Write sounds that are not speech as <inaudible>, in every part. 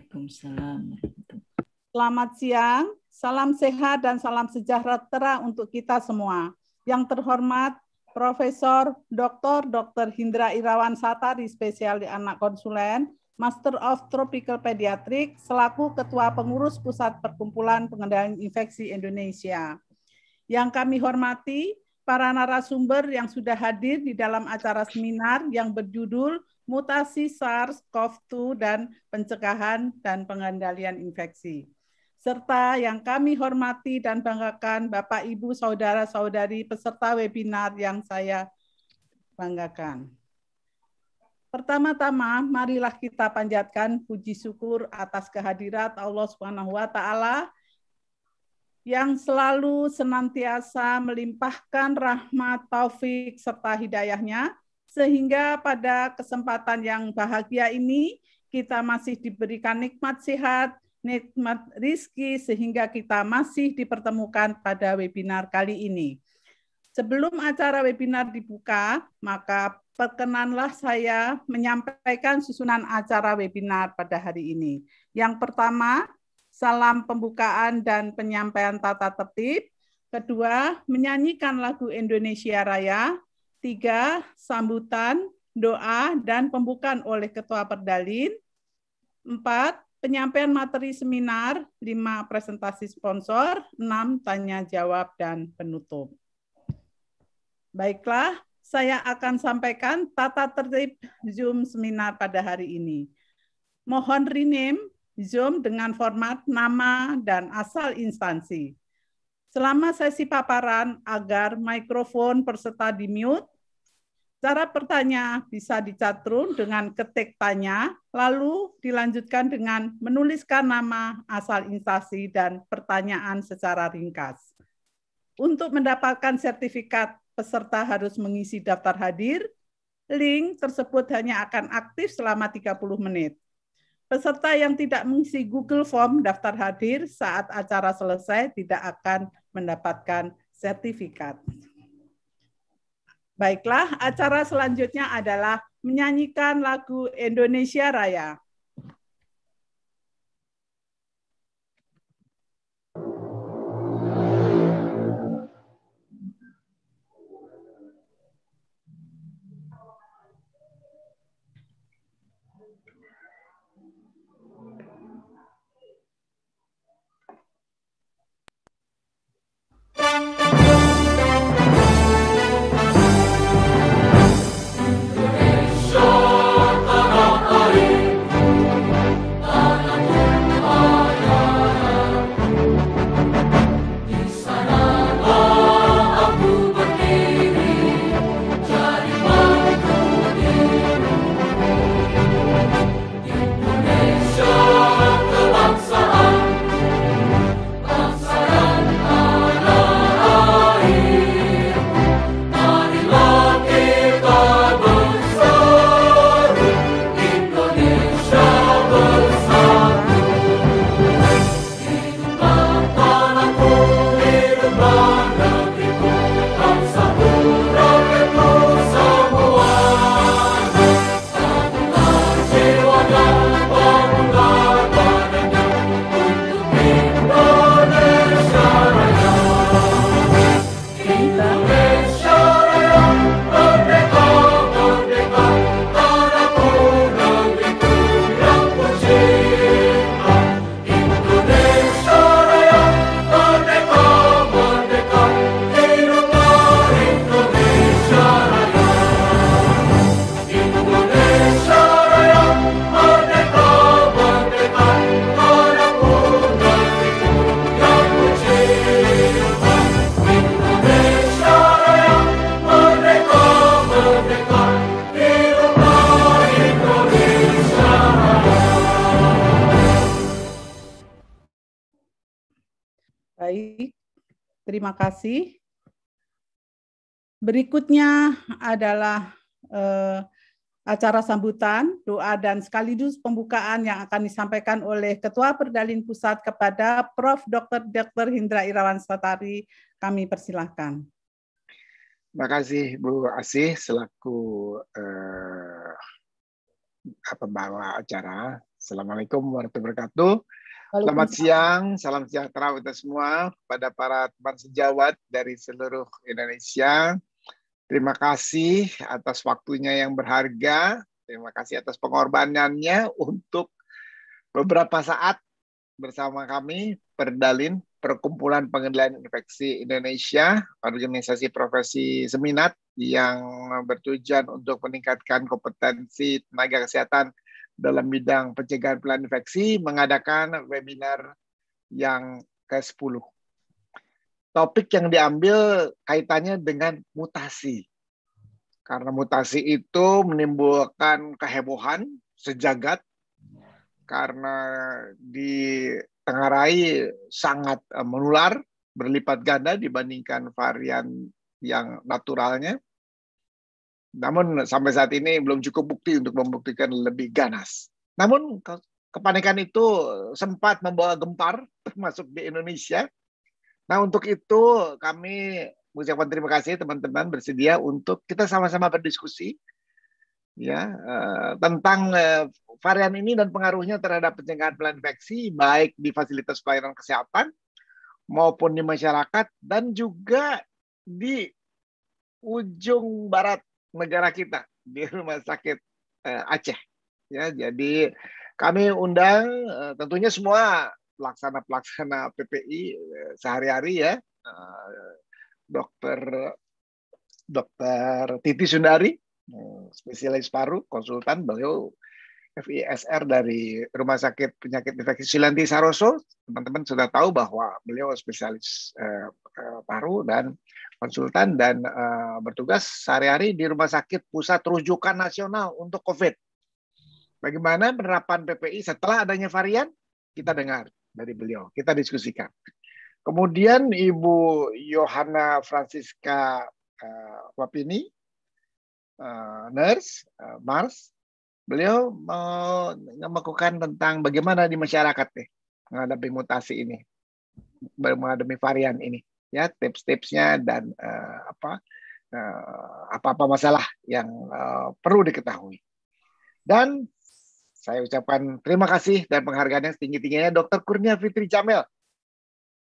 Waalaikumsalam. Selamat siang, salam sehat dan salam sejahtera untuk kita semua. Yang terhormat Profesor Dr. Dr. Hindra Irawan Satari, di anak konsulen, Master of Tropical Pediatric, selaku Ketua Pengurus Pusat Perkumpulan Pengendalian Infeksi Indonesia. Yang kami hormati, para narasumber yang sudah hadir di dalam acara seminar yang berjudul mutasi SARS-CoV-2 dan pencegahan dan pengendalian infeksi. Serta yang kami hormati dan banggakan Bapak, Ibu, Saudara-saudari peserta webinar yang saya banggakan. Pertama-tama, marilah kita panjatkan puji syukur atas kehadirat Allah Swt yang selalu senantiasa melimpahkan rahmat, taufik, serta hidayahnya sehingga pada kesempatan yang bahagia ini, kita masih diberikan nikmat sehat, nikmat rizki, sehingga kita masih dipertemukan pada webinar kali ini. Sebelum acara webinar dibuka, maka perkenanlah saya menyampaikan susunan acara webinar pada hari ini. Yang pertama, salam pembukaan dan penyampaian tata tertib. Kedua, menyanyikan lagu Indonesia Raya. Tiga, sambutan, doa, dan pembukaan oleh Ketua Perdalin. Empat, penyampaian materi seminar. Lima, presentasi sponsor. Enam, tanya jawab dan penutup. Baiklah, saya akan sampaikan tata tertib Zoom seminar pada hari ini. Mohon rename Zoom dengan format nama dan asal instansi. Selama sesi paparan agar mikrofon peserta di mute, cara bertanya bisa dicatrun dengan ketik tanya, lalu dilanjutkan dengan menuliskan nama asal instansi dan pertanyaan secara ringkas. Untuk mendapatkan sertifikat, peserta harus mengisi daftar hadir. Link tersebut hanya akan aktif selama 30 menit. Peserta yang tidak mengisi Google Form daftar hadir saat acara selesai tidak akan mendapatkan sertifikat. Baiklah, acara selanjutnya adalah menyanyikan lagu Indonesia Raya. Terima kasih. Berikutnya adalah eh, acara sambutan, doa, dan sekaligus pembukaan yang akan disampaikan oleh Ketua Perdalin Pusat kepada Prof. Dr. Dr. Hindra Irawan Satari. Kami persilahkan. Terima kasih Bu Asih selaku eh, pembawa acara. Assalamualaikum warahmatullahi wabarakatuh. Selamat siang, salam sejahtera untuk semua pada para teman sejawat dari seluruh Indonesia. Terima kasih atas waktunya yang berharga. Terima kasih atas pengorbanannya untuk beberapa saat bersama kami Perdalin Perkumpulan Pengendalian Infeksi Indonesia, organisasi profesi Seminat yang bertujuan untuk meningkatkan kompetensi tenaga kesehatan dalam bidang pencegahan pelan infeksi mengadakan webinar yang ke-10. Topik yang diambil kaitannya dengan mutasi. Karena mutasi itu menimbulkan kehebohan sejagat karena di ditengarai sangat eh, menular berlipat ganda dibandingkan varian yang naturalnya namun sampai saat ini belum cukup bukti untuk membuktikan lebih ganas. Namun kepanikan itu sempat membawa gempar termasuk di Indonesia. Nah untuk itu kami mengucapkan terima kasih teman-teman bersedia untuk kita sama-sama berdiskusi ya eh, tentang eh, varian ini dan pengaruhnya terhadap pencegahan infeksi baik di fasilitas pelayanan kesehatan maupun di masyarakat dan juga di ujung barat negara kita <laughs> di rumah sakit eh, Aceh. Ya, jadi kami undang eh, tentunya semua pelaksana-pelaksana PPI eh, sehari-hari ya, dokter dokter Titi Sundari, spesialis paru, konsultan, beliau FISR dari Rumah Sakit Penyakit Infeksi Silanti Saroso. Teman-teman sudah tahu bahwa beliau spesialis eh, paru dan konsultan dan uh, bertugas sehari-hari di Rumah Sakit Pusat Rujukan Nasional untuk COVID. Bagaimana penerapan PPI setelah adanya varian? Kita dengar dari beliau, kita diskusikan. Kemudian Ibu Yohana Francisca uh, Wapini, uh, nurse, uh, Mars, beliau mau melakukan tentang bagaimana di masyarakat nih menghadapi mutasi ini, menghadapi varian ini ya tips-tipsnya dan uh, apa eh, apa-apa masalah yang uh, perlu diketahui. Dan saya ucapkan terima kasih dan penghargaan yang setinggi-tingginya Dr. Kurnia Fitri Jamel,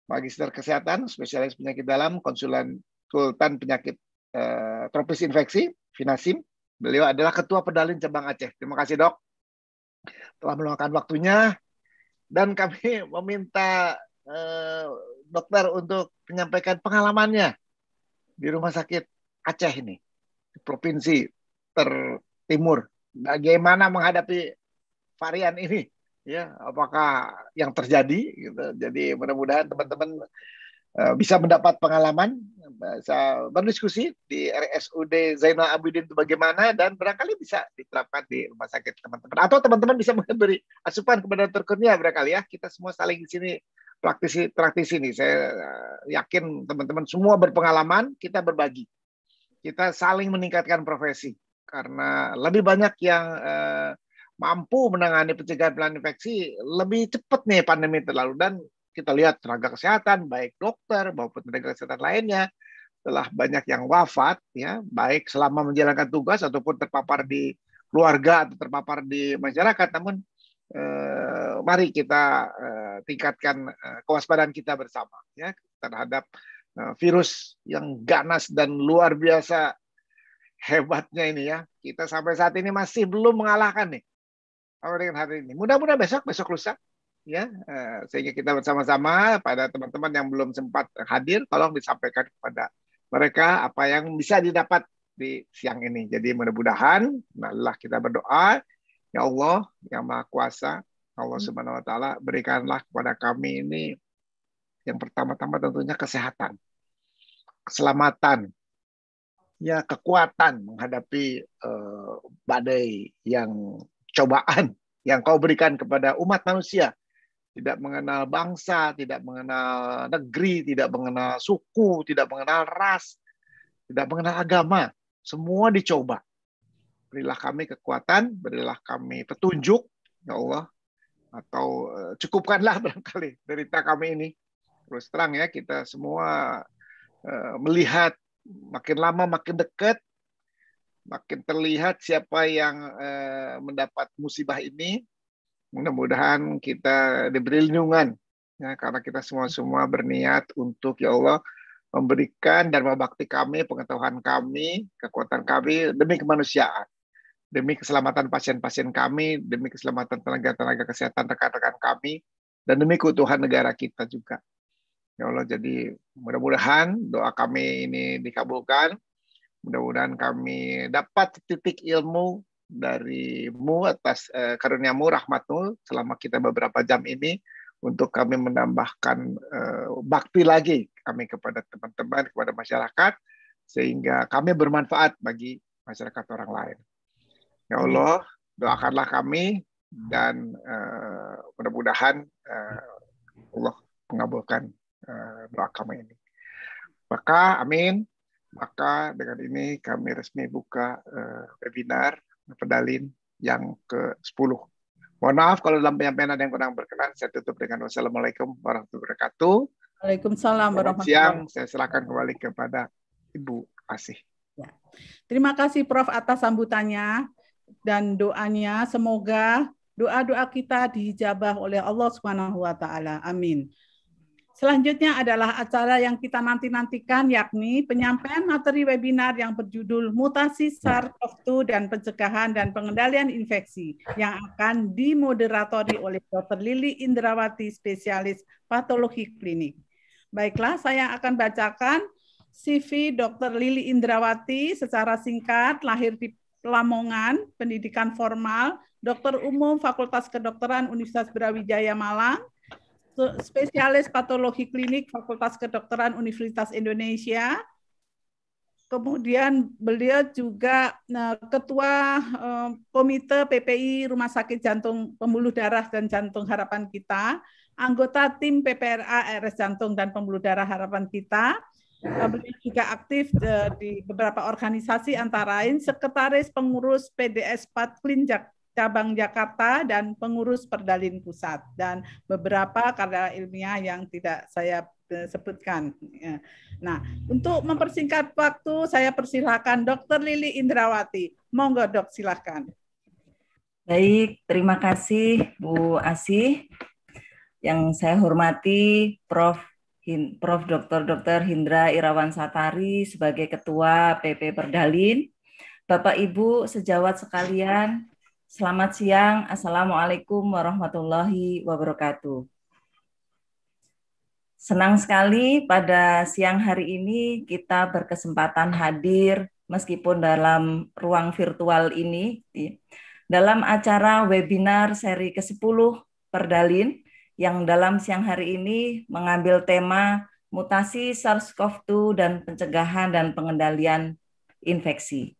Magister Kesehatan, Spesialis Penyakit Dalam, Konsulan Sultan Penyakit uh, Tropis Infeksi, Finasim. Beliau adalah Ketua Pedalin Cabang Aceh. Terima kasih dok telah meluangkan waktunya dan kami meminta uh, dokter untuk menyampaikan pengalamannya di rumah sakit Aceh ini, di provinsi tertimur. Bagaimana menghadapi varian ini? Ya, apakah yang terjadi? Gitu. Jadi mudah-mudahan teman-teman eh, bisa mendapat pengalaman, bisa berdiskusi di RSUD Zainal Abidin itu bagaimana dan barangkali bisa diterapkan di rumah sakit teman-teman atau teman-teman bisa memberi asupan kepada dokter Kurnia barangkali ya kita semua saling di sini praktisi praktisi ini, saya eh, yakin teman-teman semua berpengalaman kita berbagi kita saling meningkatkan profesi karena lebih banyak yang eh, mampu menangani pencegahan pelan infeksi lebih cepat nih pandemi terlalu dan kita lihat tenaga kesehatan baik dokter maupun tenaga kesehatan lainnya telah banyak yang wafat ya baik selama menjalankan tugas ataupun terpapar di keluarga atau terpapar di masyarakat namun Eh, mari kita eh, tingkatkan eh, kewaspadaan kita bersama ya terhadap virus yang ganas dan luar biasa hebatnya ini ya. Kita sampai saat ini masih belum mengalahkan nih sampai dengan hari ini. Mudah-mudahan besok besok lusa ya sehingga kita bersama-sama pada teman-teman yang belum sempat hadir tolong disampaikan kepada mereka apa yang bisa didapat di siang ini. Jadi mudah-mudahan malah kita berdoa Ya Allah yang Maha Kuasa, Allah hmm. Subhanahu wa taala berikanlah kepada kami ini yang pertama-tama tentunya kesehatan, keselamatan, ya kekuatan menghadapi uh, badai yang cobaan <laughs> yang kau berikan kepada umat manusia. Tidak mengenal bangsa, tidak mengenal negeri, tidak mengenal suku, tidak mengenal ras, tidak mengenal agama. Semua dicoba berilah kami kekuatan, berilah kami petunjuk, ya Allah, atau eh, cukupkanlah <laughs> barangkali derita kami ini. Terus terang ya, kita semua eh, melihat makin lama makin dekat, makin terlihat siapa yang eh, mendapat musibah ini. Mudah-mudahan kita diberi lindungan, ya, karena kita semua-semua berniat untuk, ya Allah, memberikan dan bakti kami, pengetahuan kami, kekuatan kami demi kemanusiaan demi keselamatan pasien-pasien kami, demi keselamatan tenaga-tenaga kesehatan rekan-rekan kami, dan demi keutuhan negara kita juga. Ya Allah, jadi mudah-mudahan doa kami ini dikabulkan. Mudah-mudahan kami dapat titik ilmu darimu atas eh, karuniamu, rahmatmu selama kita beberapa jam ini untuk kami menambahkan eh, bakti lagi kami kepada teman-teman, kepada masyarakat, sehingga kami bermanfaat bagi masyarakat orang lain. Ya Allah, doakanlah kami dan uh, mudah-mudahan uh, Allah mengabulkan uh, doa kami ini. Maka amin. Maka dengan ini kami resmi buka uh, webinar pedalin yang ke-10. Mohon maaf kalau dalam penyampaian ada yang kurang berkenan. Saya tutup dengan wassalamualaikum warahmatullahi wabarakatuh. Waalaikumsalam warahmatullahi wabarakatuh. Siang, saya silakan kembali kepada Ibu Asih. Ya. Terima kasih Prof atas sambutannya dan doanya semoga doa-doa kita dijabah oleh Allah Subhanahu wa taala. Amin. Selanjutnya adalah acara yang kita nanti-nantikan yakni penyampaian materi webinar yang berjudul Mutasi SARS-CoV-2 dan Pencegahan dan Pengendalian Infeksi yang akan dimoderatori oleh Dr. Lili Indrawati, spesialis patologi klinik. Baiklah, saya akan bacakan CV Dr. Lili Indrawati secara singkat, lahir di Lamongan, pendidikan formal, dokter umum Fakultas Kedokteran Universitas Brawijaya Malang, spesialis patologi klinik Fakultas Kedokteran Universitas Indonesia. Kemudian beliau juga nah, ketua eh, komite PPI Rumah Sakit Jantung Pembuluh Darah dan Jantung Harapan Kita, anggota tim PPRA RS Jantung dan Pembuluh Darah Harapan Kita, Beliau juga aktif eh, di beberapa organisasi antara lain Sekretaris Pengurus PDS Patklin Cabang Jakarta dan Pengurus Perdalin Pusat dan beberapa karya ilmiah yang tidak saya eh, sebutkan. Ya. Nah, untuk mempersingkat waktu saya persilahkan Dr. Lili Indrawati. Monggo dok silahkan. Baik, terima kasih Bu Asih. Yang saya hormati Prof. Prof. Dr. Dr. Hindra Irawan Satari sebagai Ketua PP Perdalin. Bapak Ibu sejawat sekalian, selamat siang. Assalamualaikum warahmatullahi wabarakatuh. Senang sekali pada siang hari ini kita berkesempatan hadir meskipun dalam ruang virtual ini dalam acara webinar seri ke-10 Perdalin yang dalam siang hari ini mengambil tema mutasi SARS-CoV-2 dan pencegahan dan pengendalian infeksi.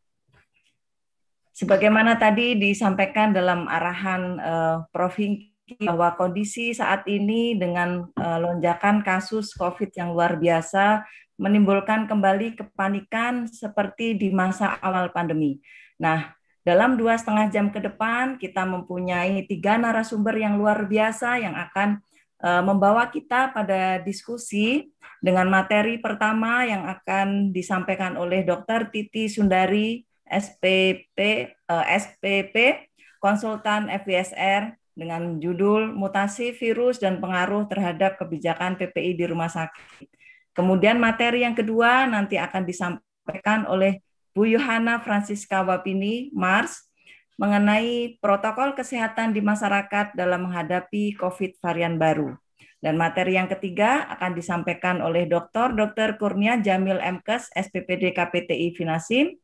Sebagaimana tadi disampaikan dalam arahan uh, Prof. Hingki bahwa kondisi saat ini dengan uh, lonjakan kasus COVID yang luar biasa menimbulkan kembali kepanikan seperti di masa awal pandemi. Nah, dalam dua setengah jam ke depan, kita mempunyai tiga narasumber yang luar biasa yang akan eh, membawa kita pada diskusi dengan materi pertama yang akan disampaikan oleh Dr. Titi Sundari, SPP, SPP eh, konsultan FBSR dengan judul Mutasi Virus dan Pengaruh Terhadap Kebijakan PPI di Rumah Sakit. Kemudian materi yang kedua nanti akan disampaikan oleh Bu Yohana Francisca Wapini, Mars, mengenai protokol kesehatan di masyarakat dalam menghadapi COVID varian baru. Dan materi yang ketiga akan disampaikan oleh Dr. Dr. Kurnia Jamil Mkes, SPPD KPTI Finasim,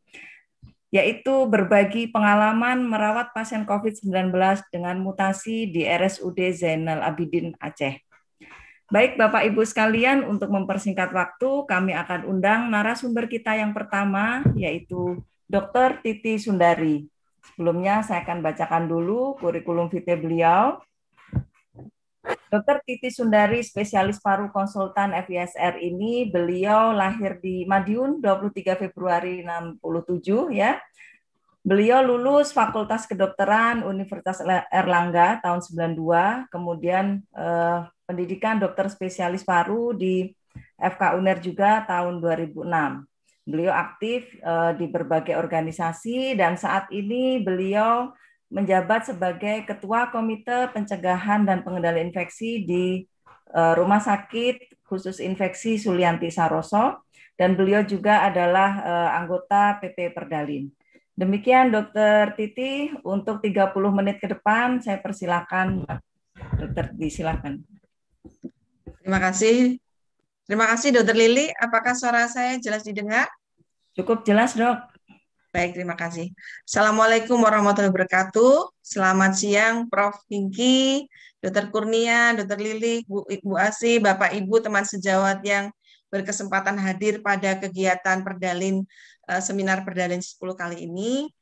yaitu berbagi pengalaman merawat pasien COVID-19 dengan mutasi di RSUD Zainal Abidin Aceh. Baik Bapak Ibu sekalian, untuk mempersingkat waktu, kami akan undang narasumber kita yang pertama, yaitu Dr. Titi Sundari. Sebelumnya saya akan bacakan dulu kurikulum vitae beliau. Dr. Titi Sundari, spesialis paru konsultan FISR ini, beliau lahir di Madiun 23 Februari 67 ya. Beliau lulus Fakultas Kedokteran Universitas Erlangga tahun 92, kemudian eh, pendidikan dokter spesialis paru di FK UNER juga tahun 2006. Beliau aktif uh, di berbagai organisasi dan saat ini beliau menjabat sebagai Ketua Komite Pencegahan dan Pengendali Infeksi di uh, Rumah Sakit Khusus Infeksi Sulianti Saroso dan beliau juga adalah uh, anggota PP Perdalin. Demikian Dokter Titi untuk 30 menit ke depan saya persilakan Dokter disilakan. silakan. Terima kasih. Terima kasih Dokter Lili. Apakah suara saya jelas didengar? Cukup jelas dok. Baik, terima kasih. Assalamualaikum warahmatullahi wabarakatuh. Selamat siang Prof. Hingki, Dokter Kurnia, Dokter Lili, Bu, Bu Asi, Bapak Ibu, teman sejawat yang berkesempatan hadir pada kegiatan Perdalin eh, Seminar Perdalin 10 kali ini.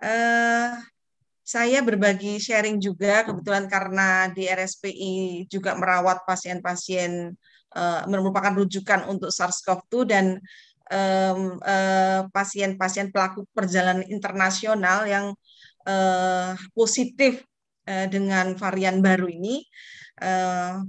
Eh, saya berbagi sharing juga kebetulan karena di RSPI juga merawat pasien-pasien uh, merupakan rujukan untuk SARS-CoV-2 dan um, uh, pasien-pasien pelaku perjalanan internasional yang uh, positif uh, dengan varian baru ini. Uh,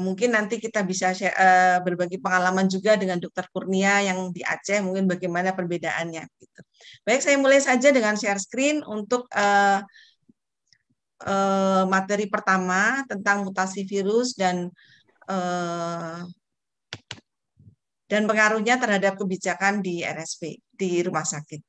mungkin nanti kita bisa share, berbagi pengalaman juga dengan Dokter Kurnia yang di Aceh, mungkin bagaimana perbedaannya. Gitu. Baik, saya mulai saja dengan share screen untuk uh, uh, materi pertama tentang mutasi virus dan uh, dan pengaruhnya terhadap kebijakan di RSP di rumah sakit.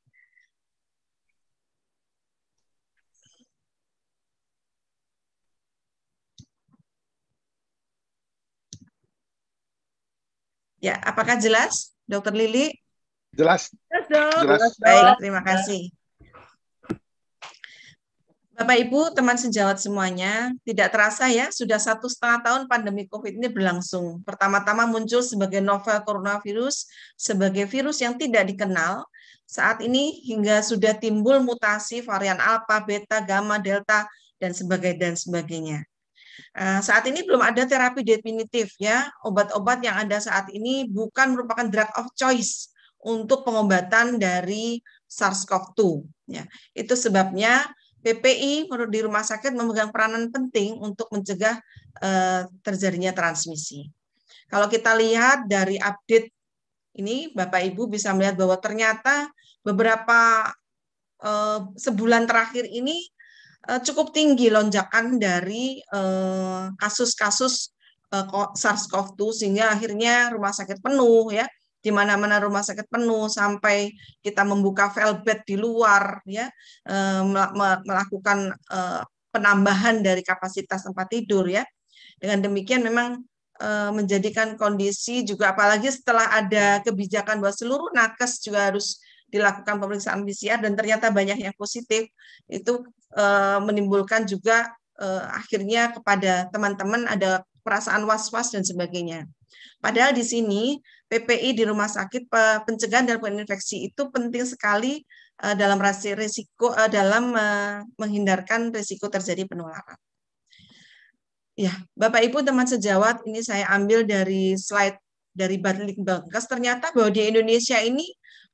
Ya, apakah jelas, Dokter Lili? Jelas. Jelas dong. Jelas. Baik, terima kasih. Bapak Ibu, teman sejawat semuanya, tidak terasa ya, sudah satu setengah tahun pandemi COVID ini berlangsung. Pertama-tama muncul sebagai novel coronavirus, sebagai virus yang tidak dikenal. Saat ini hingga sudah timbul mutasi varian alpha, beta, gamma, delta, dan sebagainya. Dan sebagainya. Eh, saat ini belum ada terapi definitif ya. Obat-obat yang ada saat ini bukan merupakan drug of choice untuk pengobatan dari SARS-CoV-2. Ya, itu sebabnya PPI menurut di rumah sakit memegang peranan penting untuk mencegah eh, terjadinya transmisi. Kalau kita lihat dari update ini, Bapak Ibu bisa melihat bahwa ternyata beberapa eh, sebulan terakhir ini eh, cukup tinggi lonjakan dari eh, kasus-kasus eh, eh, SARS-CoV-2 sehingga akhirnya rumah sakit penuh ya di mana-mana rumah sakit penuh sampai kita membuka velvet di luar ya eh, melakukan eh, penambahan dari kapasitas tempat tidur ya. Dengan demikian memang eh, menjadikan kondisi juga apalagi setelah ada kebijakan bahwa seluruh nakes juga harus dilakukan pemeriksaan PCR dan ternyata banyak yang positif itu menimbulkan juga akhirnya kepada teman-teman ada perasaan was-was dan sebagainya. Padahal di sini PPI di rumah sakit pencegahan dan infeksi itu penting sekali e, dalam risiko e, dalam e, menghindarkan risiko terjadi penularan. Ya, Bapak Ibu teman sejawat ini saya ambil dari slide dari Barlik Bangkes. ternyata bahwa di Indonesia ini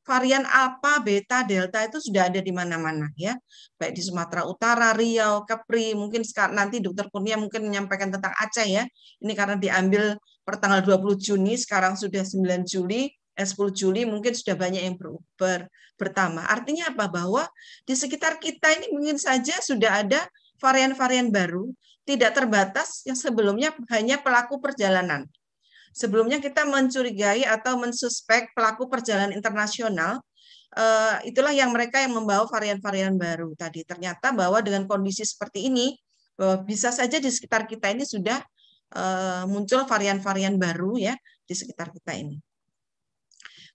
varian Alpha, beta, delta itu sudah ada di mana-mana ya. Baik di Sumatera Utara, Riau, Kepri, mungkin sekarang nanti dokter Kurnia mungkin menyampaikan tentang Aceh ya. Ini karena diambil pertanggal 20 Juni, sekarang sudah 9 Juli, eh, 10 Juli mungkin sudah banyak yang ber, bertambah. Artinya apa? Bahwa di sekitar kita ini mungkin saja sudah ada varian-varian baru, tidak terbatas yang sebelumnya hanya pelaku perjalanan. Sebelumnya kita mencurigai atau mensuspek pelaku perjalanan internasional, eh, itulah yang mereka yang membawa varian-varian baru tadi. Ternyata bahwa dengan kondisi seperti ini, bisa saja di sekitar kita ini sudah Eh, muncul varian-varian baru ya di sekitar kita ini.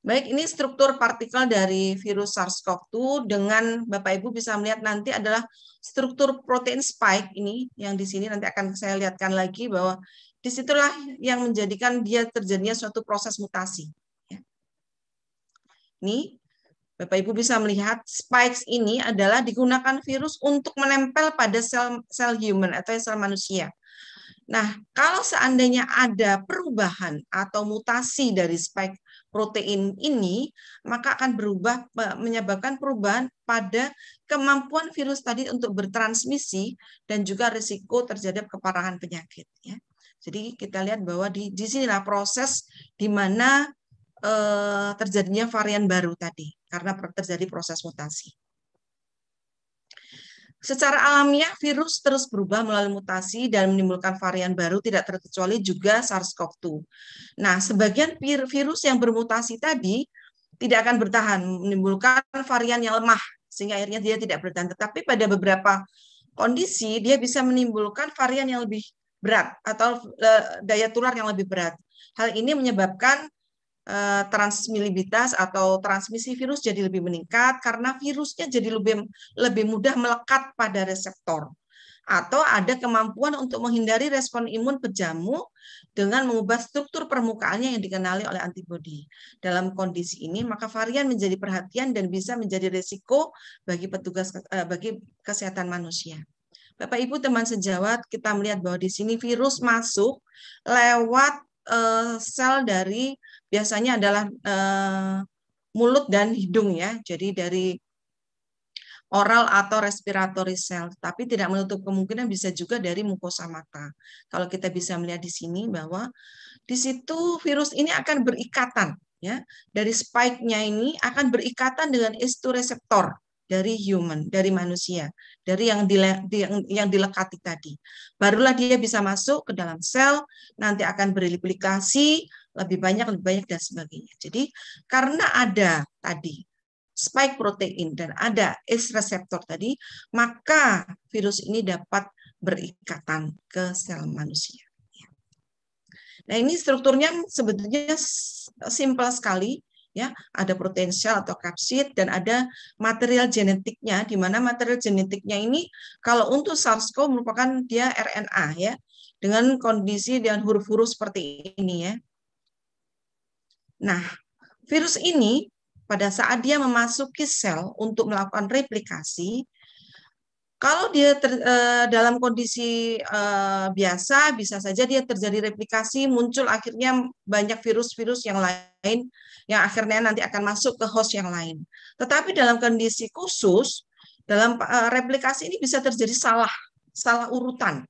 Baik, ini struktur partikel dari virus SARS-CoV-2 dengan Bapak Ibu bisa melihat nanti adalah struktur protein spike ini yang di sini nanti akan saya lihatkan lagi bahwa disitulah yang menjadikan dia terjadinya suatu proses mutasi. Ini Bapak Ibu bisa melihat spikes ini adalah digunakan virus untuk menempel pada sel sel human atau sel manusia. Nah, kalau seandainya ada perubahan atau mutasi dari spike protein ini, maka akan berubah menyebabkan perubahan pada kemampuan virus tadi untuk bertransmisi dan juga risiko terjadi keparahan penyakit. Ya. Jadi kita lihat bahwa di, di sinilah proses di mana eh, terjadinya varian baru tadi karena terjadi proses mutasi. Secara alamiah, virus terus berubah melalui mutasi dan menimbulkan varian baru tidak terkecuali juga SARS-CoV-2. Nah, sebagian virus yang bermutasi tadi tidak akan bertahan, menimbulkan varian yang lemah, sehingga akhirnya dia tidak bertahan. Tetapi pada beberapa kondisi, dia bisa menimbulkan varian yang lebih berat atau eh, daya tular yang lebih berat. Hal ini menyebabkan Eh, transmisibilitas atau transmisi virus jadi lebih meningkat karena virusnya jadi lebih lebih mudah melekat pada reseptor atau ada kemampuan untuk menghindari respon imun pejamu dengan mengubah struktur permukaannya yang dikenali oleh antibodi. Dalam kondisi ini, maka varian menjadi perhatian dan bisa menjadi resiko bagi petugas eh, bagi kesehatan manusia. Bapak Ibu teman sejawat, kita melihat bahwa di sini virus masuk lewat eh, sel dari biasanya adalah uh, mulut dan hidung ya. Jadi dari oral atau respiratory cell, tapi tidak menutup kemungkinan bisa juga dari mukosa mata. Kalau kita bisa melihat di sini bahwa di situ virus ini akan berikatan ya. Dari spike-nya ini akan berikatan dengan istu reseptor dari human, dari manusia, dari yang, dile, yang, yang dilekati tadi. Barulah dia bisa masuk ke dalam sel, nanti akan bereplikasi, lebih banyak lebih banyak dan sebagainya. Jadi karena ada tadi spike protein dan ada S reseptor tadi, maka virus ini dapat berikatan ke sel manusia. Ya. Nah, ini strukturnya sebetulnya simpel sekali ya ada potensial atau kapsid dan ada material genetiknya di mana material genetiknya ini kalau untuk SARS-CoV merupakan dia RNA ya dengan kondisi dan huruf-huruf seperti ini ya Nah, virus ini pada saat dia memasuki sel untuk melakukan replikasi, kalau dia ter, e, dalam kondisi e, biasa, bisa saja dia terjadi replikasi, muncul akhirnya banyak virus-virus yang lain yang akhirnya nanti akan masuk ke host yang lain. Tetapi dalam kondisi khusus, dalam e, replikasi ini bisa terjadi salah, salah urutan.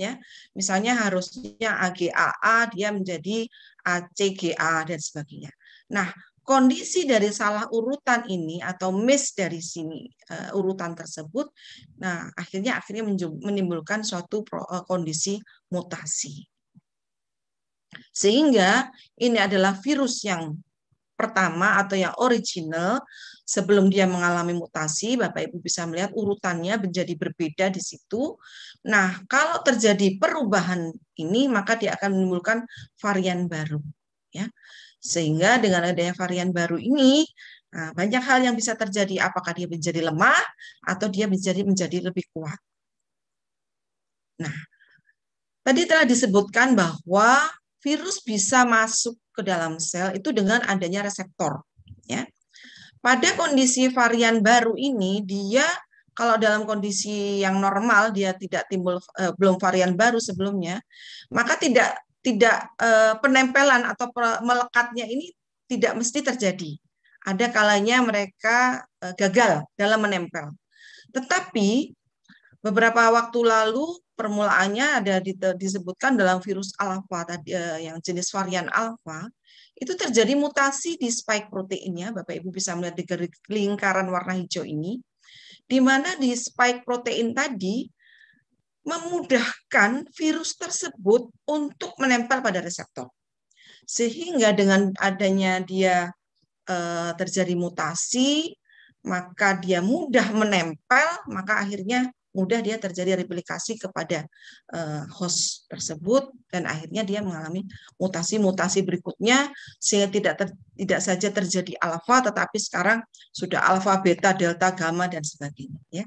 Ya, misalnya harusnya AGAA dia menjadi ACGA, dan sebagainya. Nah, kondisi dari salah urutan ini atau miss dari sini uh, urutan tersebut, nah akhirnya akhirnya menimbulkan suatu pro, uh, kondisi mutasi. Sehingga ini adalah virus yang pertama atau yang original sebelum dia mengalami mutasi, Bapak Ibu bisa melihat urutannya menjadi berbeda di situ. Nah, kalau terjadi perubahan ini, maka dia akan menimbulkan varian baru. Ya, sehingga dengan adanya varian baru ini, nah, banyak hal yang bisa terjadi. Apakah dia menjadi lemah atau dia menjadi menjadi lebih kuat. Nah, tadi telah disebutkan bahwa virus bisa masuk ke dalam sel itu dengan adanya reseptor. Ya, pada kondisi varian baru ini, dia kalau dalam kondisi yang normal dia tidak timbul eh, belum varian baru sebelumnya, maka tidak tidak eh, penempelan atau melekatnya ini tidak mesti terjadi. Ada kalanya mereka eh, gagal dalam menempel. Tetapi beberapa waktu lalu permulaannya ada disebutkan dalam virus alfa tadi eh, yang jenis varian alfa itu terjadi mutasi di spike proteinnya. Bapak Ibu bisa melihat di lingkaran warna hijau ini, di mana di spike protein tadi memudahkan virus tersebut untuk menempel pada reseptor. Sehingga dengan adanya dia eh, terjadi mutasi, maka dia mudah menempel, maka akhirnya mudah dia terjadi replikasi kepada uh, host tersebut dan akhirnya dia mengalami mutasi-mutasi berikutnya sehingga tidak ter, tidak saja terjadi alfa tetapi sekarang sudah alfa, beta, delta, gamma dan sebagainya ya.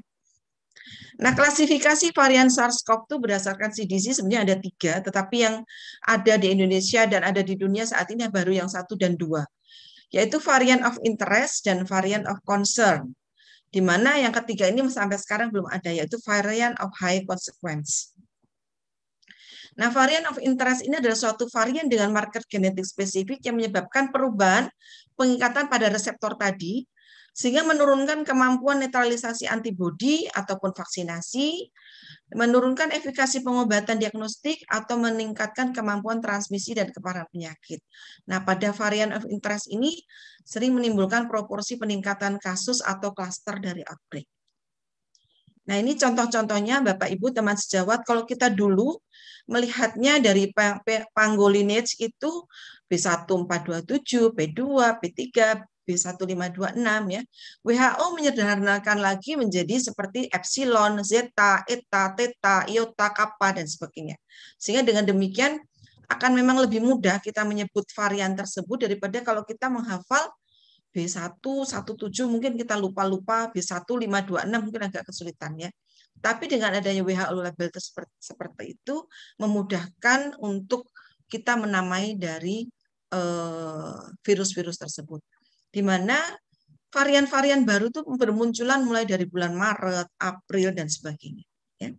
Nah, klasifikasi varian SARS-CoV 2 berdasarkan CDC sebenarnya ada tiga, tetapi yang ada di Indonesia dan ada di dunia saat ini baru yang satu dan dua, yaitu varian of interest dan varian of concern. Di mana yang ketiga ini sampai sekarang belum ada, yaitu varian of high consequence. Nah, varian of interest ini adalah suatu varian dengan marker genetik spesifik yang menyebabkan perubahan pengikatan pada reseptor tadi, sehingga menurunkan kemampuan netralisasi antibodi ataupun vaksinasi, menurunkan efikasi pengobatan diagnostik atau meningkatkan kemampuan transmisi dan keparahan penyakit. Nah, pada varian of interest ini sering menimbulkan proporsi peningkatan kasus atau klaster dari outbreak. Nah, ini contoh-contohnya Bapak Ibu teman sejawat kalau kita dulu melihatnya dari pangolinage itu B1 B2, B3, B1526 ya. WHO menyederhanakan lagi menjadi seperti epsilon, zeta, eta, theta, iota, kappa dan sebagainya. Sehingga dengan demikian akan memang lebih mudah kita menyebut varian tersebut daripada kalau kita menghafal b 117 mungkin kita lupa-lupa b 1526 mungkin agak kesulitan ya. Tapi dengan adanya WHO label seperti, seperti itu memudahkan untuk kita menamai dari eh, virus-virus tersebut di mana varian-varian baru itu bermunculan mulai dari bulan Maret, April, dan sebagainya. Ya.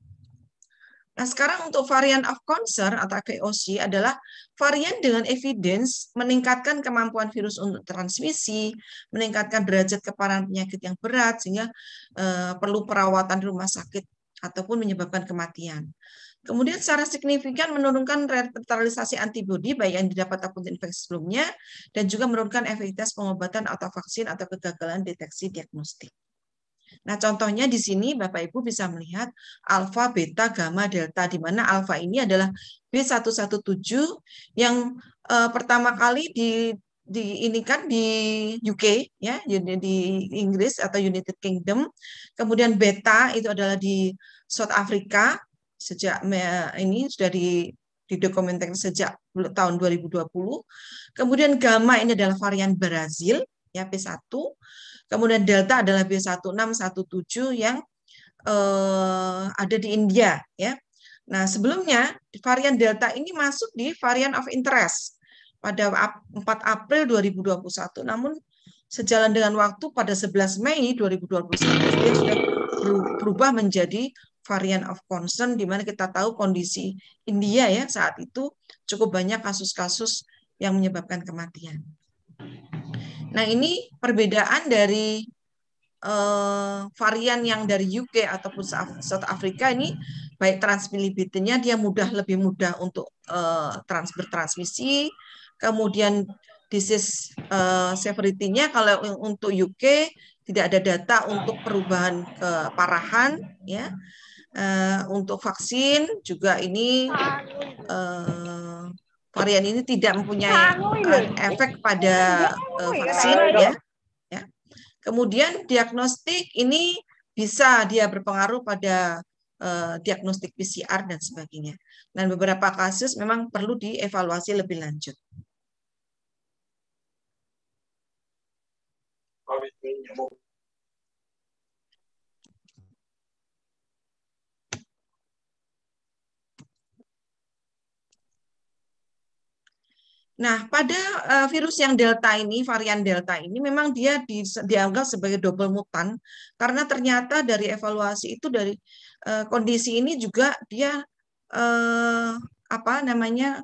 Nah, sekarang untuk varian of concern atau VOC adalah varian dengan evidence meningkatkan kemampuan virus untuk transmisi, meningkatkan derajat keparahan penyakit yang berat, sehingga uh, perlu perawatan di rumah sakit ataupun menyebabkan kematian. Kemudian secara signifikan menurunkan revitalisasi antibodi baik yang didapat ataupun infeksi sebelumnya dan juga menurunkan efektivitas pengobatan atau vaksin atau kegagalan deteksi diagnostik. Nah, contohnya di sini Bapak Ibu bisa melihat alfa, beta, gamma, delta di mana alfa ini adalah B117 yang e, pertama kali di di ini kan di UK ya di Inggris atau United Kingdom kemudian beta itu adalah di South Africa sejak ini sudah di didokumentasikan sejak tahun 2020. Kemudian gamma ini adalah varian Brazil ya P1. Kemudian delta adalah B1617 yang eh, ada di India ya. Nah, sebelumnya varian delta ini masuk di varian of interest pada 4 April 2021 namun sejalan dengan waktu pada 11 Mei 2021 dia sudah berubah menjadi varian of concern di mana kita tahu kondisi India ya saat itu cukup banyak kasus-kasus yang menyebabkan kematian. Nah, ini perbedaan dari uh, varian yang dari UK ataupun South Africa ini baik transmisibilitasnya dia mudah lebih mudah untuk uh, trans bertransmisi, kemudian disease uh, severity-nya kalau untuk UK tidak ada data untuk perubahan keparahan ya Eh, untuk vaksin juga ini uh, varian ini tidak mempunyai uh, efek pada uh, vaksin ya. ya. Kemudian diagnostik ini bisa dia berpengaruh pada uh, diagnostik PCR dan sebagainya. Dan beberapa kasus memang perlu dievaluasi lebih lanjut. Oh, Nah, pada uh, virus yang delta ini, varian delta ini memang dia di, dianggap sebagai double mutan karena ternyata dari evaluasi itu dari uh, kondisi ini juga dia uh, apa namanya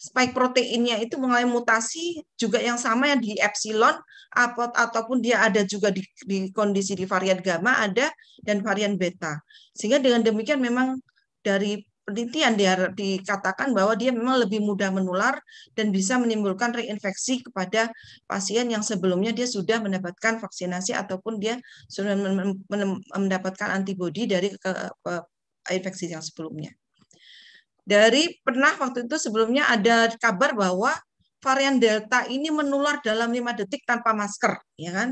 spike proteinnya itu mengalami mutasi juga yang sama yang di epsilon atau, ataupun dia ada juga di, di kondisi di varian gamma ada dan varian beta. Sehingga dengan demikian memang dari penelitian di, dikatakan bahwa dia memang lebih mudah menular dan bisa menimbulkan reinfeksi kepada pasien yang sebelumnya dia sudah mendapatkan vaksinasi ataupun dia sudah mendapatkan antibodi dari ke, ke, infeksi yang sebelumnya. Dari pernah waktu itu sebelumnya ada kabar bahwa varian delta ini menular dalam lima detik tanpa masker, ya kan?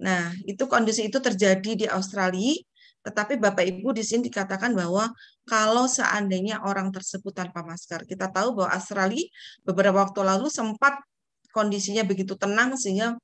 Nah, itu kondisi itu terjadi di Australia tetapi Bapak Ibu di sini dikatakan bahwa kalau seandainya orang tersebut tanpa masker, kita tahu bahwa Australia beberapa waktu lalu sempat kondisinya begitu tenang sehingga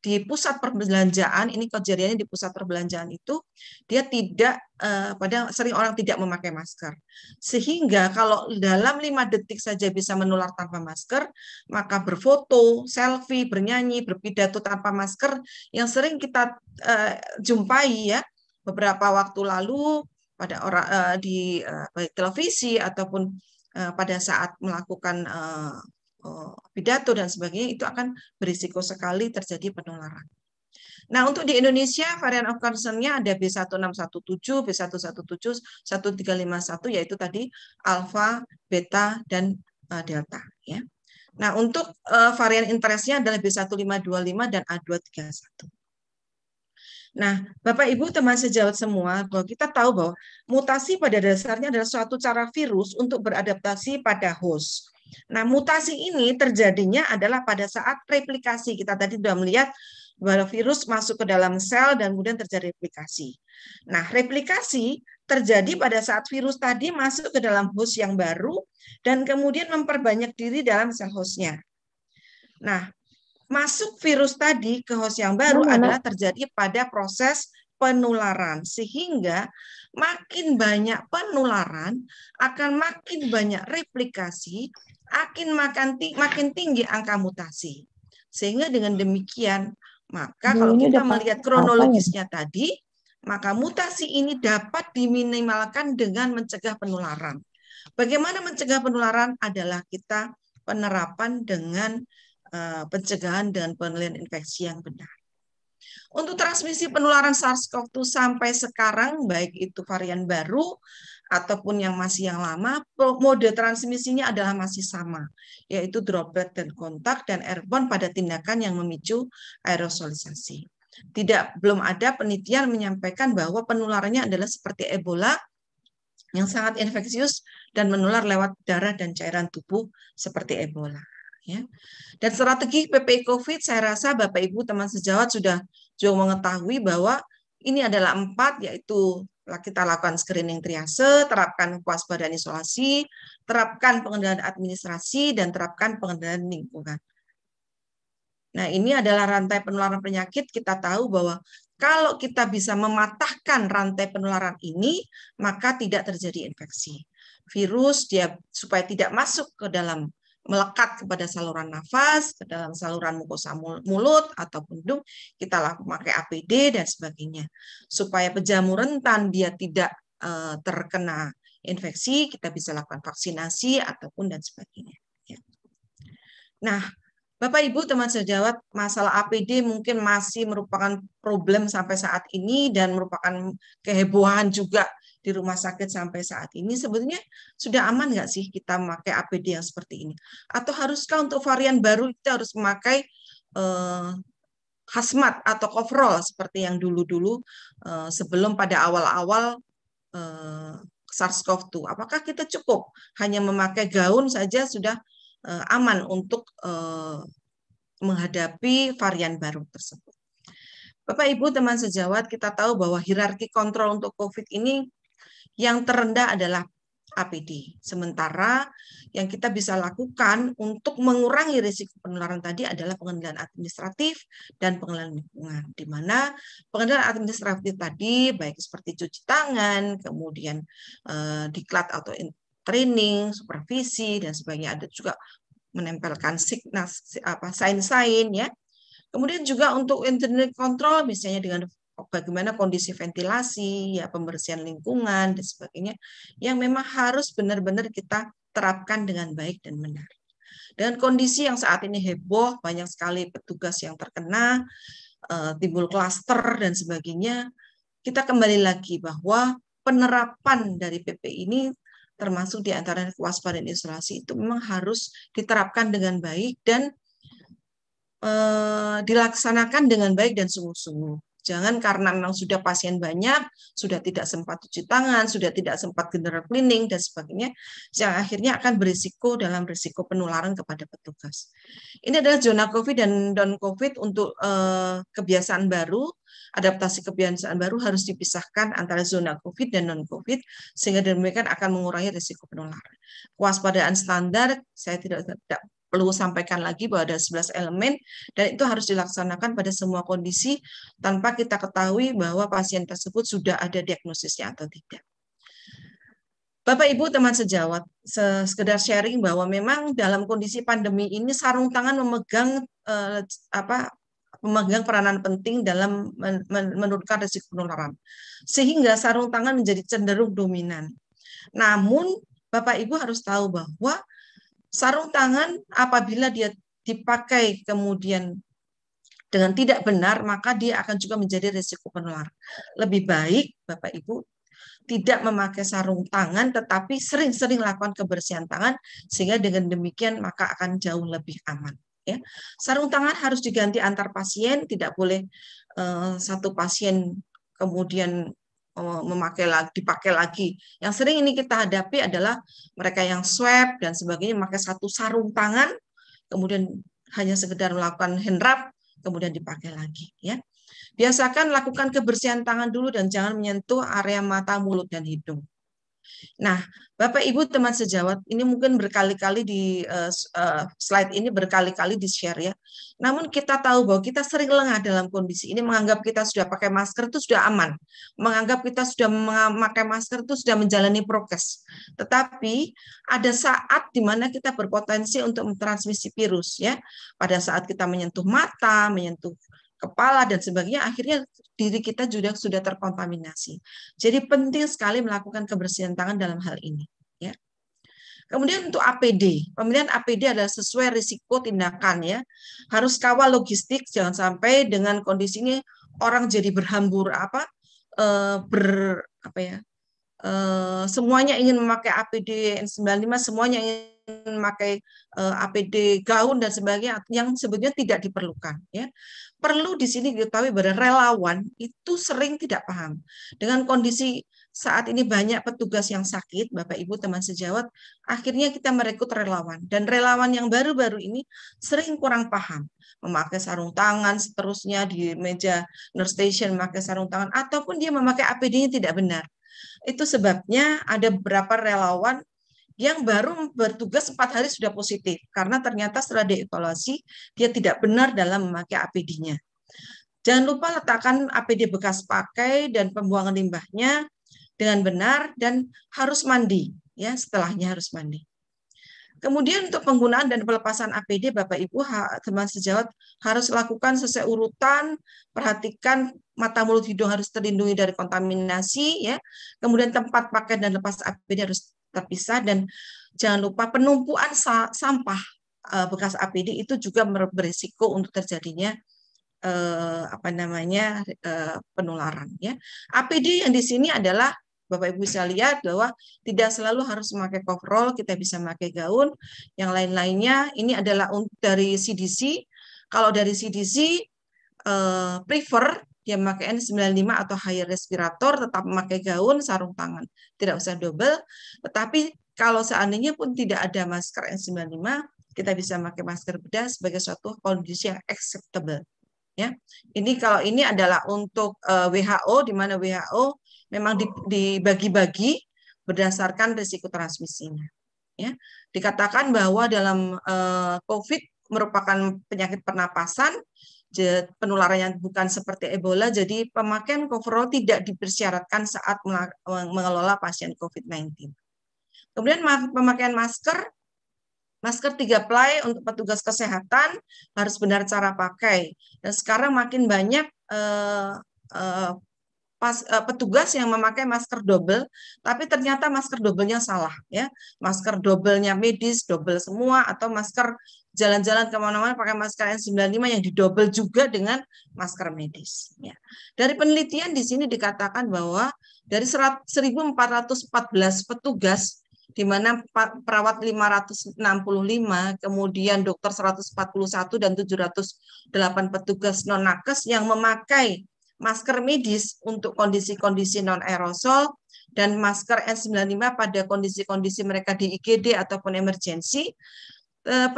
di pusat perbelanjaan ini kejadiannya di pusat perbelanjaan itu dia tidak eh, pada sering orang tidak memakai masker sehingga kalau dalam lima detik saja bisa menular tanpa masker maka berfoto selfie bernyanyi berpidato tanpa masker yang sering kita eh, jumpai ya beberapa waktu lalu pada orang uh, di uh, televisi ataupun uh, pada saat melakukan uh, uh, pidato dan sebagainya itu akan berisiko sekali terjadi penularan. Nah, untuk di Indonesia varian of concern-nya ada B1617, B117, yaitu tadi alfa, beta dan uh, delta ya. Nah, untuk uh, varian interest-nya adalah B1525 dan A231. Nah, Bapak Ibu teman sejawat semua, bahwa kita tahu bahwa mutasi pada dasarnya adalah suatu cara virus untuk beradaptasi pada host. Nah, mutasi ini terjadinya adalah pada saat replikasi. Kita tadi sudah melihat bahwa virus masuk ke dalam sel dan kemudian terjadi replikasi. Nah, replikasi terjadi pada saat virus tadi masuk ke dalam host yang baru dan kemudian memperbanyak diri dalam sel hostnya. Nah, masuk virus tadi ke host yang baru Mana? Nah. adalah terjadi pada proses penularan sehingga makin banyak penularan akan makin banyak replikasi akan makan makin tinggi angka mutasi sehingga dengan demikian maka kalau kita melihat ya? kronologisnya tadi maka mutasi ini dapat diminimalkan dengan mencegah penularan bagaimana mencegah penularan adalah kita penerapan dengan Eh, pencegahan dan penelitian infeksi yang benar. Untuk transmisi penularan SARS-CoV-2 sampai sekarang, baik itu varian baru ataupun yang masih yang lama, mode transmisinya adalah masih sama, yaitu droplet dan kontak dan airborne pada tindakan yang memicu aerosolisasi. Tidak belum ada penelitian menyampaikan bahwa penularannya adalah seperti Ebola yang sangat infeksius dan menular lewat darah dan cairan tubuh seperti Ebola. Ya. Dan strategi PPI COVID saya rasa Bapak Ibu teman sejawat sudah juga mengetahui bahwa ini adalah empat yaitu kita lakukan screening triase, terapkan kewaspadaan isolasi, terapkan pengendalian administrasi, dan terapkan pengendalian lingkungan. Nah, ini adalah rantai penularan penyakit. Kita tahu bahwa kalau kita bisa mematahkan rantai penularan ini, maka tidak terjadi infeksi. Virus dia supaya tidak masuk ke dalam melekat kepada saluran nafas, ke dalam saluran mukosa mulut ataupun hidung, kita lakukan pakai APD dan sebagainya. Supaya pejamu rentan dia tidak uh, terkena infeksi, kita bisa lakukan vaksinasi ataupun dan sebagainya. Ya. Nah, Bapak Ibu teman sejawat, masalah APD mungkin masih merupakan problem sampai saat ini dan merupakan kehebohan juga di rumah sakit sampai saat ini sebetulnya sudah aman nggak sih kita memakai APD yang seperti ini atau haruskah untuk varian baru kita harus memakai eh, hazmat atau coverall seperti yang dulu-dulu eh, sebelum pada awal-awal eh, SARS-CoV-2 apakah kita cukup hanya memakai gaun saja sudah eh, aman untuk eh, menghadapi varian baru tersebut. Bapak Ibu teman sejawat kita tahu bahwa hierarki kontrol untuk COVID ini yang terendah adalah APD. Sementara yang kita bisa lakukan untuk mengurangi risiko penularan tadi adalah pengendalian administratif dan pengendalian lingkungan. Di mana pengendalian administratif tadi baik seperti cuci tangan, kemudian eh, diklat atau training, supervisi dan sebagainya. Ada juga menempelkan signas apa sign-sign ya. Kemudian juga untuk internet control misalnya dengan bagaimana kondisi ventilasi, ya pembersihan lingkungan dan sebagainya yang memang harus benar-benar kita terapkan dengan baik dan benar. Dengan kondisi yang saat ini heboh, banyak sekali petugas yang terkena, eh, timbul klaster dan sebagainya, kita kembali lagi bahwa penerapan dari PP ini termasuk di antara kewaspadaan isolasi itu memang harus diterapkan dengan baik dan e, dilaksanakan dengan baik dan sungguh-sungguh. Jangan karena memang sudah pasien banyak, sudah tidak sempat cuci tangan, sudah tidak sempat general cleaning dan sebagainya, yang akhirnya akan berisiko dalam risiko penularan kepada petugas. Ini adalah zona COVID dan non COVID untuk eh, kebiasaan baru. Adaptasi kebiasaan baru harus dipisahkan antara zona COVID dan non COVID sehingga demikian akan mengurangi risiko penularan. Kewaspadaan standar saya tidak, tidak perlu sampaikan lagi bahwa ada 11 elemen dan itu harus dilaksanakan pada semua kondisi tanpa kita ketahui bahwa pasien tersebut sudah ada diagnosisnya atau tidak. Bapak Ibu teman sejawat, sekedar sharing bahwa memang dalam kondisi pandemi ini sarung tangan memegang eh, apa memegang peranan penting dalam menurunkan risiko penularan. Sehingga sarung tangan menjadi cenderung dominan. Namun Bapak Ibu harus tahu bahwa sarung tangan apabila dia dipakai kemudian dengan tidak benar, maka dia akan juga menjadi risiko penular. Lebih baik, Bapak Ibu, tidak memakai sarung tangan, tetapi sering-sering lakukan kebersihan tangan, sehingga dengan demikian maka akan jauh lebih aman. Ya. Sarung tangan harus diganti antar pasien, tidak boleh uh, satu pasien kemudian memakai lagi, dipakai lagi. Yang sering ini kita hadapi adalah mereka yang swab dan sebagainya memakai satu sarung tangan, kemudian hanya sekedar melakukan hand wrap, kemudian dipakai lagi. Ya, biasakan lakukan kebersihan tangan dulu dan jangan menyentuh area mata, mulut, dan hidung. Nah, Bapak Ibu teman sejawat, ini mungkin berkali-kali di uh, uh, slide ini berkali-kali di-share ya. Namun kita tahu bahwa kita sering lengah dalam kondisi ini menganggap kita sudah pakai masker itu sudah aman, menganggap kita sudah memakai masker itu sudah menjalani prokes. Tetapi ada saat di mana kita berpotensi untuk mentransmisi virus ya. Pada saat kita menyentuh mata, menyentuh kepala dan sebagainya, akhirnya diri kita juga sudah terkontaminasi. Jadi penting sekali melakukan kebersihan tangan dalam hal ini. Ya. Kemudian untuk APD, pemilihan APD adalah sesuai risiko tindakan ya. Harus kawal logistik, jangan sampai dengan kondisi ini orang jadi berhambur apa eh, ber apa ya eh, semuanya ingin memakai APD N95, semuanya ingin memakai uh, eh, APD gaun dan sebagainya yang sebetulnya tidak diperlukan ya. Perlu di sini diketahui bahwa relawan itu sering tidak paham. Dengan kondisi saat ini banyak petugas yang sakit, Bapak Ibu teman sejawat, akhirnya kita merekrut relawan dan relawan yang baru-baru ini sering kurang paham memakai sarung tangan seterusnya di meja nurse station memakai sarung tangan ataupun dia memakai APD-nya tidak benar. Itu sebabnya ada beberapa relawan yang baru bertugas empat hari sudah positif karena ternyata setelah dievaluasi dia tidak benar dalam memakai APD-nya. Jangan lupa letakkan APD bekas pakai dan pembuangan limbahnya dengan benar dan harus mandi ya setelahnya harus mandi. Kemudian untuk penggunaan dan pelepasan APD Bapak Ibu teman sejawat harus lakukan sesuai urutan, perhatikan mata mulut hidung harus terlindungi dari kontaminasi ya. Kemudian tempat pakai dan lepas APD harus terpisah dan jangan lupa penumpuan sampah eh, bekas APD itu juga berisiko untuk terjadinya eh, apa namanya eh, penularan ya. APD yang di sini adalah Bapak Ibu bisa lihat bahwa tidak selalu harus memakai coverall, kita bisa memakai gaun. Yang lain-lainnya ini adalah dari CDC. Kalau dari CDC prefer dia ya, memakai N95 atau higher respirator, tetap memakai gaun, sarung tangan, tidak usah double. Tetapi kalau seandainya pun tidak ada masker N95, kita bisa pakai masker bedah sebagai suatu kondisi yang acceptable. Ya, ini kalau ini adalah untuk eh, WHO, di mana WHO memang dibagi-bagi berdasarkan risiko transmisinya. Ya, dikatakan bahwa dalam eh, COVID merupakan penyakit pernapasan, penularan yang bukan seperti Ebola, jadi pemakaian coverall tidak dipersyaratkan saat mengelola pasien COVID-19. Kemudian pemakaian masker, masker tiga ply untuk petugas kesehatan harus benar cara pakai. Dan sekarang makin banyak uh, uh, pas, uh, petugas yang memakai masker double, tapi ternyata masker double-nya salah, ya. Masker double-nya medis double semua atau masker jalan-jalan kemana-mana pakai masker N95 yang didobel juga dengan masker medis. Ya. Dari penelitian di sini dikatakan bahwa dari 1.414 petugas di mana perawat 565, kemudian dokter 141 dan 708 petugas non nakes yang memakai masker medis untuk kondisi-kondisi non aerosol dan masker N95 pada kondisi-kondisi mereka di IGD ataupun emergensi Eh,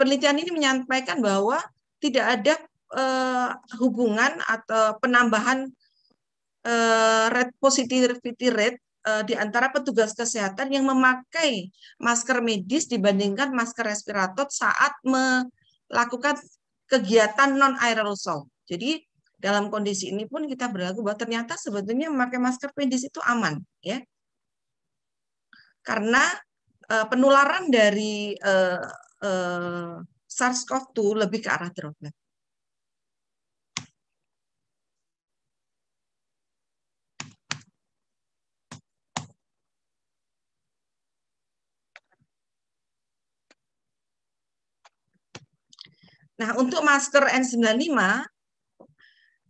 penelitian ini menyampaikan bahwa tidak ada eh, hubungan atau penambahan eh, red positivity rate di antara petugas kesehatan yang memakai masker medis dibandingkan masker respirator saat melakukan kegiatan non aerosol. Jadi dalam kondisi ini pun kita berlaku bahwa ternyata sebetulnya memakai masker medis itu aman, ya. Karena penularan dari eh, SARS-CoV-2 lebih ke arah droplet. Nah, untuk masker N95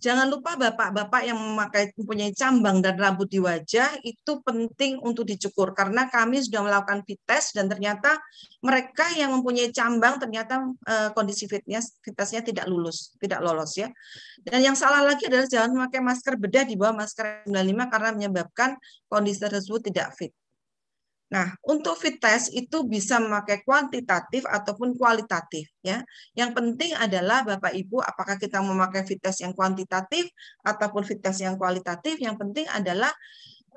Jangan lupa bapak-bapak yang memakai mempunyai cambang dan rambut di wajah itu penting untuk dicukur karena kami sudah melakukan fit test dan ternyata mereka yang mempunyai cambang ternyata e, kondisi fitnya fitnessnya tidak lulus, tidak lolos ya. Dan yang salah lagi adalah jangan memakai masker bedah di bawah masker 95 karena menyebabkan kondisi tersebut tidak fit. Nah, untuk fit test itu bisa memakai kuantitatif ataupun kualitatif ya. Yang penting adalah Bapak Ibu apakah kita memakai fit test yang kuantitatif ataupun fit test yang kualitatif, yang penting adalah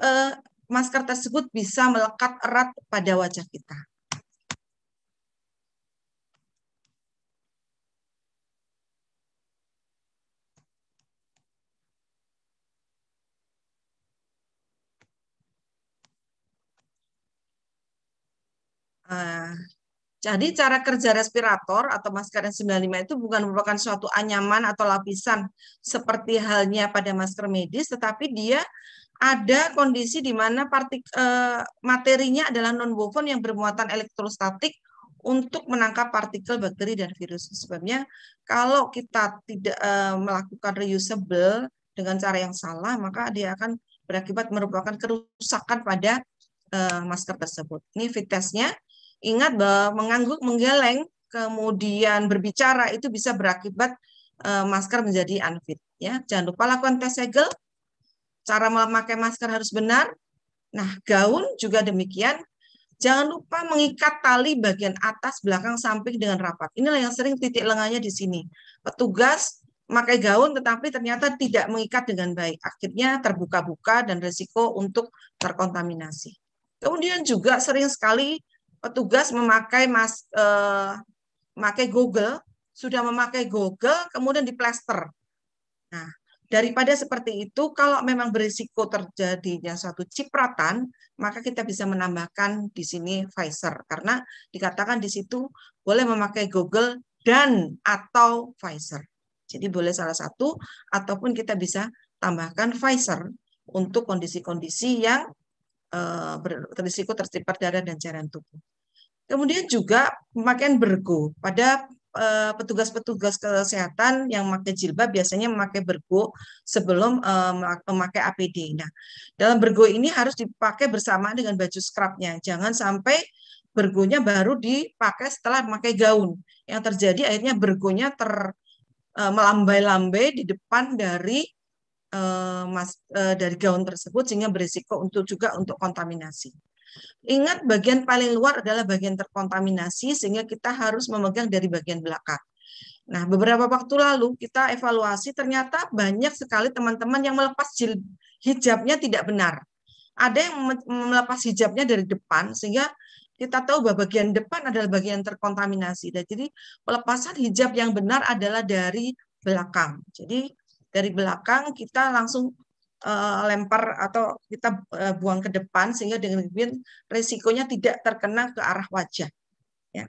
eh, masker tersebut bisa melekat erat pada wajah kita. Ah. jadi cara kerja respirator atau masker N95 itu bukan merupakan suatu anyaman atau lapisan seperti halnya pada masker medis, tetapi dia ada kondisi di mana partik, eh, materinya adalah non-woven yang bermuatan elektrostatik untuk menangkap partikel bakteri dan virus. Sebabnya kalau kita tidak eh, melakukan reusable dengan cara yang salah, maka dia akan berakibat merupakan kerusakan pada eh, masker tersebut. Ini fitesnya. nya Ingat bahwa mengangguk, menggeleng, kemudian berbicara itu bisa berakibat e, masker menjadi unfit. Ya, jangan lupa lakukan tes segel. Cara memakai masker harus benar. Nah, gaun juga demikian. Jangan lupa mengikat tali bagian atas, belakang, samping dengan rapat. Inilah yang sering titik lengannya di sini. Petugas memakai gaun tetapi ternyata tidak mengikat dengan baik. Akhirnya terbuka-buka dan resiko untuk terkontaminasi. Kemudian juga sering sekali petugas memakai mas eh, memakai Google sudah memakai Google kemudian diplester. Nah, daripada seperti itu kalau memang berisiko terjadinya suatu cipratan, maka kita bisa menambahkan di sini Pfizer karena dikatakan di situ boleh memakai Google dan atau Pfizer. Jadi boleh salah satu ataupun kita bisa tambahkan Pfizer untuk kondisi-kondisi yang eh, berisiko terciprat darah dan cairan tubuh. Kemudian juga pemakaian bergo pada eh, petugas-petugas kesehatan yang memakai jilbab biasanya memakai bergo sebelum eh, memakai APD. Nah, dalam bergo ini harus dipakai bersama dengan baju scrubnya. Jangan sampai bergonya baru dipakai setelah memakai gaun. Yang terjadi akhirnya bergonya ter eh, melambai-lambai di depan dari dari gaun tersebut sehingga berisiko untuk juga untuk kontaminasi. Ingat bagian paling luar adalah bagian terkontaminasi sehingga kita harus memegang dari bagian belakang. Nah, beberapa waktu lalu kita evaluasi ternyata banyak sekali teman-teman yang melepas hijabnya tidak benar. Ada yang melepas hijabnya dari depan sehingga kita tahu bahwa bagian depan adalah bagian terkontaminasi. Dan jadi pelepasan hijab yang benar adalah dari belakang. Jadi dari belakang kita langsung Eh, lempar atau kita eh, buang ke depan sehingga dengan demikian resikonya tidak terkena ke arah wajah. Ya.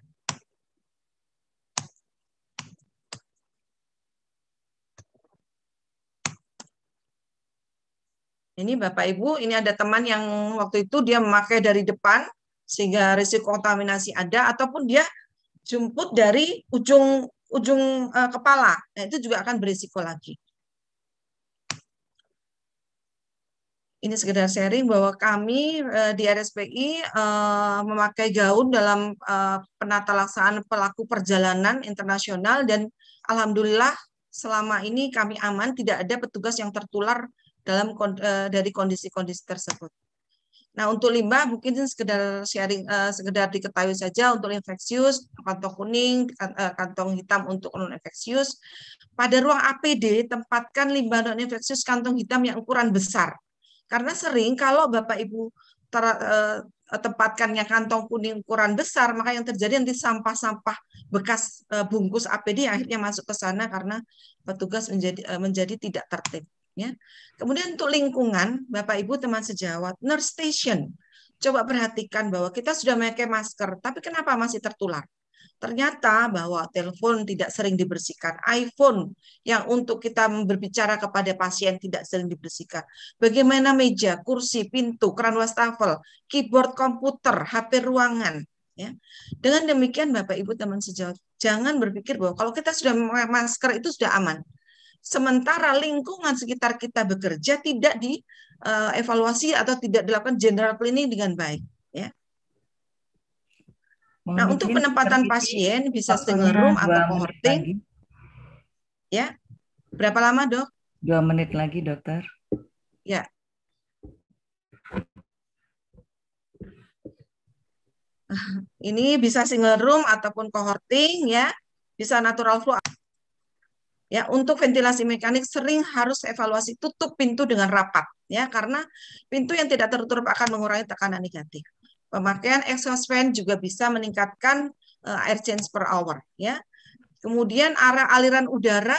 Ini Bapak Ibu, ini ada teman yang waktu itu dia memakai dari depan sehingga risiko kontaminasi ada ataupun dia jemput dari ujung ujung eh, kepala. Nah, itu juga akan berisiko lagi. ini sekedar sharing bahwa kami eh, di RSPI eh, memakai gaun dalam eh, penata laksanaan pelaku perjalanan internasional dan alhamdulillah selama ini kami aman tidak ada petugas yang tertular dalam dari kondisi-kondisi tersebut. Nah, untuk limbah mungkin sekedar sharing sekedar diketahui saja untuk infeksius kantong kuning, kan, kantong hitam untuk non infeksius. Pada ruang APD tempatkan limbah non infeksius kantong hitam yang ukuran besar karena sering kalau Bapak Ibu ter, eh, tempatkannya kantong kuning ukuran besar, maka yang terjadi nanti sampah-sampah bekas eh, bungkus APD akhirnya masuk ke sana karena petugas menjadi eh, menjadi tidak tertib. Ya. Kemudian untuk lingkungan, Bapak Ibu teman sejawat, nurse station, coba perhatikan bahwa kita sudah memakai masker, tapi kenapa masih tertular? Ternyata bahwa telepon tidak sering dibersihkan, iPhone yang untuk kita berbicara kepada pasien tidak sering dibersihkan. Bagaimana meja, kursi, pintu, keran wastafel, keyboard komputer, HP ruangan. Ya. Dengan demikian Bapak Ibu teman sejawat, jangan berpikir bahwa kalau kita sudah memakai masker itu sudah aman. Sementara lingkungan sekitar kita bekerja tidak dievaluasi eh, atau tidak dilakukan general cleaning dengan baik Nah, nah, untuk penempatan pasien bisa single room atau cohorting. Ya. Berapa lama, Dok? Dua menit lagi, Dokter. Ya. <laughs> Ini bisa single room ataupun cohorting ya, bisa natural flow. Ya, untuk ventilasi mekanik sering harus evaluasi tutup pintu dengan rapat ya karena pintu yang tidak tertutup akan mengurangi tekanan negatif. Pemakaian exhaust fan juga bisa meningkatkan uh, air change per hour ya. Kemudian arah aliran udara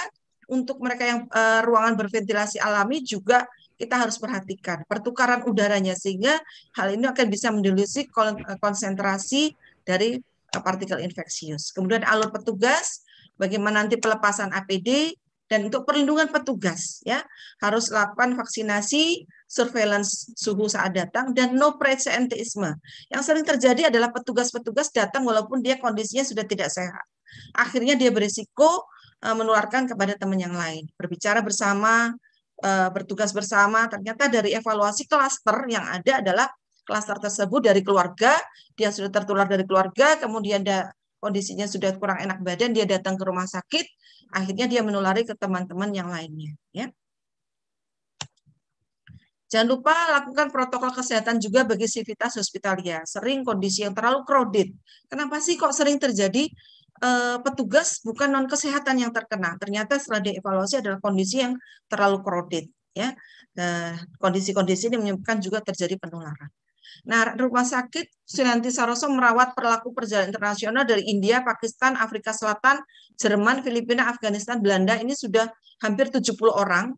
untuk mereka yang uh, ruangan berventilasi alami juga kita harus perhatikan pertukaran udaranya sehingga hal ini akan bisa mendilusi eh, konsentrasi dari partikel infeksius. Kemudian alur petugas, bagaimana nanti pelepasan APD, dan untuk perlindungan petugas ya harus lakukan vaksinasi surveillance suhu saat datang dan no presenteisme yang sering terjadi adalah petugas-petugas datang walaupun dia kondisinya sudah tidak sehat akhirnya dia berisiko eh, menularkan kepada teman yang lain berbicara bersama eh, bertugas bersama ternyata dari evaluasi klaster yang ada adalah klaster tersebut dari keluarga dia sudah tertular dari keluarga kemudian dia kondisinya sudah kurang enak badan, dia datang ke rumah sakit, akhirnya dia menulari ke teman-teman yang lainnya. Ya. Jangan lupa lakukan protokol kesehatan juga bagi sivitas hospitalia. Sering kondisi yang terlalu crowded. Kenapa sih kok sering terjadi eh, petugas bukan non kesehatan yang terkena? Ternyata setelah dievaluasi adalah kondisi yang terlalu crowded. Ya, eh, kondisi-kondisi ini menyebabkan juga terjadi penularan. Nah, rumah sakit Sunanti Saroso merawat pelaku perjalanan internasional dari India, Pakistan, Afrika Selatan, Jerman, Filipina, Afghanistan, Belanda. Ini sudah hampir 70 orang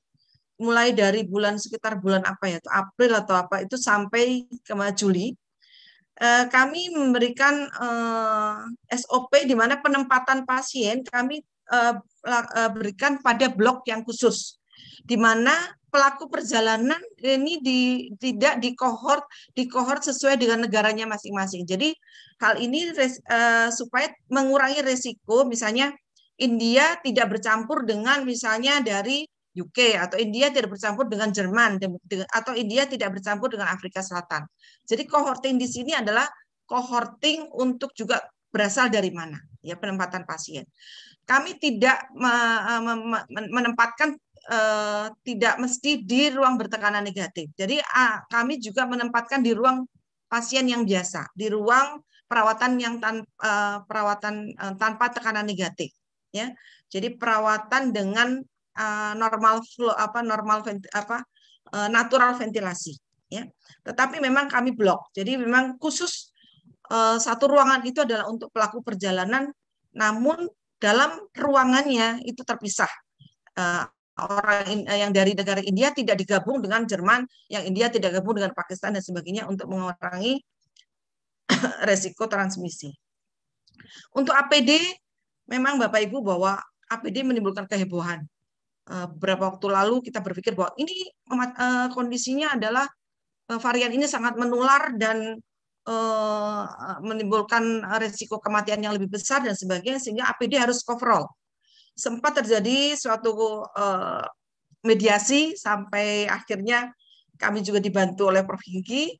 mulai dari bulan sekitar bulan apa ya, itu April atau apa itu sampai ke Juli. Eh, kami memberikan eh, SOP di mana penempatan pasien kami eh, berikan pada blok yang khusus, di mana pelaku perjalanan ini di, tidak di kohort di kohort sesuai dengan negaranya masing-masing. Jadi hal ini res, uh, supaya mengurangi resiko misalnya India tidak bercampur dengan misalnya dari UK atau India tidak bercampur dengan Jerman atau India tidak bercampur dengan Afrika Selatan. Jadi cohorting di sini adalah cohorting untuk juga berasal dari mana ya penempatan pasien. Kami tidak eh, menempatkan eh, tidak mesti di ruang bertekanan negatif. Jadi ah, kami juga menempatkan di ruang pasien yang biasa, di ruang perawatan yang tan, eh, perawatan eh, tanpa tekanan negatif. Ya, jadi perawatan dengan eh, normal flow apa normal apa eh, natural ventilasi. Ya, tetapi memang kami blok. Jadi memang khusus eh, satu ruangan itu adalah untuk pelaku perjalanan, namun dalam ruangannya itu terpisah eh, orang eh, yang dari negara India tidak digabung dengan Jerman, yang India tidak gabung dengan Pakistan dan sebagainya untuk mengurangi <coughs> resiko transmisi. Untuk APD, memang Bapak Ibu bahwa APD menimbulkan kehebohan. Eh, beberapa waktu lalu kita berpikir bahwa ini eh, kondisinya adalah varian ini sangat menular dan menimbulkan resiko kematian yang lebih besar dan sebagainya, sehingga APD harus coverall sempat terjadi suatu uh, mediasi sampai akhirnya kami juga dibantu oleh Prof Hingki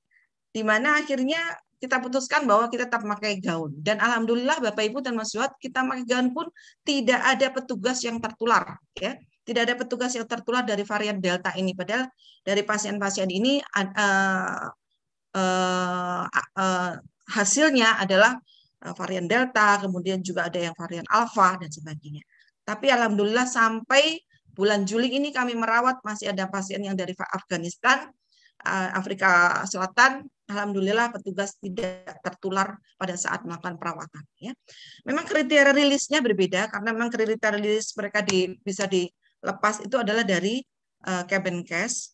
di mana akhirnya kita putuskan bahwa kita tetap pakai gaun dan alhamdulillah Bapak Ibu dan Mas Zuhad kita pakai gaun pun tidak ada petugas yang tertular ya tidak ada petugas yang tertular dari varian delta ini padahal dari pasien-pasien ini uh, uh, uh, hasilnya adalah eh, varian delta kemudian juga ada yang varian alpha dan sebagainya tapi alhamdulillah sampai bulan Juli ini kami merawat masih ada pasien yang dari Afghanistan, eh, Afrika Selatan. Alhamdulillah petugas tidak tertular pada saat melakukan perawatan. Ya. Memang kriteria rilisnya berbeda karena memang kriteria rilis mereka di, bisa dilepas itu adalah dari uh, eh, cabin cash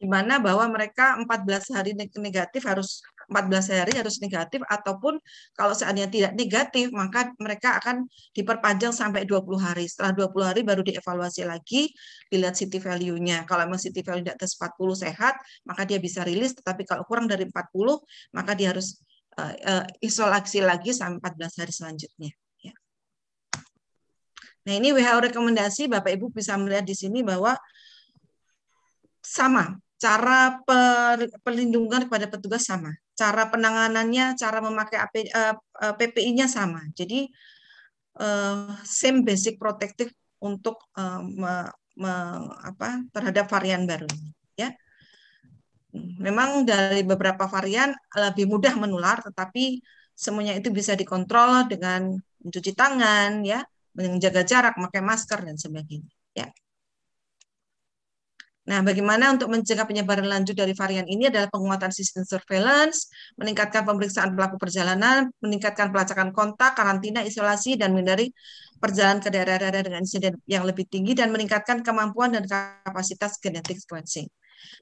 di mana bahwa mereka 14 hari negatif harus 14 hari harus negatif ataupun kalau seandainya tidak negatif maka mereka akan diperpanjang sampai 20 hari. Setelah 20 hari baru dievaluasi lagi dilihat city value-nya. Kalau memang city value di atas 40 sehat maka dia bisa rilis tetapi kalau kurang dari 40 maka dia harus uh, isolasi lagi sampai 14 hari selanjutnya. Ya. Nah ini WHO rekomendasi Bapak Ibu bisa melihat di sini bahwa sama cara perlindungan kepada petugas sama cara penanganannya, cara memakai AP, uh, eh, eh, PPI-nya sama. Jadi uh, same basic protective untuk uh, me, me, apa, terhadap varian baru. Ya, memang dari beberapa varian lebih mudah menular, tetapi semuanya itu bisa dikontrol dengan mencuci tangan, ya, menjaga jarak, memakai masker dan sebagainya. Nah, bagaimana untuk mencegah penyebaran lanjut dari varian ini adalah penguatan sistem surveillance, meningkatkan pemeriksaan pelaku perjalanan, meningkatkan pelacakan kontak, karantina, isolasi, dan menghindari perjalanan ke daerah-daerah dengan insiden yang lebih tinggi, dan meningkatkan kemampuan dan kapasitas genetik sequencing.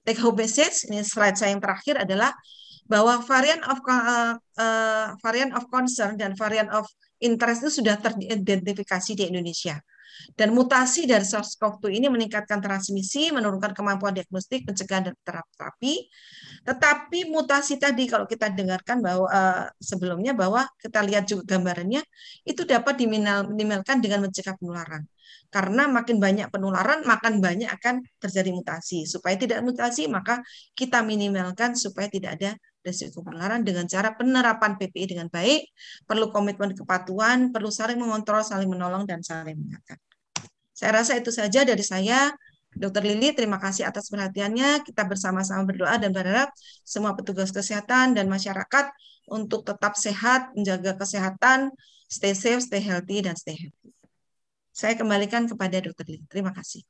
Take home message, ini slide saya yang terakhir adalah bahwa varian of uh, uh, varian of concern dan varian of interest itu sudah teridentifikasi di Indonesia. Dan mutasi dari SARS-CoV-2 ini meningkatkan transmisi, menurunkan kemampuan diagnostik, pencegahan dan terapi. Tetapi mutasi tadi kalau kita dengarkan bahwa uh, sebelumnya bahwa kita lihat juga gambarannya itu dapat diminimalkan dengan mencegah penularan. Karena makin banyak penularan, makan banyak akan terjadi mutasi. Supaya tidak mutasi, maka kita minimalkan supaya tidak ada risiko penularan dengan cara penerapan PPI dengan baik, perlu komitmen kepatuhan, perlu saling mengontrol, saling menolong, dan saling mengingatkan. Saya rasa itu saja dari saya. Dokter Lili, terima kasih atas perhatiannya. Kita bersama-sama berdoa dan berharap semua petugas kesehatan dan masyarakat untuk tetap sehat, menjaga kesehatan, stay safe, stay healthy, dan stay happy. Saya kembalikan kepada Dokter Lili. Terima kasih.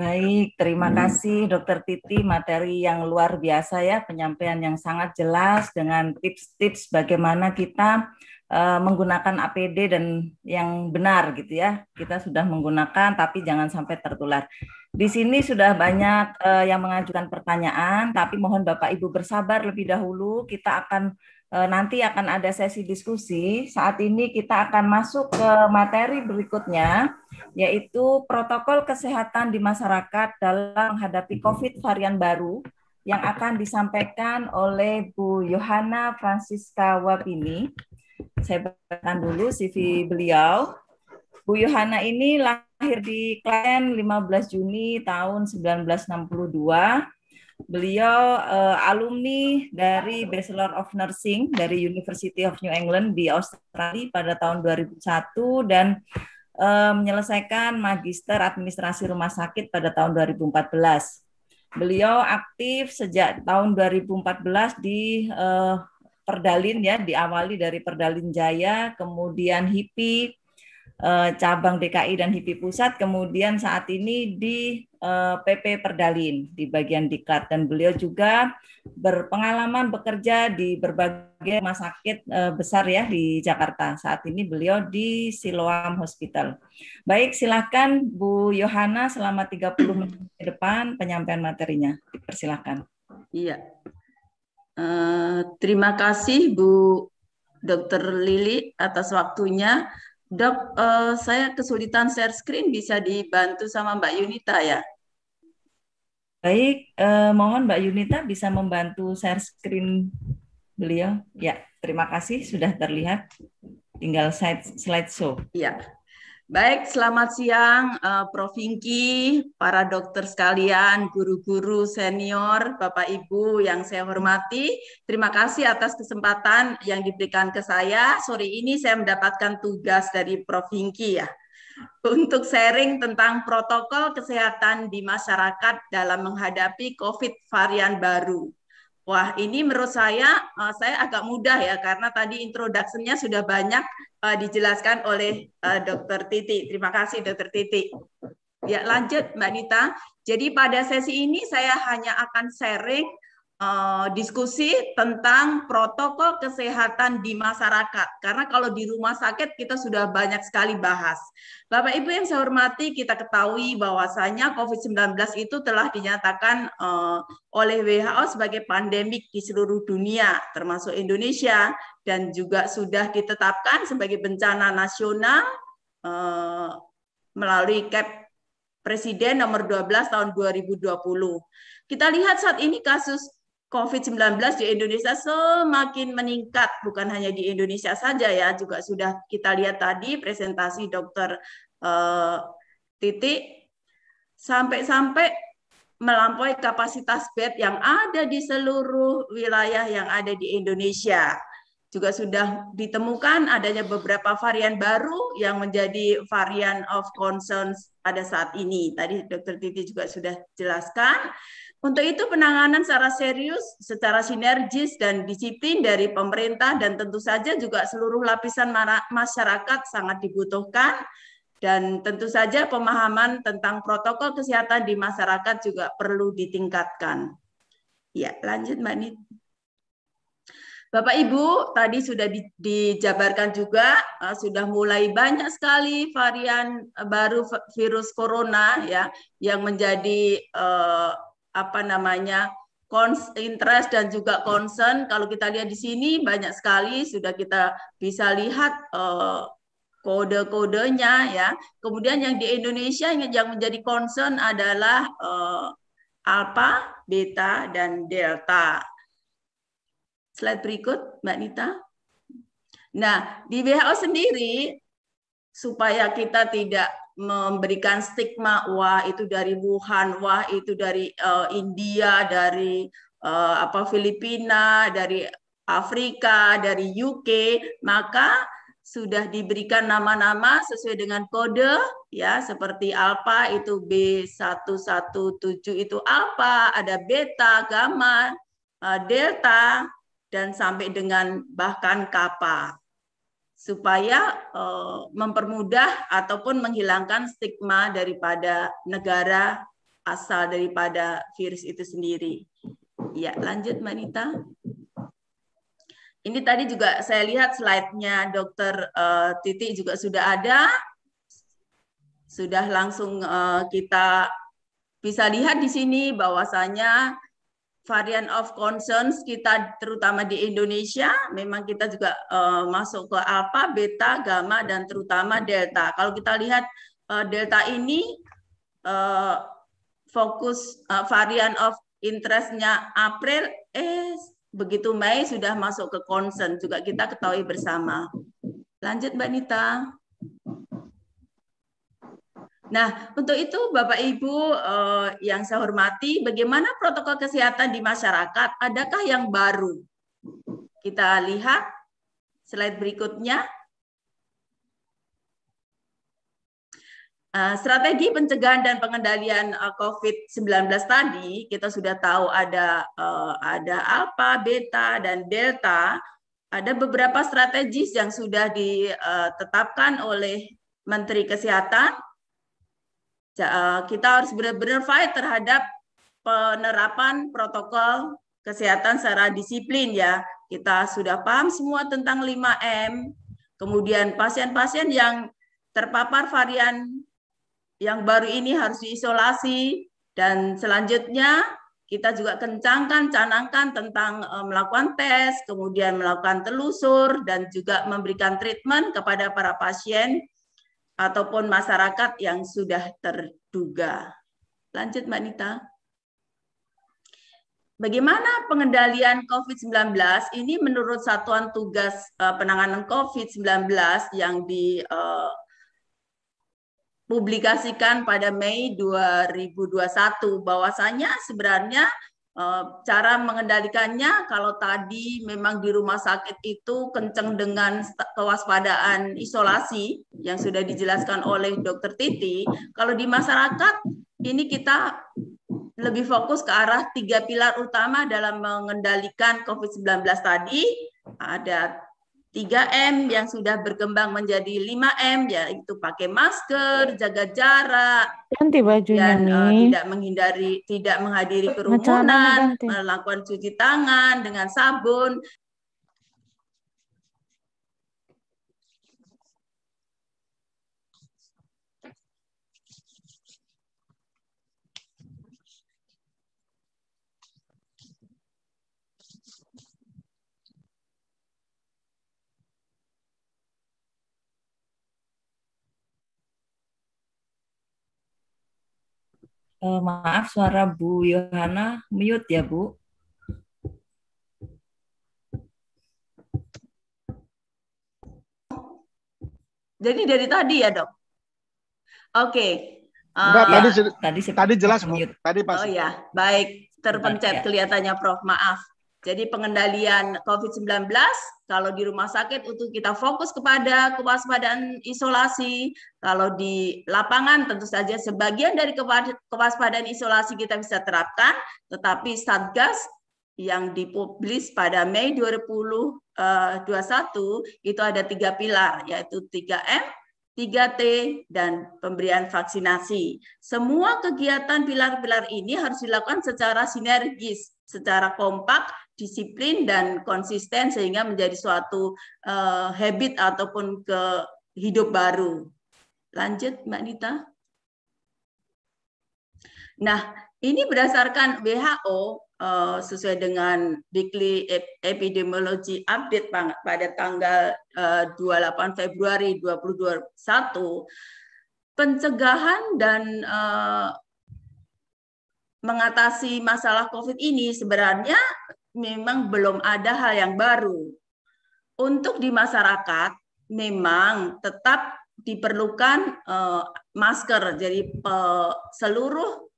Baik, terima hmm. kasih Dokter Titi materi yang luar biasa ya, penyampaian yang sangat jelas dengan tips-tips bagaimana kita Eh, menggunakan APD dan yang benar gitu ya. Kita sudah menggunakan tapi jangan sampai tertular. Di sini sudah banyak uh, yang mengajukan pertanyaan tapi mohon Bapak Ibu bersabar lebih dahulu. Kita akan eh, nanti akan ada sesi diskusi. Saat ini kita akan masuk ke materi berikutnya yaitu protokol kesehatan di masyarakat dalam menghadapi Covid varian baru yang akan disampaikan oleh Bu Yohana Francisca Wapini saya bacakan dulu CV beliau. Bu Yohana ini lahir di Klaten 15 Juni tahun 1962. Beliau uh, alumni dari Bachelor of Nursing dari University of New England di Australia pada tahun 2001 dan uh, menyelesaikan Magister Administrasi Rumah Sakit pada tahun 2014. Beliau aktif sejak tahun 2014 di uh, Perdalin ya diawali dari Perdalin Jaya, kemudian HIPI eh, cabang DKI dan HIPI pusat, kemudian saat ini di PP eh, Perdalin di bagian diklat dan beliau juga berpengalaman bekerja di berbagai rumah sakit eh, besar ya di Jakarta. Saat ini beliau di Siloam Hospital. Baik, silakan Bu Yohana selama 30 menit ke depan penyampaian materinya. Dipersilahkan. Iya, Eh, terima kasih Bu Dokter Lili atas waktunya. Dok, uh, saya kesulitan share screen, bisa dibantu sama Mbak Yunita ya? Baik, uh, mohon Mbak Yunita bisa membantu share screen beliau. Ya, terima kasih sudah terlihat. Tinggal slide show. Ya, Baik, selamat siang uh, Prof. Hingki, para dokter sekalian, guru-guru senior, Bapak Ibu yang saya hormati. Terima kasih atas kesempatan yang diberikan ke saya. Sore ini saya mendapatkan tugas dari Prof. Hingki ya untuk sharing tentang protokol kesehatan di masyarakat dalam menghadapi COVID varian baru. Wah, ini menurut saya uh, saya agak mudah ya karena tadi introduction-nya sudah banyak uh, dijelaskan oleh uh, eh, Dr. Titi. Terima kasih Dr. Titi. Ya, lanjut Mbak Nita. Jadi pada sesi ini saya hanya akan sharing Eh, diskusi tentang protokol kesehatan di masyarakat. Karena kalau di rumah sakit kita sudah banyak sekali bahas. Bapak Ibu yang saya hormati, kita ketahui bahwasanya COVID-19 itu telah dinyatakan eh, oleh WHO sebagai pandemik di seluruh dunia, termasuk Indonesia, dan juga sudah ditetapkan sebagai bencana nasional eh, melalui CAP Presiden nomor 12 tahun 2020. Kita lihat saat ini kasus COVID-19 di Indonesia semakin meningkat, bukan hanya di Indonesia saja ya, juga sudah kita lihat tadi presentasi dokter uh, eh, Titik, sampai-sampai melampaui kapasitas bed yang ada di seluruh wilayah yang ada di Indonesia. Juga sudah ditemukan adanya beberapa varian baru yang menjadi varian of concerns pada saat ini. Tadi dokter Titi juga sudah jelaskan. Untuk itu penanganan secara serius, secara sinergis dan disiplin dari pemerintah dan tentu saja juga seluruh lapisan masyarakat sangat dibutuhkan dan tentu saja pemahaman tentang protokol kesehatan di masyarakat juga perlu ditingkatkan. Ya, lanjut Mbak Nid. Bapak Ibu, tadi sudah dijabarkan juga eh, sudah mulai banyak sekali varian eh, baru virus corona ya yang menjadi uh, apa namanya interest dan juga concern kalau kita lihat di sini banyak sekali sudah kita bisa lihat uh, kode-kodenya ya. Kemudian yang di Indonesia yang menjadi concern adalah uh, alpha, beta dan delta. Slide berikut Mbak Nita. Nah, di WHO sendiri supaya kita tidak memberikan stigma wah itu dari Wuhan, wah itu dari uh, India, dari uh, apa Filipina, dari Afrika, dari UK, maka sudah diberikan nama-nama sesuai dengan kode ya seperti alfa itu B117 itu alfa, ada beta, gamma, eh, delta dan sampai dengan bahkan kappa supaya eh, mempermudah ataupun menghilangkan stigma daripada negara asal daripada virus itu sendiri. Ya, lanjut Manita. Ini tadi juga saya lihat slide-nya Dokter uh, Titi juga sudah ada, sudah langsung eh, kita bisa lihat di sini bahwasanya varian of concerns kita terutama di Indonesia memang kita juga uh, masuk ke Alpha, beta, gamma dan terutama delta. Kalau kita lihat uh, delta ini uh, fokus uh, varian of interestnya April eh begitu Mei sudah masuk ke concern juga kita ketahui bersama. Lanjut Mbak Nita. Nah, untuk itu Bapak Ibu eh, yang saya hormati, bagaimana protokol kesehatan di masyarakat? Adakah yang baru? Kita lihat slide berikutnya. Eh, strategi pencegahan dan pengendalian eh, COVID-19 tadi kita sudah tahu ada uh, ada apa, beta dan delta. Ada beberapa strategis yang sudah ditetapkan oleh Menteri Kesehatan Eh, kita harus benar-benar fight terhadap penerapan protokol kesehatan secara disiplin ya. Kita sudah paham semua tentang 5M. Kemudian pasien-pasien yang terpapar varian yang baru ini harus diisolasi dan selanjutnya kita juga kencangkan canangkan tentang eh, melakukan tes, kemudian melakukan telusur dan juga memberikan treatment kepada para pasien ataupun masyarakat yang sudah terduga. Lanjut Mbak Nita. Bagaimana pengendalian COVID-19 ini menurut Satuan Tugas eh, Penanganan COVID-19 yang dipublikasikan eh, pada Mei 2021 bahwasanya sebenarnya Eh, cara mengendalikannya kalau tadi memang di rumah sakit itu kenceng dengan kewaspadaan isolasi yang sudah dijelaskan oleh dokter Titi, kalau di masyarakat ini kita lebih fokus ke arah tiga pilar utama dalam mengendalikan COVID-19 tadi, ada 3M yang sudah berkembang menjadi 5M yaitu pakai masker, ya. jaga jarak, ganti bajunya dan uh, tidak menghindari tidak menghadiri kerumunan, melakukan cuci tangan dengan sabun Uh, maaf suara Bu Yohana mute ya Bu. Jadi dari tadi ya dok. Oke. Okay. Uh, tadi, ya, tadi, tadi jelas Bu. Tadi pas. Oh ya, baik terpencet ya. kelihatannya Prof. Maaf. Jadi pengendalian COVID-19 kalau di rumah sakit untuk kita fokus kepada kewaspadaan isolasi, kalau di lapangan tentu saja sebagian dari kewaspadaan isolasi kita bisa terapkan, tetapi Satgas yang dipublis pada Mei 2021 eh, itu ada tiga pilar yaitu 3M, 3T, dan pemberian vaksinasi. Semua kegiatan pilar-pilar ini harus dilakukan secara sinergis, secara kompak disiplin dan konsisten sehingga menjadi suatu uh, habit ataupun ke hidup baru. Lanjut Mbak Nita. Nah, ini berdasarkan WHO uh, eh, sesuai dengan Weekly Epidemiology Update pada tanggal eh, uh, 28 Februari 2021 pencegahan dan uh, mengatasi masalah COVID ini sebenarnya memang belum ada hal yang baru. Untuk di masyarakat memang tetap diperlukan uh, masker. Jadi uh, seluruh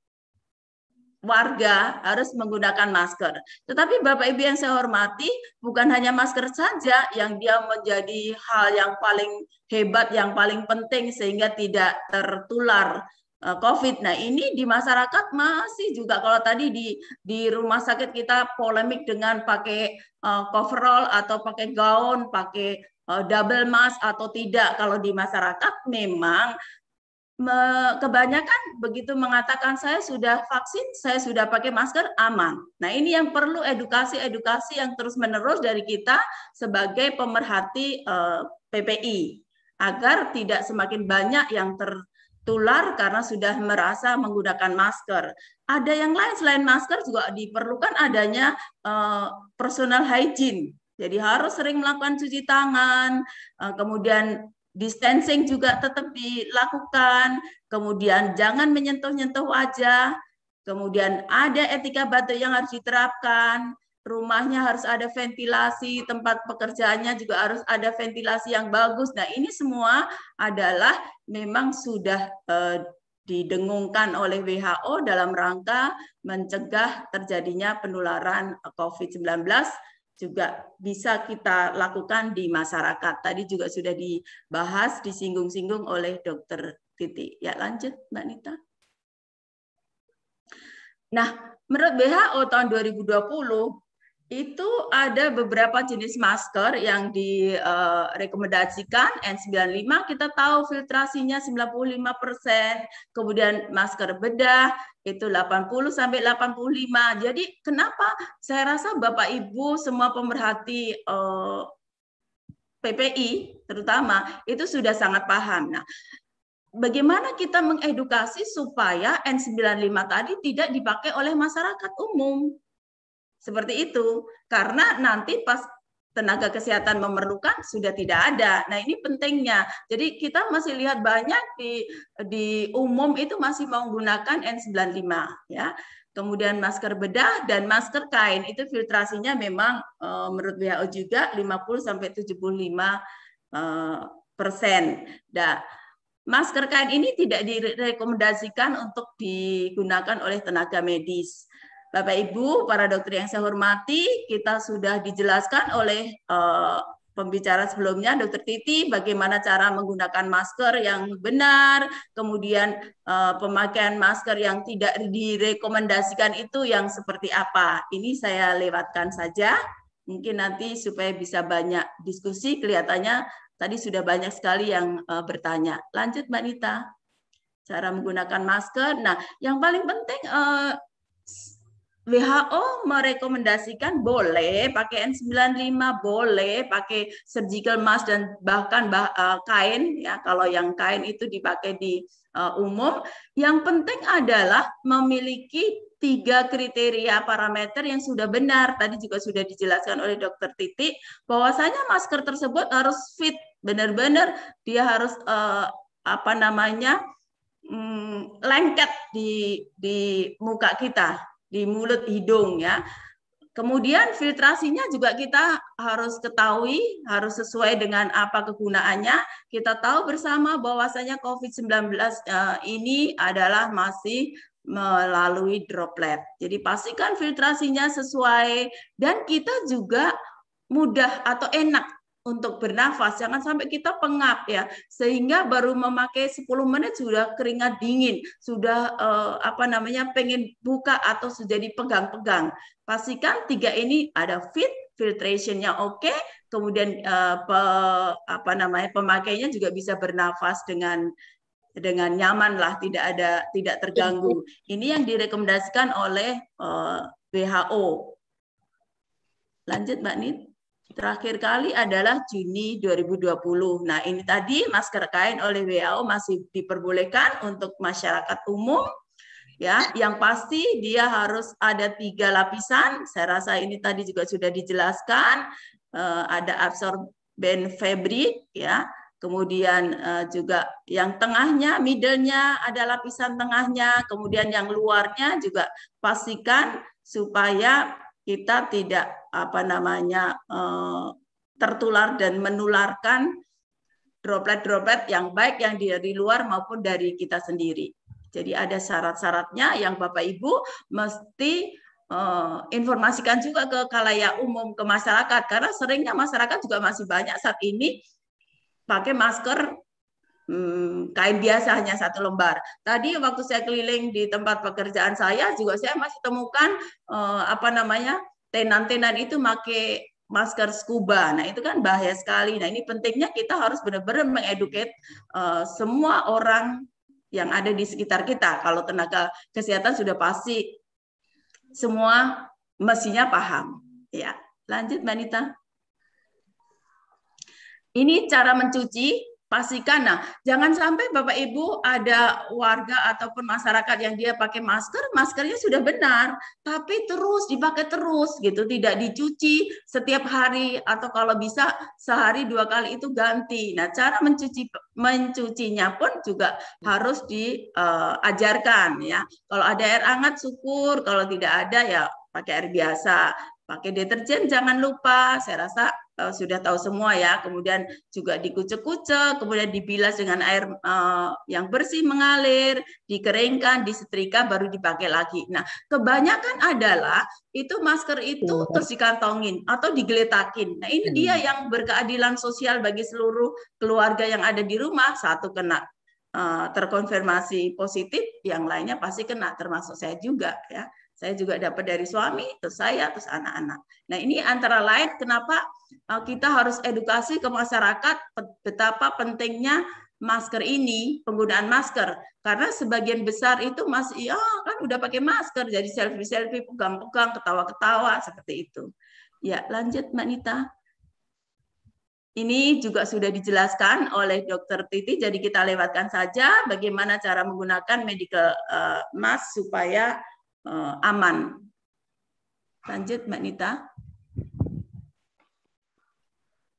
warga harus menggunakan masker. Tetapi Bapak Ibu yang saya hormati, bukan hanya masker saja yang dia menjadi hal yang paling hebat, yang paling penting sehingga tidak tertular Eh, COVID. Nah, ini di masyarakat masih juga kalau tadi di di rumah sakit kita polemik dengan pakai uh, coverall atau pakai gaun, pakai uh, double mask atau tidak. Kalau di masyarakat memang me, kebanyakan begitu mengatakan saya sudah vaksin, saya sudah pakai masker aman. Nah, ini yang perlu edukasi-edukasi yang terus-menerus dari kita sebagai pemerhati uh, PPI agar tidak semakin banyak yang ter tular karena sudah merasa menggunakan masker. Ada yang lain selain masker juga diperlukan adanya uh, personal hygiene. Jadi harus sering melakukan cuci tangan, uh, kemudian distancing juga tetap dilakukan, kemudian jangan menyentuh-nyentuh wajah, kemudian ada etika batu yang harus diterapkan, rumahnya harus ada ventilasi, tempat pekerjaannya juga harus ada ventilasi yang bagus. Nah, ini semua adalah memang sudah eh, didengungkan oleh WHO dalam rangka mencegah terjadinya penularan COVID-19 juga bisa kita lakukan di masyarakat. Tadi juga sudah dibahas, disinggung-singgung oleh dokter Titi. Ya lanjut Mbak Nita. Nah, menurut WHO tahun 2020 itu ada beberapa jenis masker yang direkomendasikan eh, N95 kita tahu filtrasinya 95%, kemudian masker bedah itu 80 sampai 85. Jadi kenapa saya rasa Bapak Ibu semua pemerhati eh, PPI terutama itu sudah sangat paham. Nah, bagaimana kita mengedukasi supaya N95 tadi tidak dipakai oleh masyarakat umum? Seperti itu. Karena nanti pas tenaga kesehatan memerlukan sudah tidak ada. Nah, ini pentingnya. Jadi kita masih lihat banyak di di umum itu masih menggunakan N95 ya. Kemudian masker bedah dan masker kain itu filtrasinya memang e, menurut WHO juga 50 sampai 75 e, eh, persen. Nah, masker kain ini tidak direkomendasikan untuk digunakan oleh tenaga medis Bapak Ibu, para dokter yang saya hormati, kita sudah dijelaskan oleh uh, pembicara sebelumnya, Dokter Titi, bagaimana cara menggunakan masker yang benar, kemudian eh, pemakaian masker yang tidak direkomendasikan itu yang seperti apa. Ini saya lewatkan saja, mungkin nanti supaya bisa banyak diskusi. Kelihatannya tadi sudah banyak sekali yang eh, bertanya. Lanjut, Mbak Nita, cara menggunakan masker. Nah, yang paling penting WHO merekomendasikan boleh pakai N95, boleh pakai surgical mask dan bahkan bah, uh, kain ya kalau yang kain itu dipakai di uh, umum. Yang penting adalah memiliki tiga kriteria parameter yang sudah benar. Tadi juga sudah dijelaskan oleh Dokter Titik bahwasanya masker tersebut harus fit benar-benar dia harus uh, apa namanya Hmm, lengket di di muka kita di mulut hidung ya. Kemudian filtrasinya juga kita harus ketahui, harus sesuai dengan apa kegunaannya. Kita tahu bersama bahwasanya COVID-19 eh, ini adalah masih melalui droplet. Jadi pastikan filtrasinya sesuai dan kita juga mudah atau enak untuk bernafas. Jangan sampai kita pengap ya, sehingga baru memakai 10 menit sudah keringat dingin, sudah eh, apa namanya pengen buka atau sudah dipegang-pegang. Pastikan tiga ini ada fit, filtrationnya oke, okay, kemudian eh, pe, apa namanya pemakainya juga bisa bernafas dengan dengan nyaman lah, tidak ada tidak terganggu. Ini yang direkomendasikan oleh eh, WHO. Lanjut Mbak Nit. Terakhir kali adalah Juni 2020. Nah, ini tadi masker kain oleh WHO masih diperbolehkan untuk masyarakat umum. Ya, yang pasti dia harus ada tiga lapisan. Saya rasa ini tadi juga sudah dijelaskan. Eh, ada absorben fabric, ya. Kemudian eh, juga yang tengahnya, middlenya ada lapisan tengahnya. Kemudian yang luarnya juga pastikan supaya kita tidak apa namanya eh, tertular dan menularkan droplet-droplet yang baik yang dari luar maupun dari kita sendiri. Jadi ada syarat-syaratnya yang Bapak Ibu mesti eh, informasikan juga ke kalayak umum ke masyarakat karena seringnya masyarakat juga masih banyak saat ini pakai masker hmm, kain biasa hanya satu lembar. Tadi waktu saya keliling di tempat pekerjaan saya juga saya masih temukan eh, apa namanya tenan-tenan itu make masker scuba. Nah, itu kan bahaya sekali. Nah, ini pentingnya kita harus benar-benar mengeduket uh, semua orang yang ada di sekitar kita. Kalau tenaga kesehatan sudah pasti semua mestinya paham. Ya, lanjut Mbak Ini cara mencuci pastikan. Nah, jangan sampai Bapak Ibu ada warga ataupun masyarakat yang dia pakai masker, maskernya sudah benar, tapi terus dipakai terus gitu, tidak dicuci setiap hari atau kalau bisa sehari dua kali itu ganti. Nah, cara mencuci mencucinya pun juga harus diajarkan eh, uh, ya. Kalau ada air hangat syukur, kalau tidak ada ya pakai air biasa pakai deterjen jangan lupa saya rasa uh, sudah tahu semua ya kemudian juga dikucek-kucek kemudian dibilas dengan air uh, yang bersih mengalir dikeringkan disetrika baru dipakai lagi nah kebanyakan adalah itu masker itu iya. terus dikantongin atau digeletakin nah ini hmm. dia yang berkeadilan sosial bagi seluruh keluarga yang ada di rumah satu kena uh, terkonfirmasi positif yang lainnya pasti kena termasuk saya juga ya saya juga dapat dari suami, terus saya, terus anak-anak. Nah ini antara lain kenapa eh, kita harus edukasi ke masyarakat betapa pentingnya masker ini, penggunaan masker. Karena sebagian besar itu masih, ya oh, kan udah pakai masker, jadi selfie-selfie, pegang-pegang, ketawa-ketawa, seperti itu. Ya, lanjut Mbak Nita. Ini juga sudah dijelaskan oleh dokter Titi, jadi kita lewatkan saja bagaimana cara menggunakan medical eh, mask supaya uh, aman. Lanjut Mbak Nita.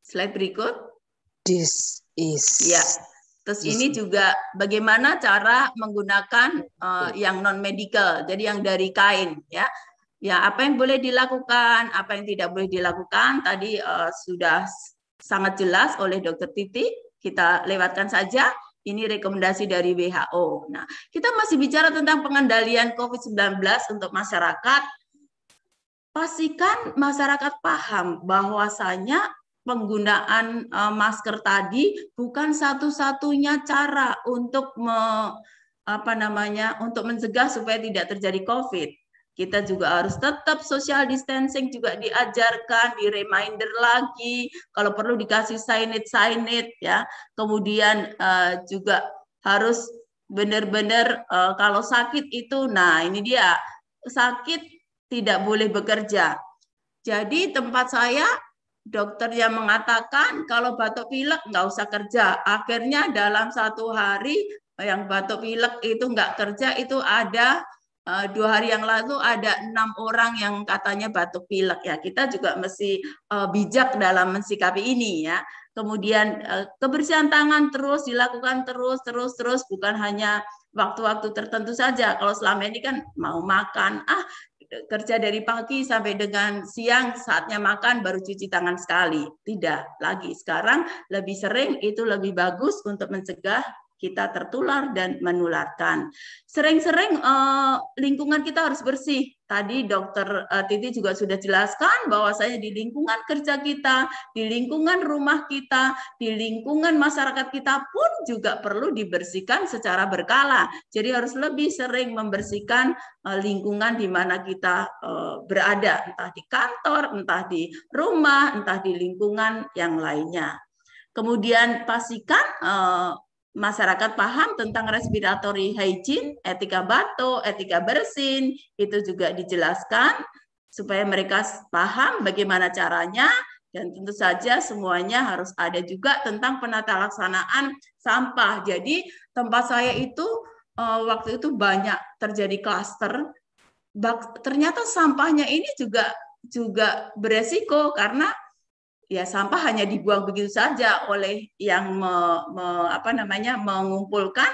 Slide berikut. This is. Ya. Terus this ini juga bagaimana cara menggunakan uh, yang non medical, jadi yang dari kain ya. Ya, apa yang boleh dilakukan, apa yang tidak boleh dilakukan tadi uh, sudah sangat jelas oleh Dokter Titi. Kita lewatkan saja. Ini rekomendasi dari WHO. Nah, kita masih bicara tentang pengendalian COVID-19 untuk masyarakat. Pastikan masyarakat paham bahwasanya penggunaan eh, masker tadi bukan satu-satunya cara untuk me, apa namanya untuk mencegah supaya tidak terjadi COVID kita juga harus tetap social distancing juga diajarkan, di reminder lagi, kalau perlu dikasih sign it, ya. Kemudian uh, juga harus benar-benar uh, kalau sakit itu, nah ini dia sakit tidak boleh bekerja. Jadi tempat saya dokter yang mengatakan kalau batuk pilek nggak usah kerja. Akhirnya dalam satu hari yang batuk pilek itu nggak kerja itu ada uh, dua hari yang lalu ada enam orang yang katanya batuk pilek ya kita juga mesti uh, bijak dalam mensikapi ini ya kemudian uh, kebersihan tangan terus dilakukan terus terus terus bukan hanya waktu-waktu tertentu saja kalau selama ini kan mau makan ah kerja dari pagi sampai dengan siang saatnya makan baru cuci tangan sekali tidak lagi sekarang lebih sering itu lebih bagus untuk mencegah kita tertular dan menularkan. Sering-sering eh, lingkungan kita harus bersih. Tadi dokter eh, Titi juga sudah jelaskan bahwa saya di lingkungan kerja kita, di lingkungan rumah kita, di lingkungan masyarakat kita pun juga perlu dibersihkan secara berkala. Jadi harus lebih sering membersihkan eh, lingkungan di mana kita eh, berada, entah di kantor, entah di rumah, entah di lingkungan yang lainnya. Kemudian pastikan eh, masyarakat paham tentang respiratory hygiene, etika batuk, etika bersin, itu juga dijelaskan supaya mereka paham bagaimana caranya dan tentu saja semuanya harus ada juga tentang penata laksanaan sampah. Jadi tempat saya itu eh, waktu itu banyak terjadi klaster. Ternyata sampahnya ini juga juga beresiko karena ya sampah hanya dibuang begitu saja oleh yang me, me, apa namanya mengumpulkan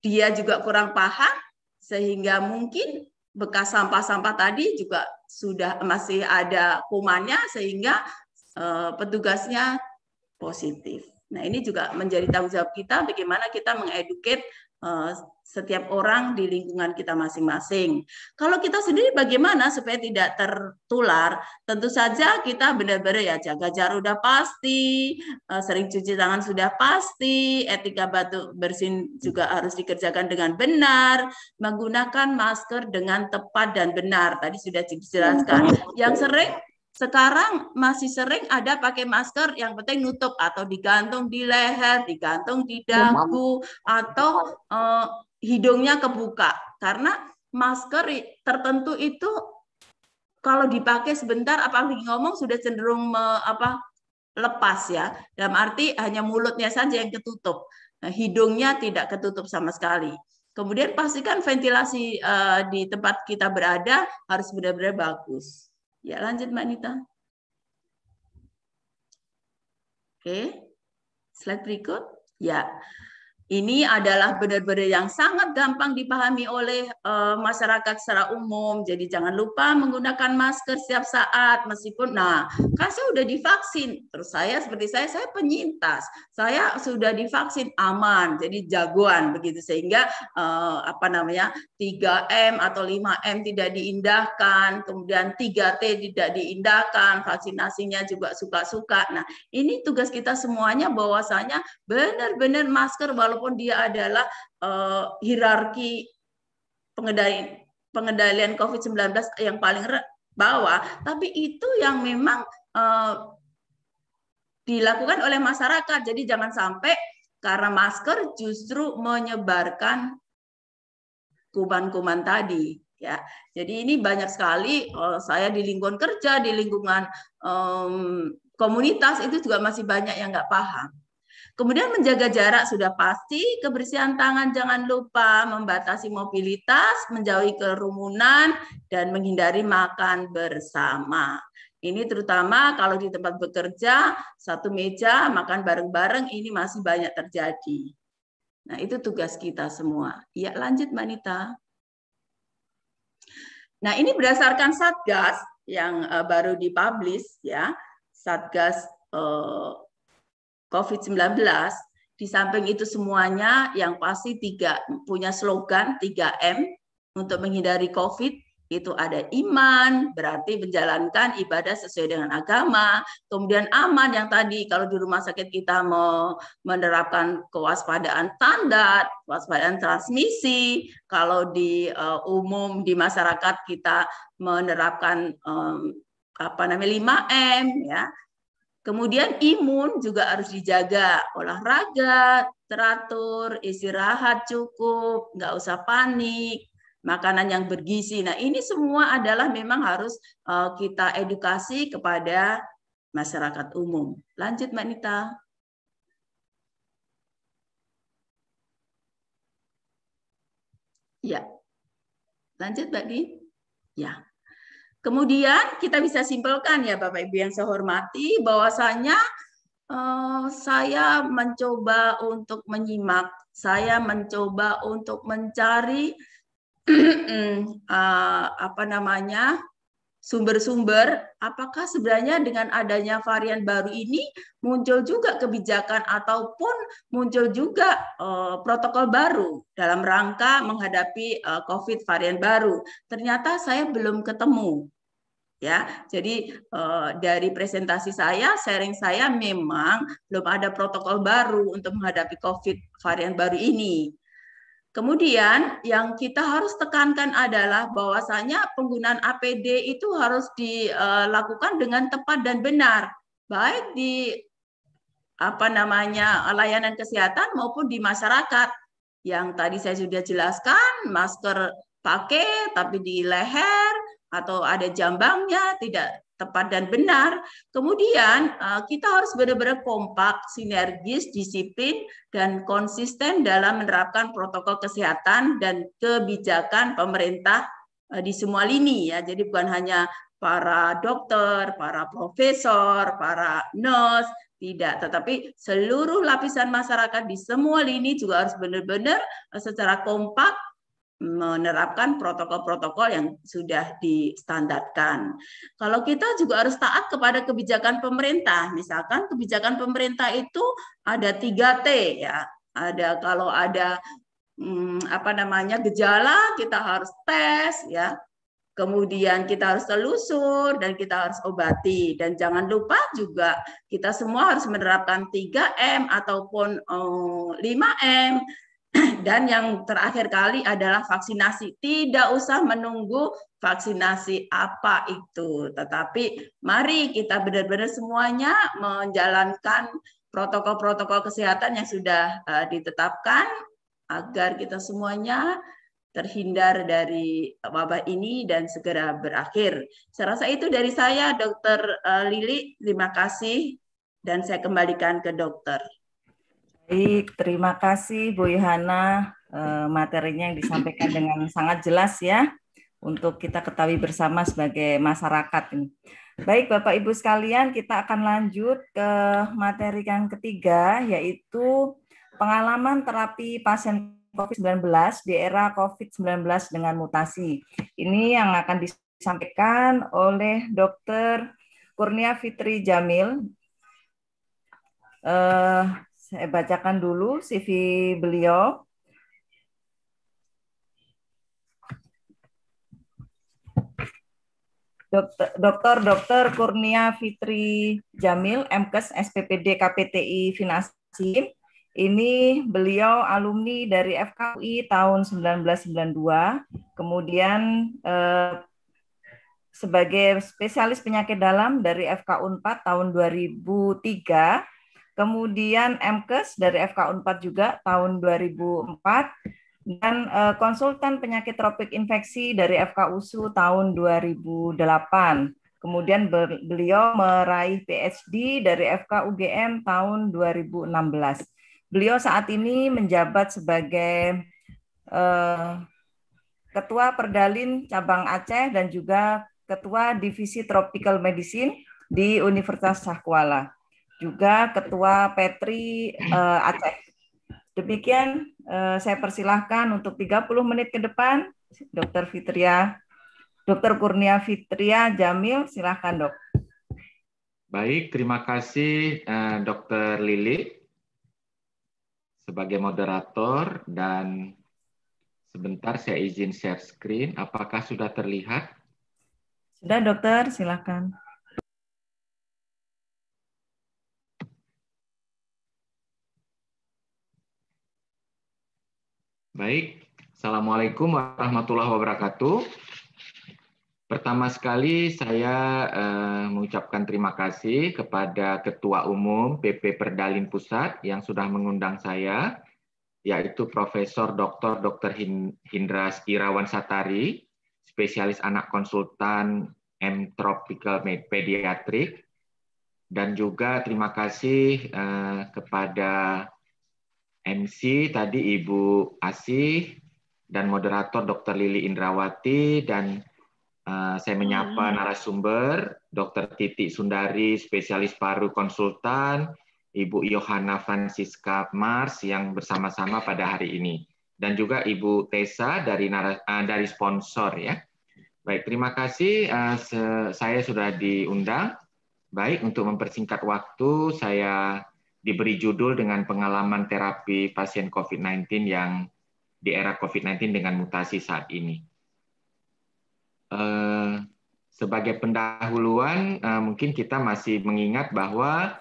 dia juga kurang paham sehingga mungkin bekas sampah-sampah tadi juga sudah masih ada kumannya sehingga eh, petugasnya positif. Nah ini juga menjadi tanggung jawab kita bagaimana kita mengeduket eh, setiap orang di lingkungan kita masing-masing. Kalau kita sendiri bagaimana supaya tidak tertular? Tentu saja kita benar-benar ya jaga jarak udah pasti, eh, sering cuci tangan sudah pasti, etika batuk bersin juga harus dikerjakan dengan benar, menggunakan masker dengan tepat dan benar. Tadi sudah dijelaskan. Iya. Yang sering sekarang masih sering ada pakai masker yang penting nutup atau digantung di leher, digantung di iya, dagu atau uh, hidungnya kebuka karena masker tertentu itu kalau dipakai sebentar apalagi ngomong sudah cenderung me, apa lepas ya dalam arti hanya mulutnya saja yang ketutup nah, hidungnya tidak ketutup sama sekali kemudian pastikan ventilasi uh, di tempat kita berada harus benar-benar bagus ya lanjut mbak Nita oke slide berikut ya ini adalah benar-benar yang sangat gampang dipahami oleh uh, masyarakat secara umum. Jadi jangan lupa menggunakan masker setiap saat meskipun nah, kan saya sudah divaksin. Terus saya seperti saya saya penyintas. Saya sudah divaksin aman. Jadi jagoan begitu sehingga uh, apa namanya? 3M atau 5M tidak diindahkan, kemudian 3T tidak diindahkan, vaksinasinya juga suka-suka. Nah, ini tugas kita semuanya bahwasanya benar-benar masker walaupun walaupun dia adalah uh, hierarki pengendalian pengendalian COVID-19 yang paling bawah, tapi itu yang memang uh, dilakukan oleh masyarakat. Jadi jangan sampai karena masker justru menyebarkan kuman-kuman tadi ya. Jadi ini banyak sekali uh, saya di lingkungan kerja, di lingkungan um, komunitas itu juga masih banyak yang nggak paham. Kemudian menjaga jarak sudah pasti, kebersihan tangan jangan lupa, membatasi mobilitas, menjauhi kerumunan, dan menghindari makan bersama. Ini terutama kalau di tempat bekerja, satu meja, makan bareng-bareng, ini masih banyak terjadi. Nah, itu tugas kita semua. Ya, lanjut manita Nah, ini berdasarkan Satgas yang eh, baru dipublish ya, Satgas eh, COVID-19, di samping itu semuanya yang pasti tiga punya slogan 3M untuk menghindari COVID, itu ada iman, berarti menjalankan ibadah sesuai dengan agama. Kemudian aman yang tadi kalau di rumah sakit kita mau menerapkan kewaspadaan tanda, kewaspadaan transmisi. Kalau di uh, umum di masyarakat kita menerapkan um, apa namanya 5M ya. Kemudian imun juga harus dijaga, olahraga teratur, istirahat cukup, nggak usah panik, makanan yang bergizi. Nah ini semua adalah memang harus eh, kita edukasi kepada masyarakat umum. Lanjut Mbak Nita. Ya, lanjut Mbak Di. Ya. Kemudian kita bisa simpelkan ya Bapak Ibu yang saya hormati bahwasanya uh, saya mencoba untuk menyimak, saya mencoba untuk mencari uh, <clears throat> apa namanya sumber-sumber apakah sebenarnya dengan adanya varian baru ini muncul juga kebijakan ataupun muncul juga uh, protokol baru dalam rangka menghadapi uh, COVID varian baru. Ternyata saya belum ketemu. Ya, jadi uh, dari presentasi saya, sharing saya memang belum ada protokol baru untuk menghadapi COVID varian baru ini Kemudian yang kita harus tekankan adalah bahwasanya penggunaan APD itu harus dilakukan dengan tepat dan benar, baik di apa namanya layanan kesehatan maupun di masyarakat. Yang tadi saya sudah jelaskan, masker pakai tapi di leher atau ada jambangnya tidak tepat dan benar. Kemudian eh, kita harus benar-benar kompak, sinergis, disiplin, dan konsisten dalam menerapkan protokol kesehatan dan kebijakan pemerintah eh, di semua lini ya. Jadi bukan hanya para dokter, para profesor, para nurse, tidak, tetapi seluruh lapisan masyarakat di semua lini juga harus benar-benar eh, secara kompak menerapkan protokol-protokol yang sudah distandarkan. Kalau kita juga harus taat kepada kebijakan pemerintah. Misalkan kebijakan pemerintah itu ada 3T ya. Ada kalau ada hmm, apa namanya gejala kita harus tes ya. Kemudian kita harus telusur dan kita harus obati dan jangan lupa juga kita semua harus menerapkan 3M ataupun oh, 5M <clears throat> Dan yang terakhir kali adalah vaksinasi. Tidak usah menunggu vaksinasi apa itu, tetapi mari kita benar-benar semuanya menjalankan protokol-protokol kesehatan yang sudah eh, ditetapkan agar kita semuanya terhindar dari wabah ini dan segera berakhir. Saya rasa itu dari saya, Dokter eh, Lili. Terima kasih dan saya kembalikan ke dokter. Baik, terima kasih Bu Yohana. Eh, materinya yang disampaikan dengan sangat jelas ya untuk kita ketahui bersama sebagai masyarakat ini. Baik Bapak Ibu sekalian, kita akan lanjut ke materi yang ketiga yaitu pengalaman terapi pasien COVID-19 di era COVID-19 dengan mutasi. Ini yang akan disampaikan oleh Dr. Kurnia Fitri Jamil. Uh, saya bacakan dulu CV beliau. Dokter, Dokter Kurnia Fitri Jamil, MKes SPPD KPTI Finansi. Ini beliau alumni dari FKUI tahun 1992, kemudian eh, sebagai spesialis penyakit dalam dari fkun Unpad tahun 2003 Kemudian MKes dari FK 4 juga tahun 2004 dan uh, konsultan penyakit tropik infeksi dari FK USU tahun 2008. Kemudian beliau meraih PhD dari FK UGM tahun 2016. Beliau saat ini menjabat sebagai uh, Ketua Perdalin Cabang Aceh dan juga Ketua Divisi Tropical Medicine di Universitas Sahkuala juga Ketua Petri uh, Aceh. Demikian uh, saya persilahkan untuk 30 menit ke depan Dokter Fitria, Dokter Kurnia Fitria Jamil, silahkan dok. Baik, terima kasih uh, eh, Dr. Lili sebagai moderator dan sebentar saya izin share screen. Apakah sudah terlihat? Sudah dokter, silakan. Baik, Assalamualaikum warahmatullahi wabarakatuh. Pertama sekali saya eh, mengucapkan terima kasih kepada Ketua Umum PP Perdalin Pusat yang sudah mengundang saya, yaitu Profesor Dr. Dr. Hindra Irawan Satari, spesialis anak konsultan M Tropical Pediatric, dan juga terima kasih eh, kepada MC tadi Ibu Asih dan moderator Dr. Lili Indrawati dan uh, saya menyapa hmm. narasumber Dr. Titi Sundari spesialis paru konsultan Ibu Yohana Francisca Mars yang bersama-sama pada hari ini dan juga Ibu Tesa dari naras, uh, eh, dari sponsor ya. Baik, terima kasih uh, saya sudah diundang. Baik, untuk mempersingkat waktu saya diberi judul dengan pengalaman terapi pasien COVID-19 yang di era COVID-19 dengan mutasi saat ini. Eh, sebagai pendahuluan, eh, mungkin kita masih mengingat bahwa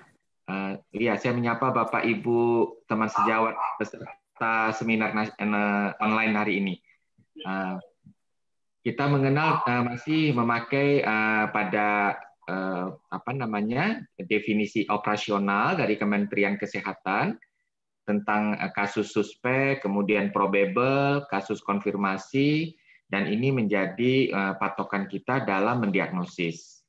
Uh, ya, saya menyapa Bapak Ibu teman sejawat peserta seminar online hari ini. kita mengenal masih memakai pada eh, apa namanya definisi operasional dari Kementerian Kesehatan tentang eh, kasus suspek, kemudian probable, kasus konfirmasi, dan ini menjadi eh, patokan kita dalam mendiagnosis.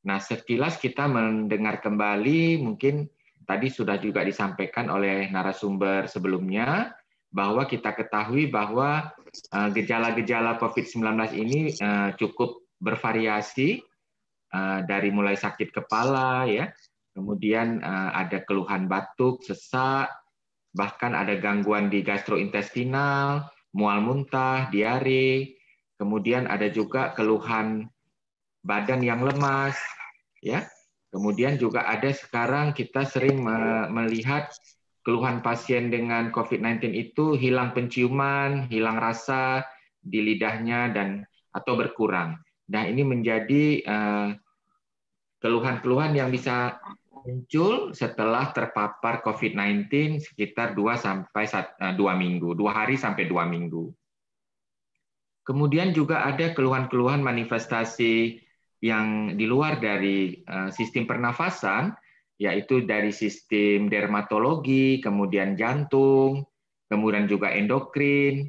Nah, sekilas kita mendengar kembali mungkin tadi sudah juga disampaikan oleh narasumber sebelumnya bahwa kita ketahui bahwa eh, gejala-gejala COVID-19 ini eh, cukup bervariasi Eh, dari mulai sakit kepala ya, kemudian eh, ada keluhan batuk, sesak, bahkan ada gangguan di gastrointestinal, mual muntah, diare, kemudian ada juga keluhan badan yang lemas, ya. Kemudian juga ada sekarang kita sering melihat keluhan pasien dengan COVID-19 itu hilang penciuman, hilang rasa di lidahnya dan atau berkurang. Nah, ini menjadi eh, keluhan-keluhan yang bisa muncul setelah terpapar COVID-19 sekitar 2 eh, sampai dua 2 minggu, 2 hari sampai 2 minggu. Kemudian juga ada keluhan-keluhan manifestasi yang di luar dari eh, sistem pernafasan, yaitu dari sistem dermatologi, kemudian jantung, kemudian juga endokrin,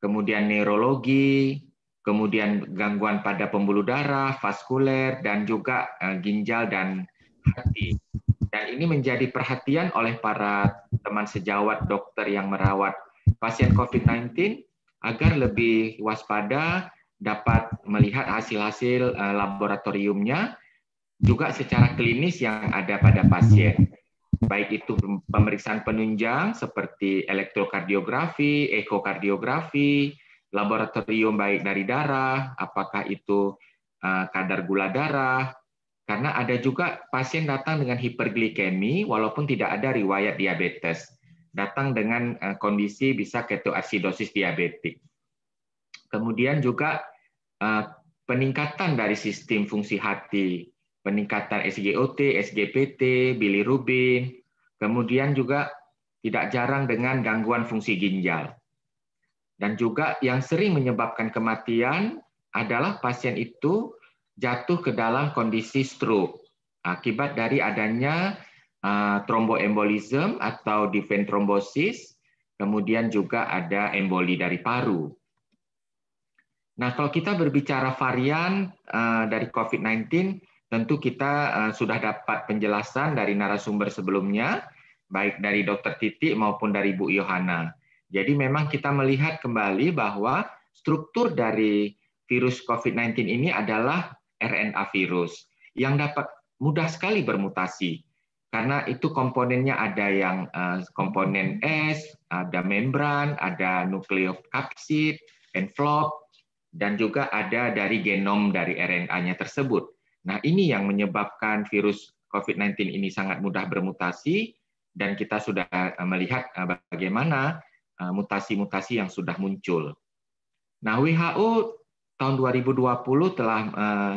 kemudian neurologi, kemudian gangguan pada pembuluh darah, vaskuler, dan juga eh, ginjal dan hati. Dan ini menjadi perhatian oleh para teman sejawat dokter yang merawat pasien COVID-19 agar lebih waspada, dapat melihat hasil-hasil eh, laboratoriumnya, juga secara klinis yang ada pada pasien. Baik itu pemeriksaan penunjang seperti elektrokardiografi, ekokardiografi, laboratorium baik dari darah, apakah itu eh, kadar gula darah, karena ada juga pasien datang dengan hiperglikemi walaupun tidak ada riwayat diabetes, datang dengan eh, kondisi bisa ketoasidosis diabetik. Kemudian juga eh, peningkatan dari sistem fungsi hati, peningkatan SGOT, SGPT, bilirubin, kemudian juga tidak jarang dengan gangguan fungsi ginjal. Dan juga yang sering menyebabkan kematian adalah pasien itu jatuh ke dalam kondisi stroke akibat dari adanya eh, tromboembolism atau defense trombosis, kemudian juga ada emboli dari paru. Nah, kalau kita berbicara varian eh, dari COVID-19, tentu kita eh, sudah dapat penjelasan dari narasumber sebelumnya, baik dari Dr. Titi maupun dari Bu Yohana. Jadi memang kita melihat kembali bahwa struktur dari virus COVID-19 ini adalah RNA virus yang dapat mudah sekali bermutasi karena itu komponennya ada yang eh, komponen S, ada membran, ada nukleokapsid, envelope, dan juga ada dari genom dari RNA-nya tersebut. Nah ini yang menyebabkan virus COVID-19 ini sangat mudah bermutasi dan kita sudah eh, melihat eh, bagaimana Uh, mutasi-mutasi yang sudah muncul. Nah, WHO tahun 2020 telah uh,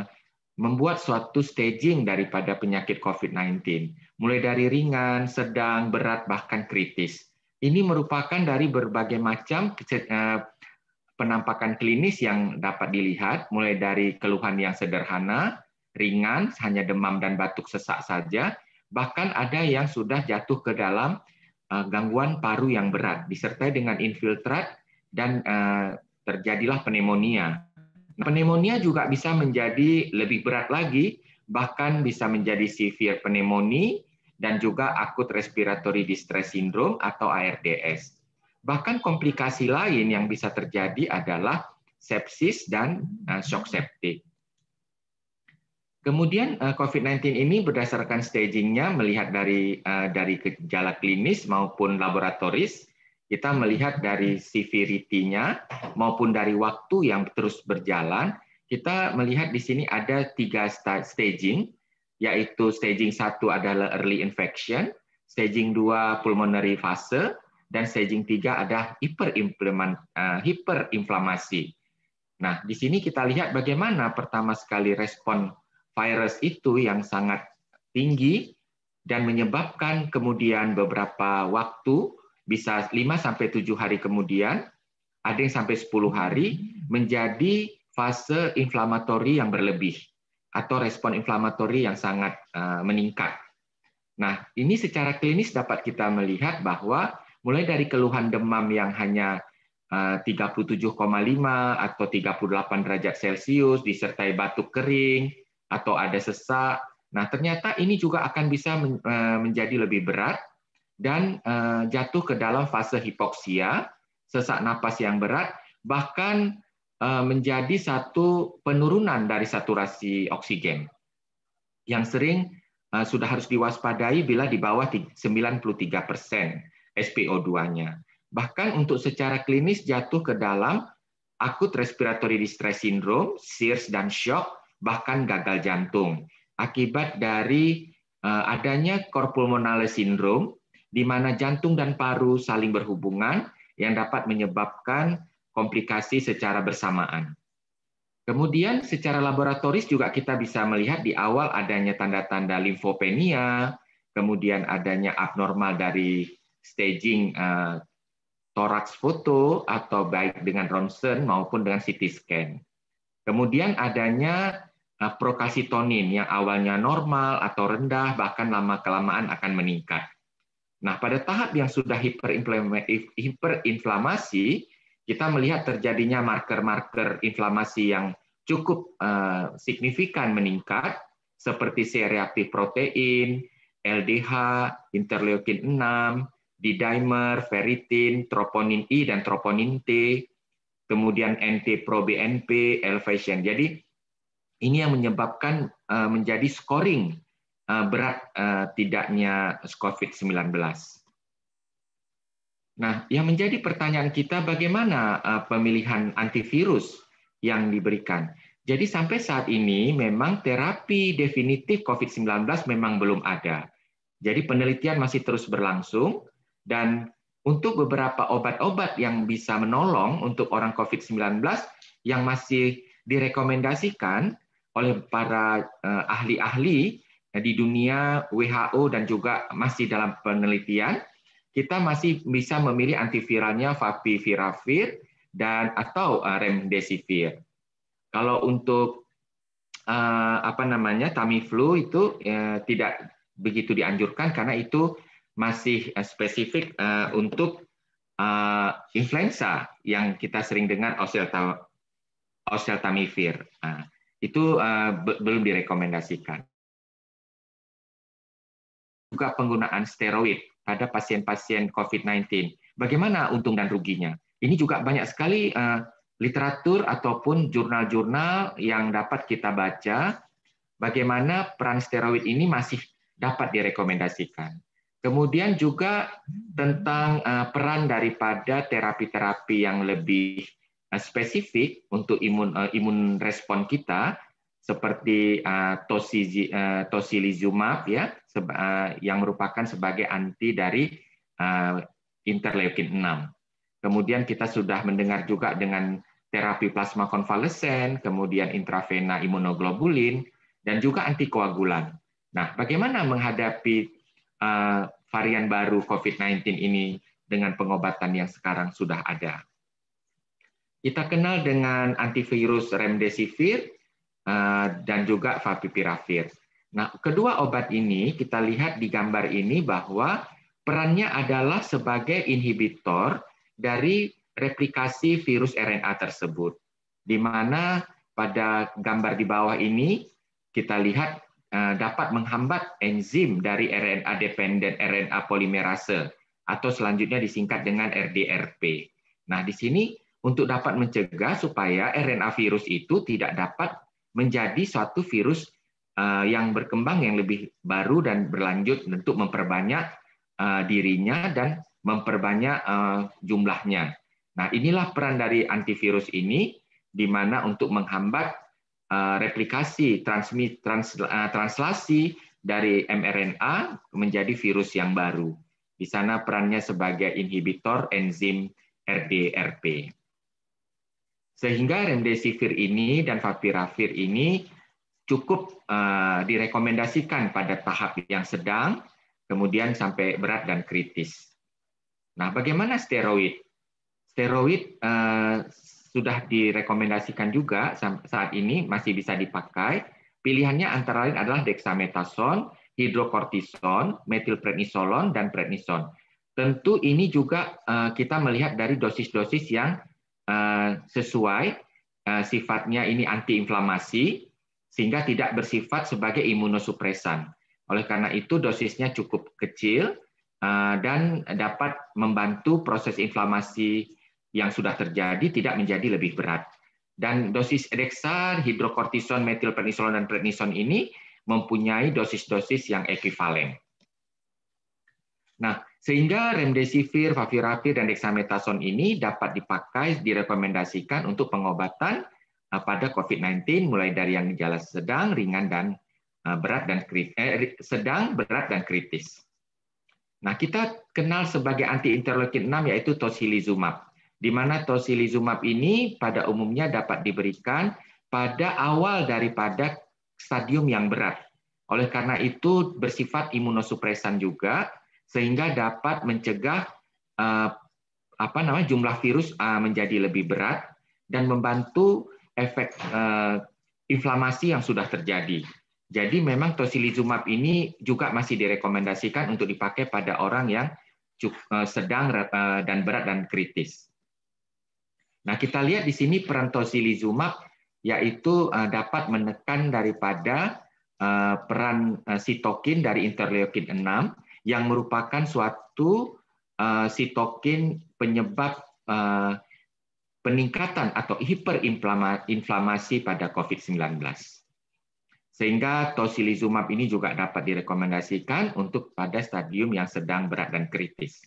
membuat suatu staging daripada penyakit COVID-19, mulai dari ringan, sedang, berat, bahkan kritis. Ini merupakan dari berbagai macam uh, penampakan klinis yang dapat dilihat, mulai dari keluhan yang sederhana, ringan, hanya demam dan batuk sesak saja, bahkan ada yang sudah jatuh ke dalam Eh, gangguan paru yang berat disertai dengan infiltrat dan eh, terjadilah pneumonia. Nah, pneumonia juga bisa menjadi lebih berat lagi, bahkan bisa menjadi severe pneumonia dan juga akut respiratory distress syndrome atau ARDS. Bahkan komplikasi lain yang bisa terjadi adalah sepsis dan eh, shock septic. Kemudian eh, COVID-19 ini berdasarkan stagingnya melihat dari eh, dari gejala klinis maupun laboratoris, kita melihat dari severity-nya maupun dari waktu yang terus berjalan, kita melihat di sini ada tiga staging, yaitu staging satu adalah early infection, staging dua pulmonary fase, dan staging tiga ada eh, hiperinflamasi. Nah, di sini kita lihat bagaimana pertama sekali respon virus itu yang sangat tinggi dan menyebabkan kemudian beberapa waktu bisa 5 sampai 7 hari kemudian ada yang sampai 10 hari menjadi fase inflamatori yang berlebih atau respon inflamatori yang sangat eh, meningkat. Nah, ini secara klinis dapat kita melihat bahwa mulai dari keluhan demam yang hanya 37,5 eh, atau 38 derajat Celcius disertai batuk kering atau ada sesak. Nah, ternyata ini juga akan bisa eh, menjadi lebih berat dan eh, jatuh ke dalam fase hipoksia, sesak napas yang berat, bahkan eh, menjadi satu penurunan dari saturasi oksigen yang sering sudah harus diwaspadai bila di bawah 93 persen SPO2-nya. Bahkan untuk secara klinis jatuh ke dalam akut respiratory distress syndrome, SIRS dan shock, bahkan gagal jantung akibat dari eh, adanya corpulmonale syndrome di mana jantung dan paru saling berhubungan yang dapat menyebabkan komplikasi secara bersamaan. Kemudian secara laboratoris juga kita bisa melihat di awal adanya tanda-tanda limfopenia, kemudian adanya abnormal dari staging uh, eh, toraks foto atau baik dengan ronsen maupun dengan CT scan. Kemudian adanya Nah, prokasitonin yang awalnya normal atau rendah bahkan lama-kelamaan akan meningkat. Nah, pada tahap yang sudah hiperinflamasi, kita melihat terjadinya marker-marker inflamasi yang cukup eh, signifikan meningkat seperti C-reaktif protein, LDH, interleukin 6, D-dimer, ferritin, troponin I e, dan troponin T, kemudian NT-proBNP, elevation. Jadi ini yang menyebabkan eh, menjadi scoring eh, berat eh, tidaknya COVID-19. Nah, yang menjadi pertanyaan kita bagaimana pemilihan antivirus yang diberikan. Jadi sampai saat ini memang terapi definitif COVID-19 memang belum ada. Jadi penelitian masih terus berlangsung dan untuk beberapa obat-obat yang bisa menolong untuk orang COVID-19 yang masih direkomendasikan oleh para eh, ahli-ahli eh, di dunia WHO dan juga masih dalam penelitian, kita masih bisa memilih antiviralnya favipiravir dan atau eh, remdesivir. Kalau untuk apa namanya Tamiflu itu ya, tidak begitu dianjurkan karena itu masih spesifik untuk influenza yang kita sering dengar oseltamivir. Nah, itu uh, belum direkomendasikan. Juga penggunaan steroid pada pasien-pasien COVID-19. Bagaimana untung dan ruginya? Ini juga banyak sekali uh, literatur ataupun jurnal-jurnal yang dapat kita baca bagaimana peran steroid ini masih dapat direkomendasikan. Kemudian juga tentang eh, peran daripada terapi-terapi yang lebih Nah, spesifik untuk imun uh, imun respon kita seperti uh, eh, tosilizumab eh, ya seba, uh, yang merupakan sebagai anti dari uh, interleukin 6. Kemudian kita sudah mendengar juga dengan terapi plasma konvalesen, kemudian intravena imunoglobulin dan juga antikoagulan. Nah, bagaimana menghadapi uh, varian baru COVID-19 ini dengan pengobatan yang sekarang sudah ada? kita kenal dengan antivirus remdesivir eh, dan juga favipiravir. Nah, kedua obat ini kita lihat di gambar ini bahwa perannya adalah sebagai inhibitor dari replikasi virus RNA tersebut. Di mana pada gambar di bawah ini kita lihat eh, dapat menghambat enzim dari RNA dependent RNA polimerase atau selanjutnya disingkat dengan RDRP. Nah, di sini untuk dapat mencegah supaya RNA virus itu tidak dapat menjadi suatu virus eh, yang berkembang yang lebih baru dan berlanjut untuk memperbanyak eh, dirinya dan memperbanyak eh, jumlahnya. Nah, inilah peran dari antivirus ini di mana untuk menghambat replikasi transmisi trans, translasi dari mRNA menjadi virus yang baru. Di sana perannya sebagai inhibitor enzim RDRP. Sehingga remdesivir ini dan favipiravir ini cukup eh, direkomendasikan pada tahap yang sedang, kemudian sampai berat dan kritis. Nah, bagaimana steroid? Steroid eh, sudah direkomendasikan juga saat ini masih bisa dipakai. Pilihannya antara lain adalah dexamethasone, hidrokortison, metilprednisolon, dan prednison. Tentu ini juga eh, kita melihat dari dosis-dosis yang Eh, sesuai eh, sifatnya ini antiinflamasi sehingga tidak bersifat sebagai imunosupresan. Oleh karena itu dosisnya cukup kecil eh, dan dapat membantu proses inflamasi yang sudah terjadi tidak menjadi lebih berat. Dan dosis Edexar, hidrokortison, metilprednisolon, dan prednison ini mempunyai dosis-dosis yang ekivalen. Nah, sehingga remdesivir, favirapir, dan dexamethasone ini dapat dipakai, direkomendasikan untuk pengobatan eh, pada COVID-19 mulai dari yang gejala sedang, ringan, dan eh, berat dan eh, sedang, berat, dan kritis. Nah, kita kenal sebagai anti-interleukin 6 yaitu tocilizumab. Di mana tocilizumab ini pada umumnya dapat diberikan pada awal daripada stadium yang berat. Oleh karena itu bersifat imunosupresan juga sehingga dapat mencegah eh, apa namanya jumlah virus eh, menjadi lebih berat dan membantu efek eh, inflamasi yang sudah terjadi. Jadi memang tosilizumab ini juga masih direkomendasikan untuk dipakai pada orang yang sedang dan berat dan kritis. Nah, kita lihat di sini peran tosilizumab yaitu dapat menekan daripada peran sitokin dari interleukin 6 yang merupakan suatu eh, sitokin penyebab eh, peningkatan atau hiperinflamasi pada COVID-19. Sehingga tosilizumab ini juga dapat direkomendasikan untuk pada stadium yang sedang berat dan kritis.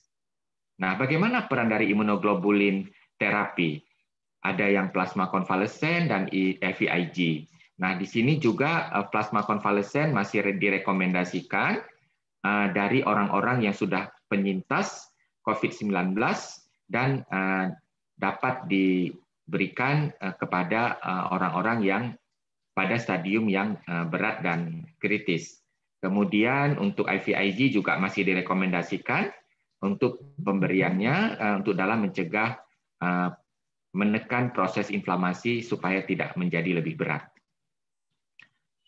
Nah, bagaimana peran dari imunoglobulin terapi? Ada yang plasma konvalesen dan FVIG. Eh, nah, di sini juga plasma konvalesen masih direkomendasikan Eh, dari orang-orang yang sudah penyintas COVID-19 dan eh, dapat diberikan eh, kepada orang-orang yang pada stadium yang berat dan kritis. Kemudian untuk IVIG juga masih direkomendasikan untuk pemberiannya untuk dalam mencegah menekan proses inflamasi supaya tidak menjadi lebih berat.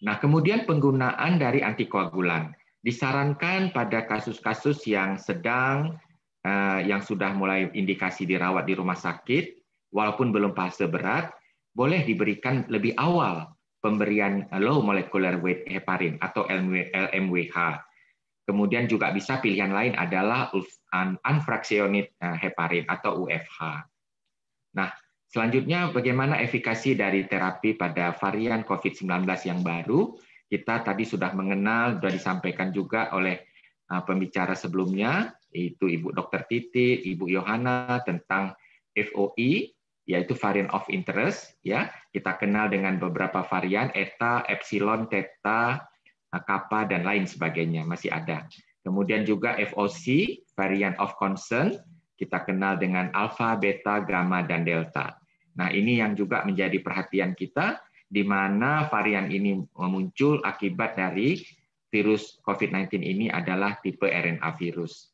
Nah, kemudian penggunaan dari antikoagulan. Disarankan pada kasus-kasus yang sedang, eh, yang sudah mulai indikasi dirawat di rumah sakit, walaupun belum fase berat, boleh diberikan lebih awal pemberian low molecular weight heparin atau LMWH. Kemudian juga bisa pilihan lain adalah unfractionated eh, heparin atau UFH. Nah, selanjutnya bagaimana efikasi dari terapi pada varian COVID-19 yang baru? kita tadi sudah mengenal, sudah disampaikan juga oleh uh, pembicara sebelumnya, yaitu Ibu Dr. Titi, Ibu Yohana tentang FOI, yaitu variant of interest. Ya, kita kenal dengan beberapa varian, eta, epsilon, theta, uh, kappa, dan lain sebagainya masih ada. Kemudian juga FOC, variant of concern, kita kenal dengan alfa, beta, gamma, dan delta. Nah, ini yang juga menjadi perhatian kita di mana varian ini muncul akibat dari virus COVID-19 ini adalah tipe RNA virus.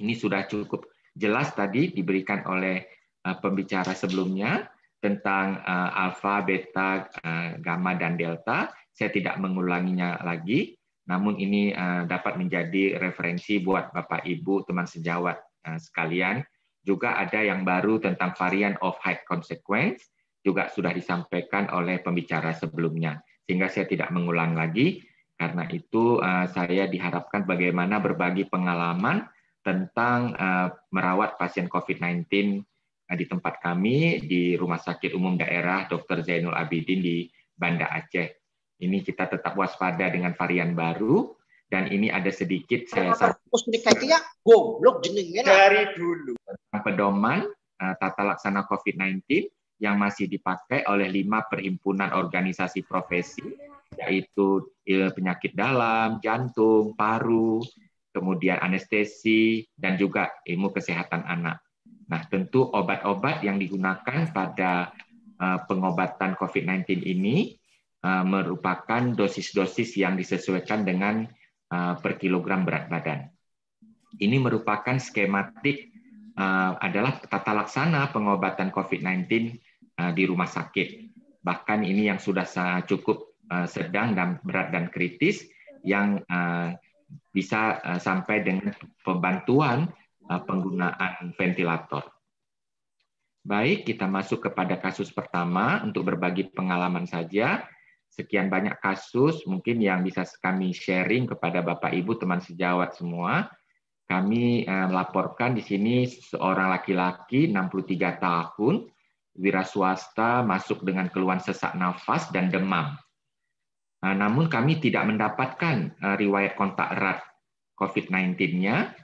Ini sudah cukup jelas tadi diberikan oleh eh, pembicara sebelumnya tentang eh, alfa, beta, eh, gamma, dan delta. Saya tidak mengulanginya lagi, namun ini dapat menjadi referensi buat Bapak, Ibu, teman sejawat sekalian. Juga ada yang baru tentang varian of high consequence, juga sudah disampaikan oleh pembicara sebelumnya. Sehingga saya tidak mengulang lagi, karena itu eh, saya diharapkan bagaimana berbagi pengalaman tentang eh, merawat pasien COVID-19 eh, di tempat kami di Rumah Sakit Umum Daerah Dr. Zainul Abidin di Banda Aceh. Ini kita tetap waspada dengan varian baru dan ini ada sedikit saya ya? goblok jenengnya dari dulu pedoman tata laksana COVID-19 yang masih dipakai oleh lima perhimpunan organisasi profesi, yaitu e, penyakit dalam, jantung, paru, kemudian anestesi, dan juga ilmu kesehatan anak. Nah, tentu obat-obat yang digunakan pada e, pengobatan COVID-19 ini e, merupakan dosis-dosis yang disesuaikan dengan per kilogram berat badan. Ini merupakan skematik adalah tata laksana pengobatan COVID-19 Eh, di rumah sakit. Bahkan ini yang sudah cukup eh, sedang dan berat dan kritis yang eh, bisa sampai dengan pembantuan penggunaan ventilator. Baik, kita masuk kepada kasus pertama untuk berbagi pengalaman saja. Sekian banyak kasus mungkin yang bisa kami sharing kepada Bapak Ibu teman sejawat semua. Kami melaporkan di sini seorang laki-laki 63 tahun wira swasta masuk dengan keluhan sesak nafas dan demam. Nah, namun kami tidak mendapatkan uh, riwayat kontak erat COVID-19-nya,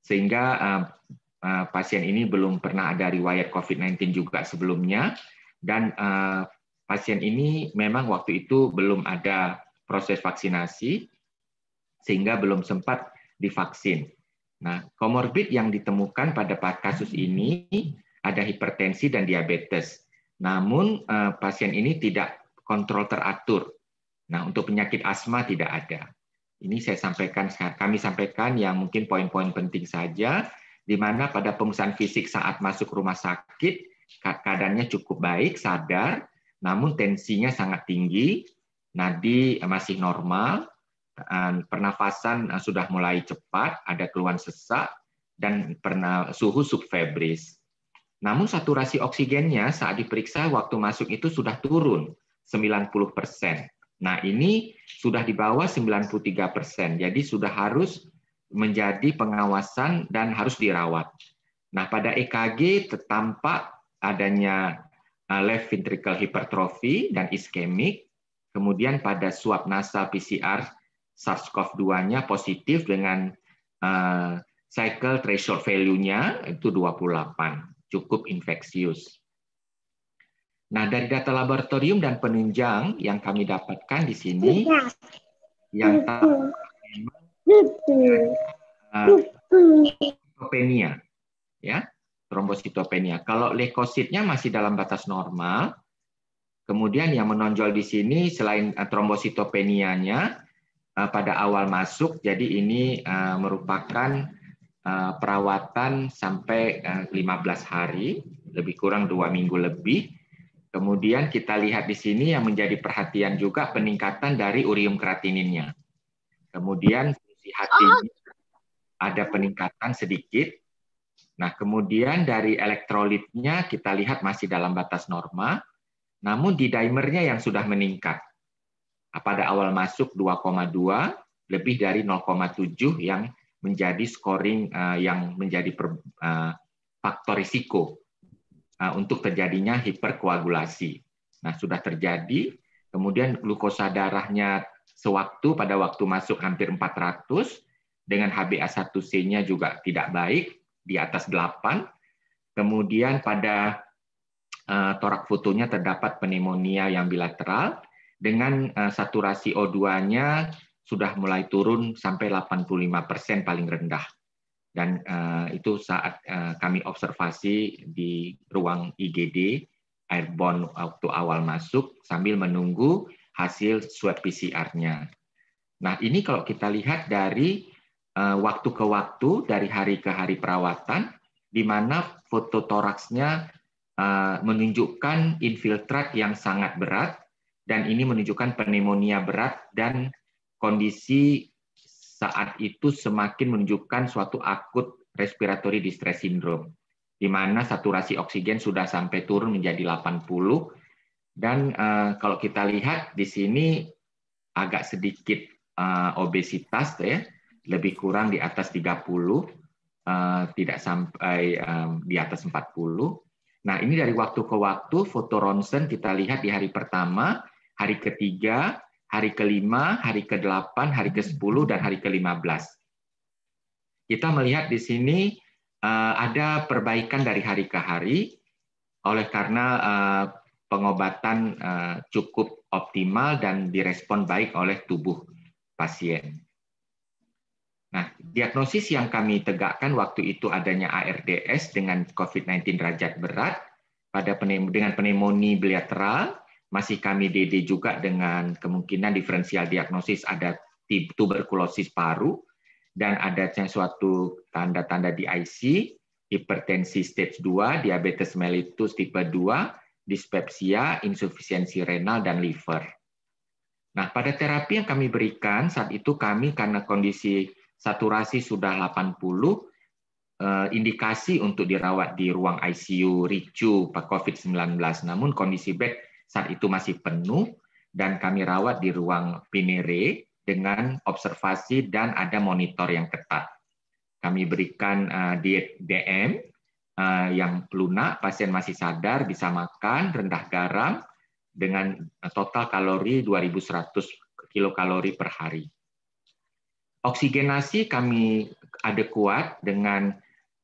sehingga uh, uh, pasien ini belum pernah ada riwayat COVID-19 juga sebelumnya, dan uh, pasien ini memang waktu itu belum ada proses vaksinasi, sehingga belum sempat divaksin. Nah, komorbid yang ditemukan pada kasus ini ada hipertensi dan diabetes. Namun eh, pasien ini tidak kontrol teratur. Nah, untuk penyakit asma tidak ada. Ini saya sampaikan kami sampaikan yang mungkin poin-poin penting saja di mana pada pemeriksaan fisik saat masuk rumah sakit keadaannya cukup baik, sadar, namun tensinya sangat tinggi, nadi masih normal, pernafasan eh, sudah mulai cepat, ada keluhan sesak dan pernah suhu subfebris. Namun saturasi oksigennya saat diperiksa waktu masuk itu sudah turun 90%. Nah, ini sudah di bawah 93%. Jadi sudah harus menjadi pengawasan dan harus dirawat. Nah, pada EKG tertampak adanya eh, left ventricle hypertrophy dan iskemik. Kemudian pada swab nasal PCR SARS-CoV-2-nya positif dengan uh, cycle threshold value-nya itu 28 cukup infeksius. Nah, dari data laboratorium dan penunjang yang kami dapatkan di sini, yang trombositopenia, ya, trombositopenia. Kalau leukositnya masih dalam batas normal, kemudian yang menonjol di sini selain eh, trombositopenianya eh, pada awal masuk, jadi ini eh, merupakan Eh, perawatan sampai 15 eh, hari, lebih kurang dua minggu lebih. Kemudian kita lihat di sini yang menjadi perhatian juga peningkatan dari urium kreatininnya. Kemudian fungsi hatinya ada peningkatan sedikit. Nah, kemudian dari elektrolitnya kita lihat masih dalam batas norma, namun di dimernya yang sudah meningkat. Ah, pada awal masuk 2,2, lebih dari 0,7 yang menjadi scoring eh, yang menjadi eh, faktor risiko eh, untuk terjadinya hiperkoagulasi. Nah, sudah terjadi, kemudian glukosa darahnya sewaktu pada waktu masuk hampir 400 dengan HbA1c-nya juga tidak baik di atas 8. Kemudian pada torak fotonya terdapat pneumonia yang bilateral dengan saturasi O2-nya sudah mulai turun sampai 85% persen paling rendah. Dan uh, itu saat uh, kami observasi di ruang IGD, airborne waktu awal masuk, sambil menunggu hasil swab PCR-nya. Nah, ini kalau kita lihat dari uh, waktu ke waktu, dari hari ke hari perawatan, di mana foto toraksnya uh, menunjukkan infiltrat yang sangat berat, dan ini menunjukkan pneumonia berat dan kondisi saat itu semakin menunjukkan suatu akut respiratory distress syndrome, di mana saturasi oksigen sudah sampai turun menjadi 80, dan uh, kalau kita lihat di sini agak sedikit uh, obesitas, ya, lebih kurang di atas 30, uh, eh, tidak sampai um, di atas 40. Nah, ini dari waktu ke waktu foto ronsen kita lihat di hari pertama, hari ketiga, hari kelima, hari ke-8, hari ke-10, dan hari ke-15. Kita melihat di sini eh, ada perbaikan dari hari ke hari, oleh karena eh, pengobatan eh, cukup optimal dan direspon baik oleh tubuh pasien. Nah, diagnosis yang kami tegakkan waktu itu adanya ARDS dengan COVID-19 derajat berat pada dengan pneumonia bilateral masih kami DD juga dengan kemungkinan diferensial diagnosis ada tuberkulosis paru dan ada suatu tanda-tanda di IC, hipertensi stage 2, diabetes mellitus tipe 2, dispepsia, insufisiensi renal, dan liver. Nah, pada terapi yang kami berikan, saat itu kami karena kondisi saturasi sudah 80, eh, indikasi untuk dirawat di ruang ICU, RICU, COVID-19. Namun kondisi bed saat itu masih penuh dan kami rawat di ruang Pinere e dengan observasi dan ada monitor yang ketat. Kami berikan diet eh, DM eh, yang lunak, pasien masih sadar, bisa makan, rendah garam, dengan eh, total kalori 2.100 kilokalori per hari. Oksigenasi kami ada kuat dengan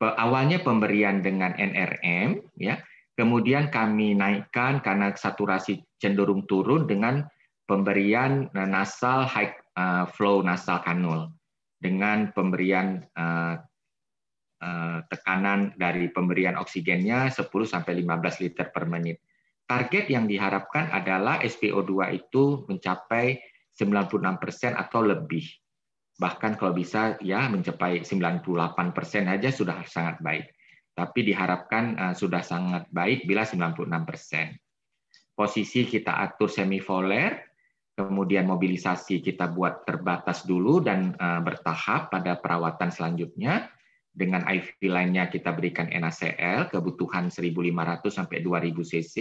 awalnya pemberian dengan NRM, ya, Kemudian kami naikkan karena saturasi cenderung turun dengan pemberian eh, nasal high eh, flow nasal kanul dengan pemberian eh, tekanan dari pemberian oksigennya 10 sampai 15 liter per menit. Target yang diharapkan adalah SPO2 itu mencapai 96% atau lebih. Bahkan kalau bisa ya mencapai 98% saja sudah sangat baik tapi diharapkan eh, sudah sangat baik bila 96 persen. Posisi kita atur semifoler, kemudian mobilisasi kita buat terbatas dulu dan eh, bertahap pada perawatan selanjutnya. Dengan IV lainnya kita berikan NaCl, kebutuhan 1.500 sampai 2.000 cc,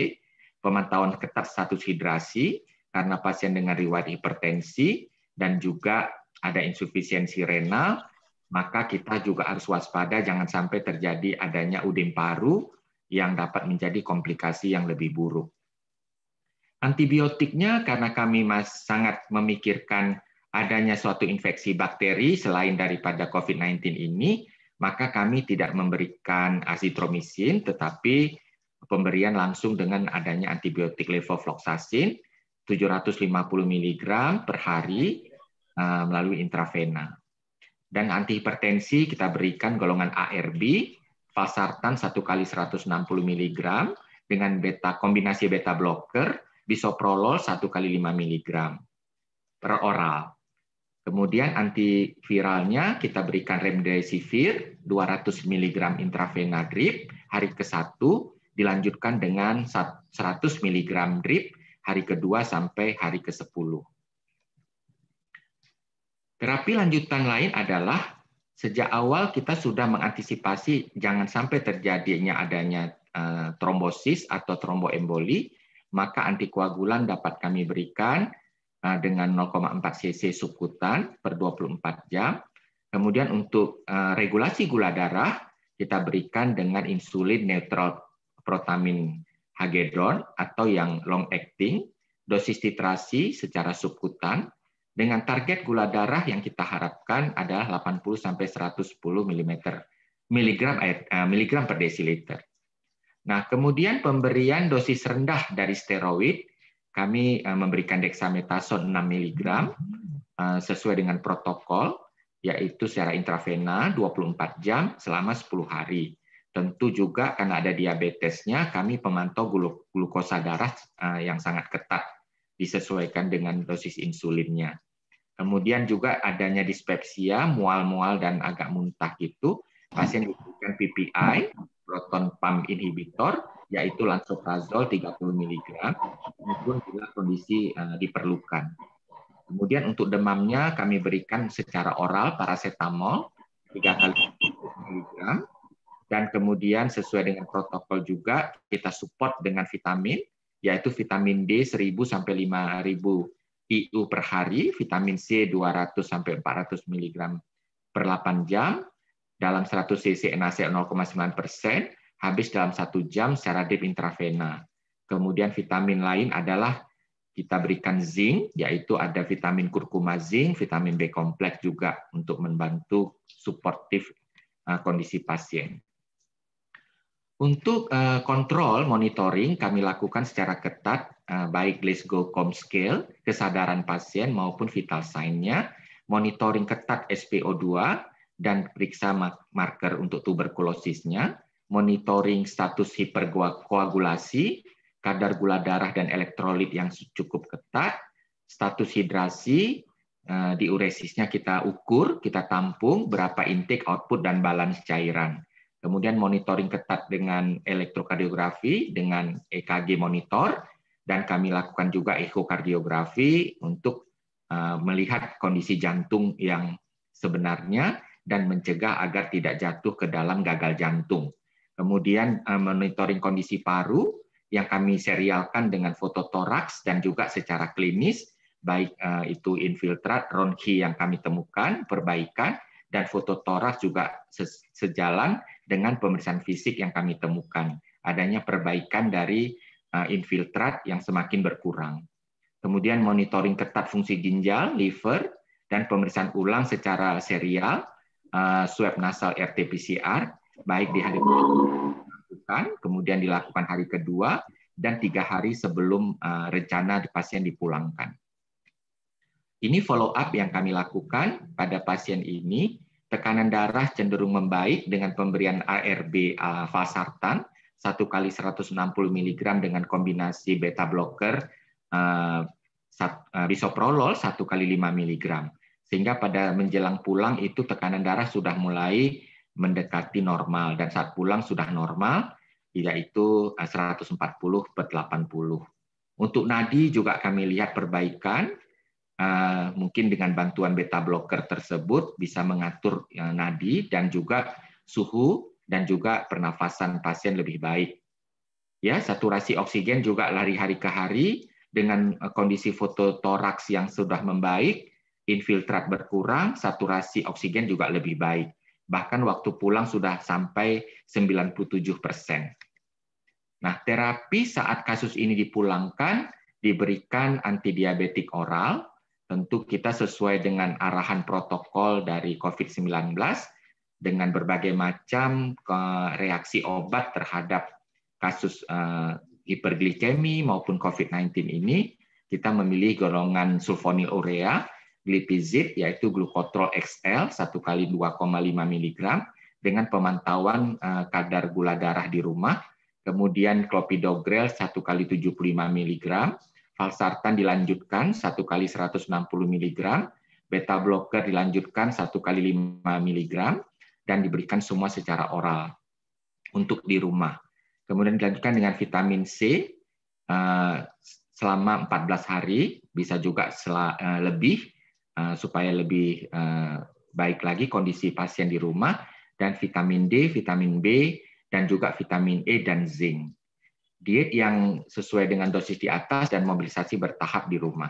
pemantauan ketat status hidrasi karena pasien dengan riwayat hipertensi dan juga ada insufisiensi renal maka kita juga harus waspada jangan sampai terjadi adanya udin paru yang dapat menjadi komplikasi yang lebih buruk. Antibiotiknya karena kami masih sangat memikirkan adanya suatu infeksi bakteri selain daripada COVID-19 ini, maka kami tidak memberikan azitromisin, tetapi pemberian langsung dengan adanya antibiotik levofloxacin 750 mg per hari eh, melalui intravena dan antihipertensi kita berikan golongan ARB valsartan 1 kali 160 mg dengan beta kombinasi beta blocker bisoprolol 1 kali 5 mg per oral. Kemudian antiviralnya kita berikan remdesivir 200 mg intravena drip hari ke-1 dilanjutkan dengan 100 mg drip hari kedua sampai hari ke-10. Terapi lanjutan lain adalah sejak awal kita sudah mengantisipasi jangan sampai terjadinya adanya eh, trombosis atau tromboemboli, maka antikoagulan dapat kami berikan eh, dengan 0,4 cc subkutan per 24 jam. Kemudian untuk eh, regulasi gula darah kita berikan dengan insulin neutral protamin hagedron atau yang long acting, dosis titrasi secara subkutan dengan target gula darah yang kita harapkan adalah 80 sampai 110 mm miligram air, eh, miligram per desiliter. Nah, kemudian pemberian dosis rendah dari steroid kami eh, memberikan dexamethasone 6 mg eh, sesuai dengan protokol yaitu secara intravena 24 jam selama 10 hari. Tentu juga karena ada diabetesnya kami pemantau glukosa darah yang sangat ketat disesuaikan dengan dosis insulinnya. Kemudian juga adanya dispepsia, mual-mual dan agak muntah itu pasien diberikan PPI, proton pump inhibitor, yaitu lansoprazol 30 mg, maupun bila kondisi eh, diperlukan. Kemudian untuk demamnya kami berikan secara oral paracetamol 3 kali mg dan kemudian sesuai dengan protokol juga kita support dengan vitamin yaitu vitamin D 1000 sampai 5000 IU per hari, vitamin C 200 sampai 400 mg per 8 jam, dalam 100 cc NaC 0,9 persen, habis dalam satu jam secara deep intravena. Kemudian vitamin lain adalah kita berikan zinc, yaitu ada vitamin kurkuma zinc, vitamin B kompleks juga untuk membantu suportif eh, kondisi pasien. Untuk uh, kontrol monitoring kami lakukan secara ketat uh, baik Glasgow Com Scale, kesadaran pasien maupun vital sign-nya, monitoring ketat SPO2 dan periksa marker untuk tuberkulosisnya, monitoring status hiperkoagulasi, kadar gula darah dan elektrolit yang cukup ketat, status hidrasi, uh, diuresisnya kita ukur, kita tampung berapa intake, output dan balance cairan kemudian monitoring ketat dengan elektrokardiografi, dengan EKG monitor, dan kami lakukan juga ekokardiografi untuk eh, melihat kondisi jantung yang sebenarnya dan mencegah agar tidak jatuh ke dalam gagal jantung. Kemudian eh, monitoring kondisi paru yang kami serialkan dengan foto toraks dan juga secara klinis baik eh, itu infiltrat, ronki yang kami temukan, perbaikan, dan foto toraks juga sejalan dengan pemeriksaan fisik yang kami temukan, adanya perbaikan dari eh, infiltrat yang semakin berkurang. Kemudian monitoring ketat fungsi ginjal, liver, dan pemeriksaan ulang secara serial eh, swab nasal RT-PCR baik di hari dilakukan, kemudian dilakukan hari kedua dan tiga hari sebelum eh, rencana pasien dipulangkan. Ini follow up yang kami lakukan pada pasien ini tekanan darah cenderung membaik dengan pemberian ARB uh, valsartan 1 kali 160 mg dengan kombinasi beta blocker uh, eh, bisoprolol eh, 1 kali 5 mg. Sehingga pada menjelang pulang itu tekanan darah sudah mulai mendekati normal dan saat pulang sudah normal yaitu 140 eh, per 80. Untuk nadi juga kami lihat perbaikan Eh, mungkin dengan bantuan beta blocker tersebut bisa mengatur eh, nadi dan juga suhu dan juga pernafasan pasien lebih baik. Ya, saturasi oksigen juga lari hari ke hari dengan eh, kondisi fototoraks yang sudah membaik, infiltrat berkurang, saturasi oksigen juga lebih baik. Bahkan waktu pulang sudah sampai 97%. Nah, terapi saat kasus ini dipulangkan diberikan antidiabetik oral tentu kita sesuai dengan arahan protokol dari COVID-19 dengan berbagai macam reaksi obat terhadap kasus eh, hiperglikemi maupun COVID-19 ini, kita memilih golongan sulfonilurea glipizid yaitu glukotrol XL 1 kali 2,5 mg dengan pemantauan eh, kadar gula darah di rumah, kemudian clopidogrel 1 kali 75 mg, Valsartan dilanjutkan 1 kali 160 mg, beta blocker dilanjutkan 1 kali 5 mg, dan diberikan semua secara oral untuk di rumah. Kemudian dilanjutkan dengan vitamin C eh, selama 14 hari, bisa juga eh, lebih, eh, supaya lebih baik lagi kondisi pasien di rumah, dan vitamin D, vitamin B, dan juga vitamin E dan zinc diet yang sesuai dengan dosis di atas dan mobilisasi bertahap di rumah.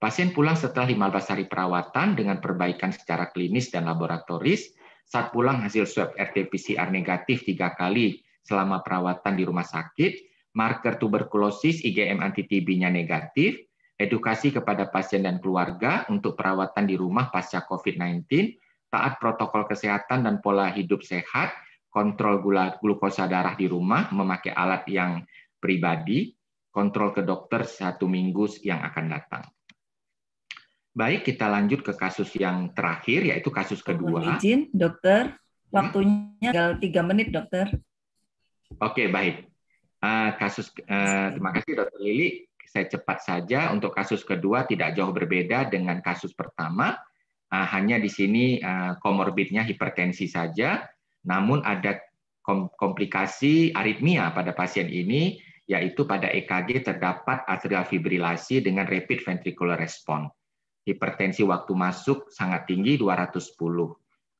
Pasien pulang setelah 15 hari perawatan dengan perbaikan secara klinis dan laboratoris. Saat pulang hasil swab RT-PCR negatif tiga kali selama perawatan di rumah sakit, marker tuberkulosis IgM anti TB-nya negatif, edukasi kepada pasien dan keluarga untuk perawatan di rumah pasca COVID-19, taat protokol kesehatan dan pola hidup sehat, kontrol gula glukosa darah di rumah memakai alat yang pribadi, kontrol ke dokter satu minggu yang akan datang. Baik, kita lanjut ke kasus yang terakhir, yaitu kasus kedua. Mohon izin, dokter. Hmm? Waktunya tinggal tiga menit, dokter. Oke, baik. Eh, kasus eh, terima kasih dokter Lili. Saya cepat saja untuk kasus kedua tidak jauh berbeda dengan kasus pertama. Eh, hanya di sini uh, komorbidnya hipertensi saja, namun ada komplikasi aritmia pada pasien ini yaitu pada EKG terdapat atrial fibrilasi dengan rapid ventricular response. Hipertensi waktu masuk sangat tinggi 210.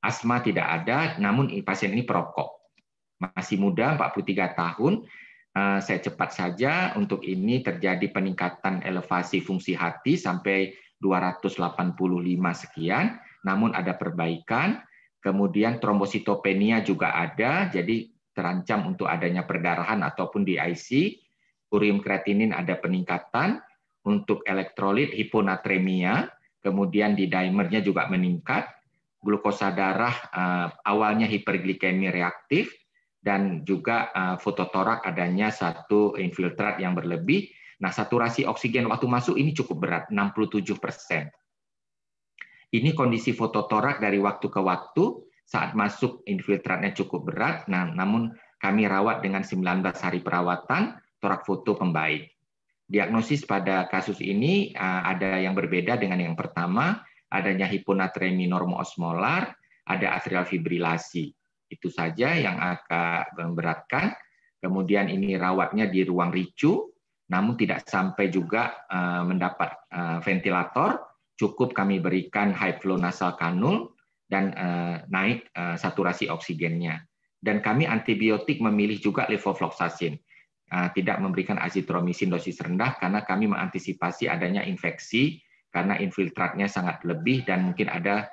Asma tidak ada, namun pasien ini perokok. Masih muda, 43 tahun. Eh, saya cepat saja untuk ini terjadi peningkatan elevasi fungsi hati sampai 285 sekian, namun ada perbaikan. Kemudian trombositopenia juga ada, jadi terancam untuk adanya perdarahan ataupun di IC, urium kreatinin ada peningkatan, untuk elektrolit hiponatremia, kemudian di dimernya juga meningkat, glukosa darah eh, awalnya hiperglikemi reaktif, dan juga eh, fototorak adanya satu infiltrat yang berlebih. Nah, saturasi oksigen waktu masuk ini cukup berat, 67 Ini kondisi fototorak dari waktu ke waktu, saat masuk infiltratnya cukup berat, nah, namun kami rawat dengan 19 hari perawatan, torak foto pembaik. Diagnosis pada kasus ini eh, ada yang berbeda dengan yang pertama, adanya hiponatremi normoosmolar, ada atrial fibrilasi. Itu saja yang agak memberatkan. Kemudian ini rawatnya di ruang ricu, namun tidak sampai juga eh, mendapat eh, ventilator. Cukup kami berikan high flow nasal kanul, dan eh, naik eh, saturasi oksigennya. Dan kami antibiotik memilih juga levofloxacin, eh, tidak memberikan azitromisin dosis rendah karena kami mengantisipasi adanya infeksi karena infiltratnya sangat lebih dan mungkin ada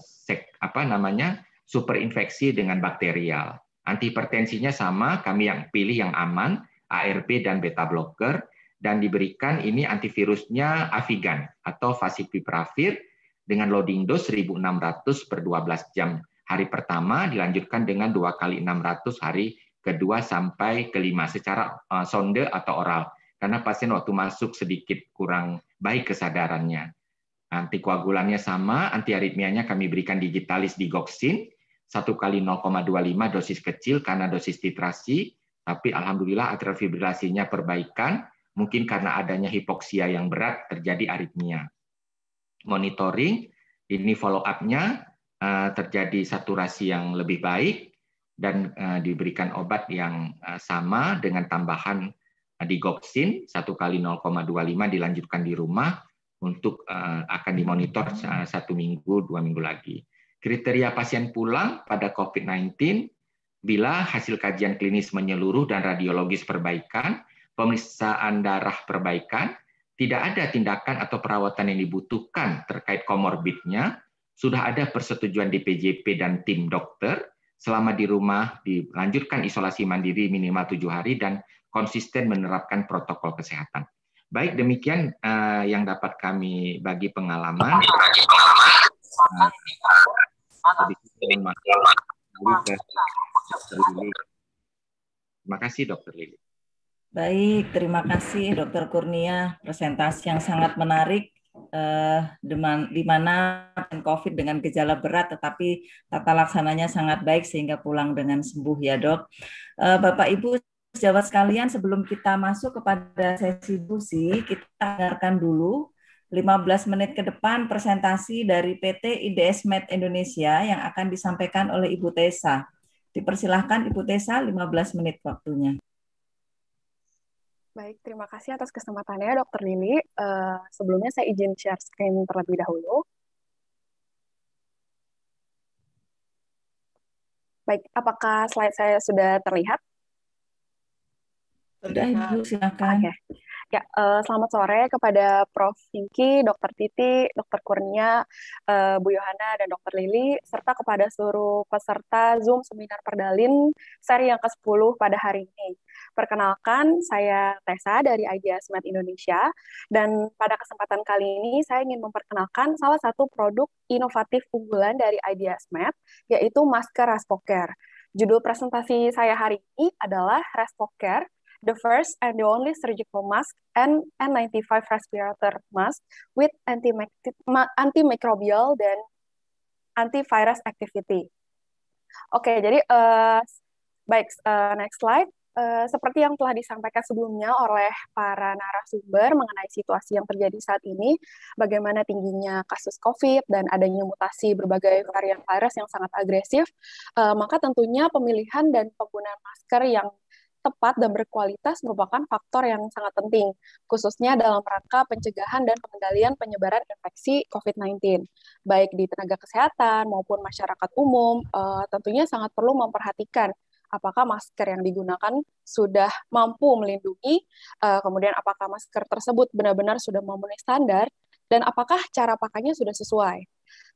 sek, apa namanya superinfeksi dengan bakterial. Antihipertensinya sama, kami yang pilih yang aman, ARB dan beta blocker, dan diberikan ini antivirusnya Avigan atau Facipipravir dengan loading dose 1.600 per 12 jam hari pertama, dilanjutkan dengan dua kali 600 hari kedua sampai kelima secara eh, sonde atau oral. Karena pasien waktu masuk sedikit kurang baik kesadarannya. Antikoagulannya sama, antiaritmianya kami berikan digitalis digoxin satu kali 0,25 dosis kecil karena dosis titrasi, tapi alhamdulillah atrial fibrilasinya perbaikan, mungkin karena adanya hipoksia yang berat terjadi aritmia monitoring, ini follow up-nya eh, terjadi saturasi yang lebih baik dan eh, diberikan obat yang eh, sama dengan tambahan digoxin 1 kali 0,25 dilanjutkan di rumah untuk akan dimonitor satu minggu dua minggu lagi. Kriteria pasien pulang pada COVID-19 bila hasil kajian klinis menyeluruh dan radiologis perbaikan, pemeriksaan darah perbaikan, tidak ada tindakan atau perawatan yang dibutuhkan terkait komorbidnya, sudah ada persetujuan di PJP dan tim dokter, selama di rumah dilanjutkan isolasi mandiri minimal tujuh hari dan konsisten menerapkan protokol kesehatan. Baik demikian uh, yang dapat kami bagi pengalaman. Eh, terima kasih Dokter Lili. Baik, terima kasih Dr. Kurnia presentasi yang sangat menarik eh, di mana COVID dengan gejala berat tetapi tata laksananya sangat baik sehingga pulang dengan sembuh ya dok. Eh, Bapak Ibu sejawat sekalian sebelum kita masuk kepada sesi busi kita dengarkan dulu 15 menit ke depan presentasi dari PT IDS Med Indonesia yang akan disampaikan oleh Ibu Tesa. Dipersilahkan Ibu Tesa 15 menit waktunya. Baik, terima kasih atas kesempatannya, Dokter Lili. Uh, sebelumnya saya izin share screen terlebih dahulu. Baik, apakah slide saya sudah terlihat? Sudah, Ibu, silakan. Okay. Ya, uh, selamat sore kepada Prof. Singki, Dr. Titi, Dr. Kurnia, uh, Bu Yohana, dan Dr. Lili, serta kepada seluruh peserta Zoom Seminar Perdalin seri yang ke-10 pada hari ini. Perkenalkan, saya Tessa dari IDS Med Indonesia, dan pada kesempatan kali ini saya ingin memperkenalkan salah satu produk inovatif unggulan dari IDS Med, yaitu masker Raspoker. Judul presentasi saya hari ini adalah Raspoker, the first and the only surgical mask and N95 respirator mask with antimicrobial dan antivirus activity. Oke, okay, jadi uh, baik uh, next slide. Uh, seperti yang telah disampaikan sebelumnya oleh para narasumber mengenai situasi yang terjadi saat ini, bagaimana tingginya kasus COVID dan adanya mutasi berbagai varian virus yang sangat agresif, uh, maka tentunya pemilihan dan penggunaan masker yang tepat dan berkualitas merupakan faktor yang sangat penting, khususnya dalam rangka pencegahan dan pengendalian penyebaran infeksi COVID-19, baik di tenaga kesehatan maupun masyarakat umum. Uh, tentunya sangat perlu memperhatikan apakah masker yang digunakan sudah mampu melindungi, uh, kemudian apakah masker tersebut benar-benar sudah memenuhi standar, dan apakah cara pakainya sudah sesuai.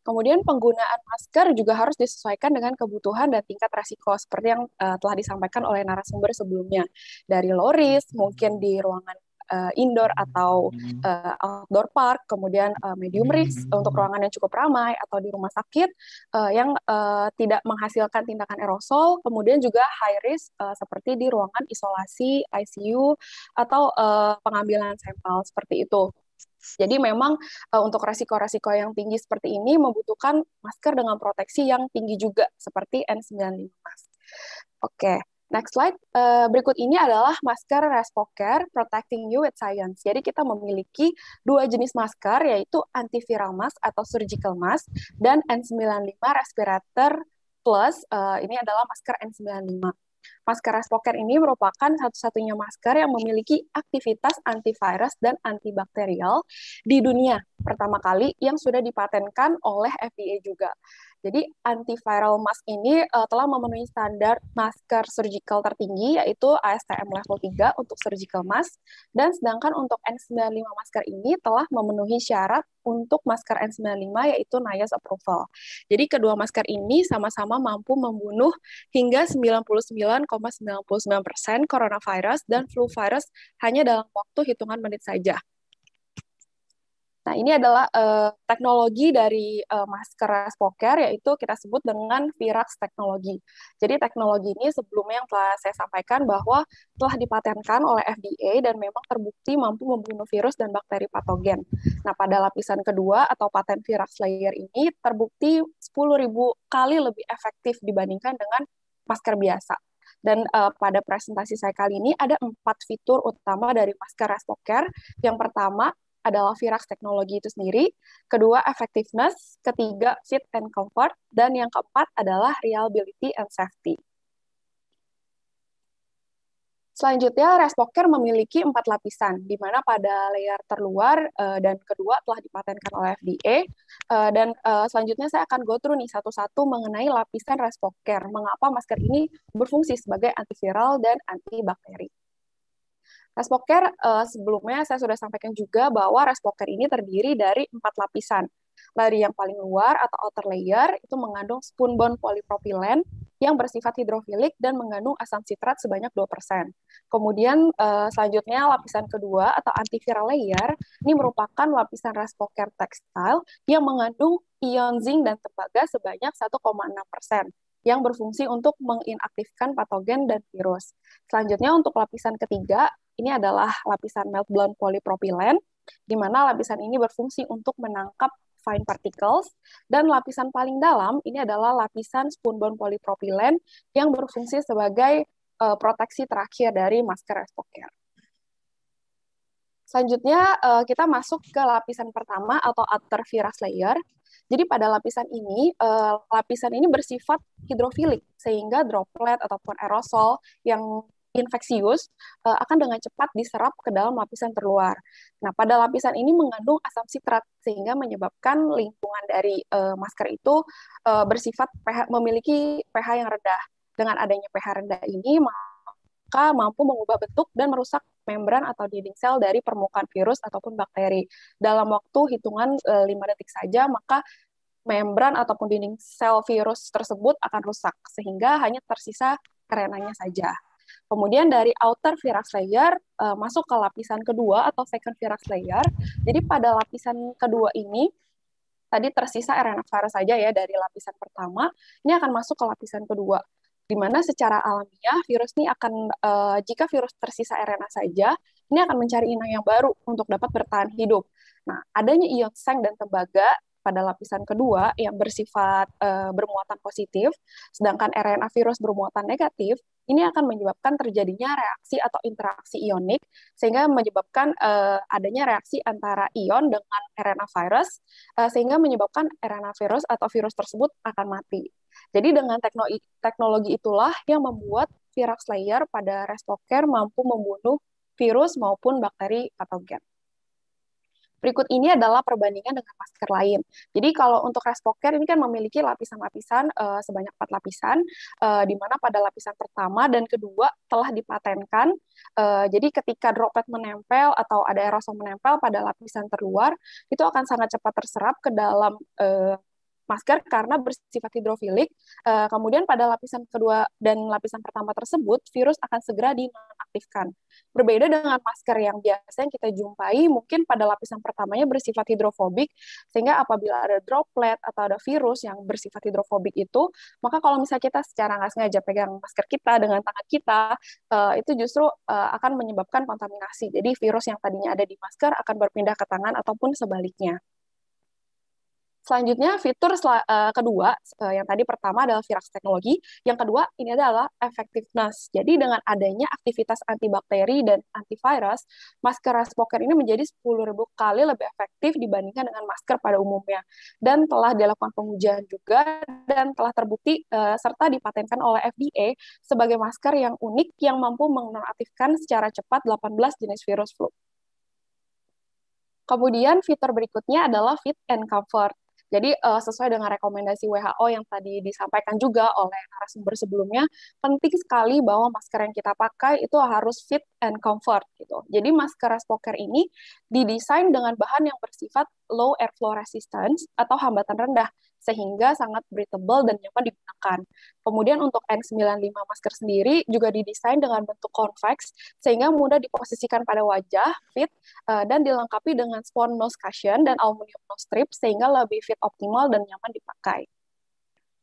Kemudian penggunaan masker juga harus disesuaikan dengan kebutuhan dan tingkat resiko seperti yang uh, telah disampaikan oleh narasumber sebelumnya. Dari loris, mungkin di ruangan uh, indoor atau uh, outdoor park, kemudian uh, medium hmm. risk untuk ruangan yang cukup ramai atau di rumah sakit uh, yang uh, tidak menghasilkan tindakan aerosol, kemudian juga high risk uh, seperti di ruangan isolasi ICU atau uh, pengambilan sampel seperti itu. Jadi memang uh, untuk resiko-resiko yang tinggi seperti ini membutuhkan masker dengan proteksi yang tinggi juga seperti N95 mask. Oke. Okay. Next slide. Uh, berikut ini adalah masker Respocare Protecting You with Science. Jadi kita memiliki dua jenis masker yaitu antiviral mask atau surgical mask dan N95 respirator plus. Uh, ini adalah masker N95. Masker respoker ini merupakan satu-satunya masker yang memiliki aktivitas antivirus dan antibakterial di dunia pertama kali yang sudah dipatenkan oleh FDA juga. Jadi antiviral mask ini uh, telah memenuhi standar masker surgical tertinggi yaitu ASTM level 3 untuk surgical mask dan sedangkan untuk N95 masker ini telah memenuhi syarat untuk masker N95 yaitu NIOSH approval. Jadi kedua masker ini sama-sama mampu membunuh hingga 99,99% coronavirus dan flu virus hanya dalam waktu hitungan menit saja. Nah, ini adalah uh, teknologi dari uh, masker Spoker, yaitu kita sebut dengan Virax teknologi. Jadi, teknologi ini sebelumnya yang telah saya sampaikan bahwa telah dipatenkan oleh FDA dan memang terbukti mampu membunuh virus dan bakteri patogen. Nah, pada lapisan kedua atau paten Virax layer ini terbukti 10.000 kali lebih efektif dibandingkan dengan masker biasa. Dan uh, pada presentasi saya kali ini ada empat fitur utama dari masker respoker. Yang pertama adalah Virax teknologi itu sendiri, kedua effectiveness, ketiga fit and comfort, dan yang keempat adalah reliability and safety. Selanjutnya, poker memiliki empat lapisan, di mana pada layer terluar uh, dan kedua telah dipatenkan oleh FDA. Uh, eh, dan uh, selanjutnya saya akan go through nih satu-satu mengenai lapisan poker. mengapa masker ini berfungsi sebagai antiviral dan antibakteri. Respoker uh, sebelumnya saya sudah sampaikan juga bahwa poker ini terdiri dari empat lapisan. Lari yang paling luar atau outer layer itu mengandung spunbond polypropylene yang bersifat hidrofilik dan mengandung asam sitrat sebanyak 2%. Kemudian uh, selanjutnya lapisan kedua atau antiviral layer ini merupakan lapisan respoker tekstil yang mengandung ion zinc dan tembaga sebanyak 1,6% yang berfungsi untuk menginaktifkan patogen dan virus. Selanjutnya untuk lapisan ketiga, ini adalah lapisan melt blown polypropylene di mana lapisan ini berfungsi untuk menangkap fine particles, dan lapisan paling dalam ini adalah lapisan spunbond polypropylene yang berfungsi sebagai uh, proteksi terakhir dari masker Espocare. Selanjutnya, uh, kita masuk ke lapisan pertama atau outer virus layer. Jadi pada lapisan ini, eh, lapisan ini bersifat hidrofilik, sehingga droplet ataupun aerosol yang infeksius uh, akan dengan cepat diserap ke dalam lapisan terluar. Nah, pada lapisan ini mengandung asam sitrat sehingga menyebabkan lingkungan dari uh, masker itu uh, bersifat pH, memiliki pH yang rendah. Dengan adanya pH rendah ini maka mampu mengubah bentuk dan merusak membran atau dinding sel dari permukaan virus ataupun bakteri. Dalam waktu hitungan uh, 5 detik saja maka membran ataupun dinding sel virus tersebut akan rusak sehingga hanya tersisa kerenanya saja. Kemudian dari outer Virax layer uh, masuk ke lapisan kedua atau second Virax layer. Jadi pada lapisan kedua ini tadi tersisa RNA virus saja ya dari lapisan pertama, ini akan masuk ke lapisan kedua di mana secara alamiah virus ini akan uh, jika virus tersisa RNA saja ini akan mencari inang yang baru untuk dapat bertahan hidup. Nah, adanya ion seng dan tembaga pada lapisan kedua yang bersifat uh, bermuatan positif, sedangkan RNA virus bermuatan negatif, ini akan menyebabkan terjadinya reaksi atau interaksi ionik sehingga menyebabkan uh, adanya reaksi antara ion dengan RNA virus uh, eh, sehingga menyebabkan RNA virus atau virus tersebut akan mati. Jadi dengan teknologi itulah yang membuat virus Layer pada Restoker mampu membunuh virus maupun bakteri patogen. Berikut ini adalah perbandingan dengan masker lain. Jadi kalau untuk Respoker ini kan memiliki lapisan-lapisan uh, sebanyak empat lapisan, uh, di mana pada lapisan pertama dan kedua telah dipatenkan. Uh, jadi ketika droplet menempel atau ada aerosol menempel pada lapisan terluar, itu akan sangat cepat terserap ke dalam uh, masker karena bersifat hidrofilik. Uh, kemudian pada lapisan kedua dan lapisan pertama tersebut, virus akan segera dinonaktifkan. Berbeda dengan masker yang biasa yang kita jumpai, mungkin pada lapisan pertamanya bersifat hidrofobik, sehingga apabila ada droplet atau ada virus yang bersifat hidrofobik itu, maka kalau misalnya kita secara nggak sengaja pegang masker kita dengan tangan kita, uh, itu justru uh, akan menyebabkan kontaminasi. Jadi virus yang tadinya ada di masker akan berpindah ke tangan ataupun sebaliknya. Selanjutnya fitur sel uh, eh, kedua, uh, yang tadi pertama adalah virax teknologi, yang kedua ini adalah effectiveness. Jadi dengan adanya aktivitas antibakteri dan antivirus, masker Raspoker ini menjadi 10.000 kali lebih efektif dibandingkan dengan masker pada umumnya. Dan telah dilakukan pengujian juga dan telah terbukti uh, serta dipatenkan oleh FDA sebagai masker yang unik yang mampu mengaktifkan secara cepat 18 jenis virus flu. Kemudian fitur berikutnya adalah fit and comfort. Jadi uh, sesuai dengan rekomendasi WHO yang tadi disampaikan juga oleh narasumber sebelumnya, penting sekali bahwa masker yang kita pakai itu harus fit and comfort gitu. Jadi masker respoker ini didesain dengan bahan yang bersifat low airflow resistance atau hambatan rendah sehingga sangat breathable dan nyaman digunakan. Kemudian untuk N95 masker sendiri juga didesain dengan bentuk convex sehingga mudah diposisikan pada wajah, fit, eh, dan dilengkapi dengan spon nose cushion dan aluminium nose strip sehingga lebih fit optimal dan nyaman dipakai.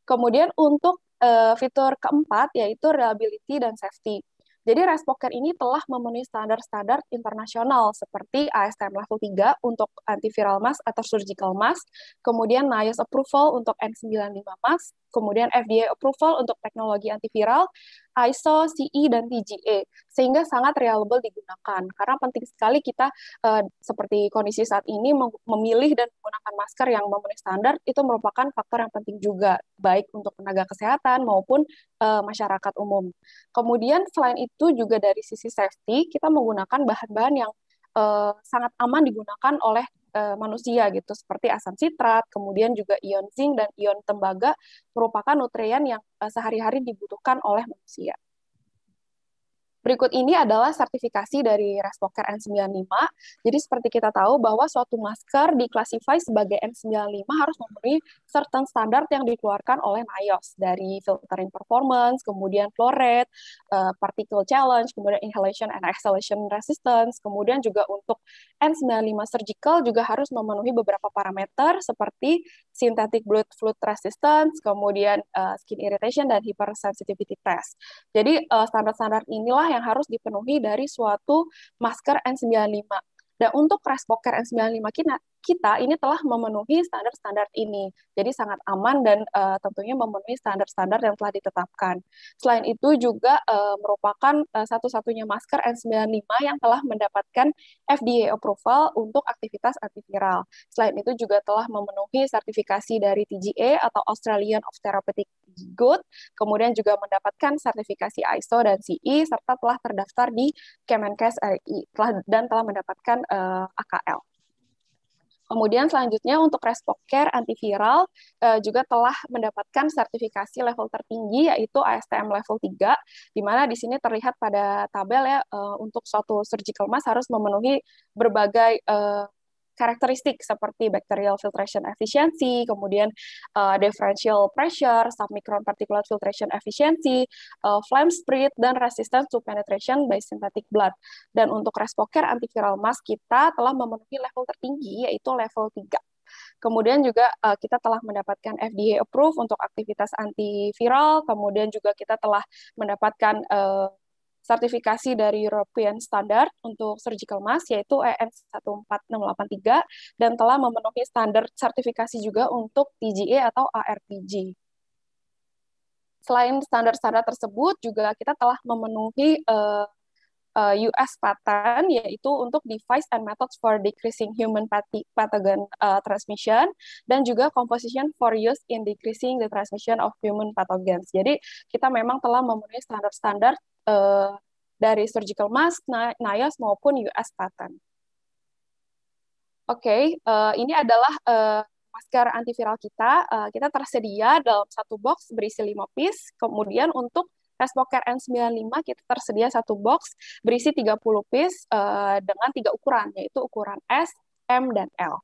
Kemudian untuk eh, fitur keempat yaitu reliability dan safety jadi Respoker ini telah memenuhi standar-standar internasional seperti ASTM level 3 untuk antiviral mask atau surgical mask, kemudian NIOS approval untuk N95 mask, kemudian FDA approval untuk teknologi antiviral, ISO, CE, dan TGA, sehingga sangat reliable digunakan. Karena penting sekali kita uh, seperti kondisi saat ini memilih dan menggunakan masker yang memenuhi standar itu merupakan faktor yang penting juga, baik untuk tenaga kesehatan maupun uh, masyarakat umum. Kemudian selain itu juga dari sisi safety, kita menggunakan bahan-bahan yang uh, sangat aman digunakan oleh uh, manusia gitu seperti asam sitrat, kemudian juga ion zinc dan ion tembaga merupakan nutrien yang eh, sehari-hari dibutuhkan oleh manusia. Berikut ini adalah sertifikasi dari Respoker N95. Jadi seperti kita tahu bahwa suatu masker diklasifikasi sebagai N95 harus memenuhi certain standar yang dikeluarkan oleh NIOSH dari filtering performance, kemudian flow rate, eh, particle challenge, kemudian inhalation and exhalation resistance, kemudian juga untuk N95 surgical juga harus memenuhi beberapa parameter seperti synthetic blood fluid resistance, kemudian eh, skin irritation dan hypersensitivity test. Jadi standar eh, -standar inilah inilah yang harus dipenuhi dari suatu masker N95. Dan untuk respoker poker N95 kita, kita ini telah memenuhi standar-standar ini. Jadi sangat aman dan uh, tentunya memenuhi standar-standar yang telah ditetapkan. Selain itu juga uh, merupakan uh, satu-satunya masker N95 yang telah mendapatkan FDA approval untuk aktivitas antiviral. Selain itu juga telah memenuhi sertifikasi dari TGA atau Australian of Therapeutic Good, kemudian juga mendapatkan sertifikasi ISO dan CE serta telah terdaftar di Kemenkes RI telah, dan telah mendapatkan uh, AKL. Kemudian selanjutnya untuk Respocare antiviral uh, juga telah mendapatkan sertifikasi level tertinggi yaitu ASTM level 3 di mana di sini terlihat pada tabel ya uh, untuk suatu surgical mask harus memenuhi berbagai uh, karakteristik seperti bacterial filtration efficiency, kemudian uh, differential pressure, submicron particulate filtration efficiency, uh, eh, flame spread, dan resistance to penetration by synthetic blood. Dan untuk respoker antiviral mask kita telah memenuhi level tertinggi, yaitu level 3. Kemudian juga uh, kita telah mendapatkan FDA approve untuk aktivitas antiviral, kemudian juga kita telah mendapatkan uh, sertifikasi dari European Standard untuk surgical mask yaitu e EN 14683 dan telah memenuhi standar sertifikasi juga untuk TGA atau ARTG selain standar-standar tersebut juga kita telah memenuhi uh, eh, eh, US patent yaitu untuk device and methods for decreasing human pathogen uh, eh, transmission dan juga composition for use in decreasing the transmission of human pathogens. Jadi kita memang telah memenuhi standar-standar uh, dari surgical mask, NIOS maupun US patent. Oke, okay, uh, eh, ini adalah uh, masker antiviral kita. Uh, kita tersedia dalam satu box berisi 5 piece. Kemudian untuk Respoker N95 kita tersedia satu box berisi 30 piece uh, dengan tiga ukuran, yaitu ukuran S, M, dan L.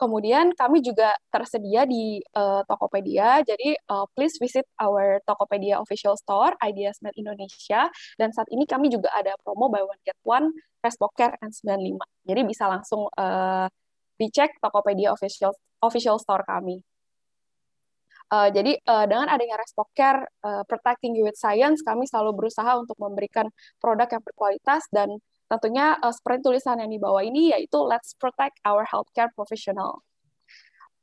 Kemudian kami juga tersedia di uh, Tokopedia. Jadi uh, please visit our Tokopedia official store Made Indonesia dan saat ini kami juga ada promo buy one get one poker N95. Jadi bisa langsung uh, dicek Tokopedia official official store kami. Uh, jadi uh, dengan adanya Respoker uh, Protecting You with Science, kami selalu berusaha untuk memberikan produk yang berkualitas dan Tentunya uh, seperti tulisan yang di bawah ini yaitu let's protect our healthcare professional.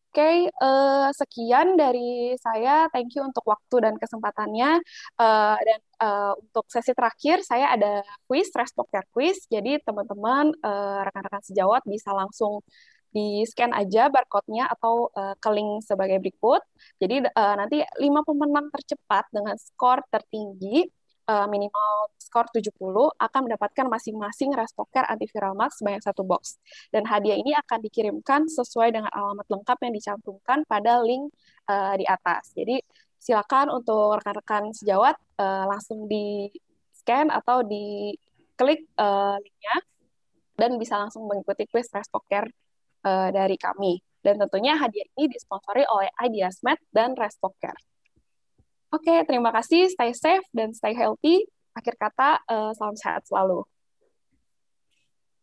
Oke, okay, uh, eh, sekian dari saya. Thank you untuk waktu dan kesempatannya. Uh, dan uh, untuk sesi terakhir, saya ada quiz, care Quiz. Jadi teman-teman, uh, rekan-rekan sejawat bisa langsung di-scan aja barcode-nya atau uh, ke link sebagai berikut. Jadi uh, nanti lima pemenang tercepat dengan skor tertinggi uh, minimal skor 70 akan mendapatkan masing-masing Respoker antiviral Max sebanyak satu box. Dan hadiah ini akan dikirimkan sesuai dengan alamat lengkap yang dicantumkan pada link uh, di atas. Jadi silakan untuk rekan-rekan sejawat uh, langsung di scan atau di klik uh, eh, linknya dan bisa langsung mengikuti quiz Respoker uh, dari kami. Dan tentunya hadiah ini disponsori oleh Ideasmed dan Respoker. Oke, okay, terima kasih. Stay safe dan stay healthy. Akhir kata, uh, salam sehat selalu.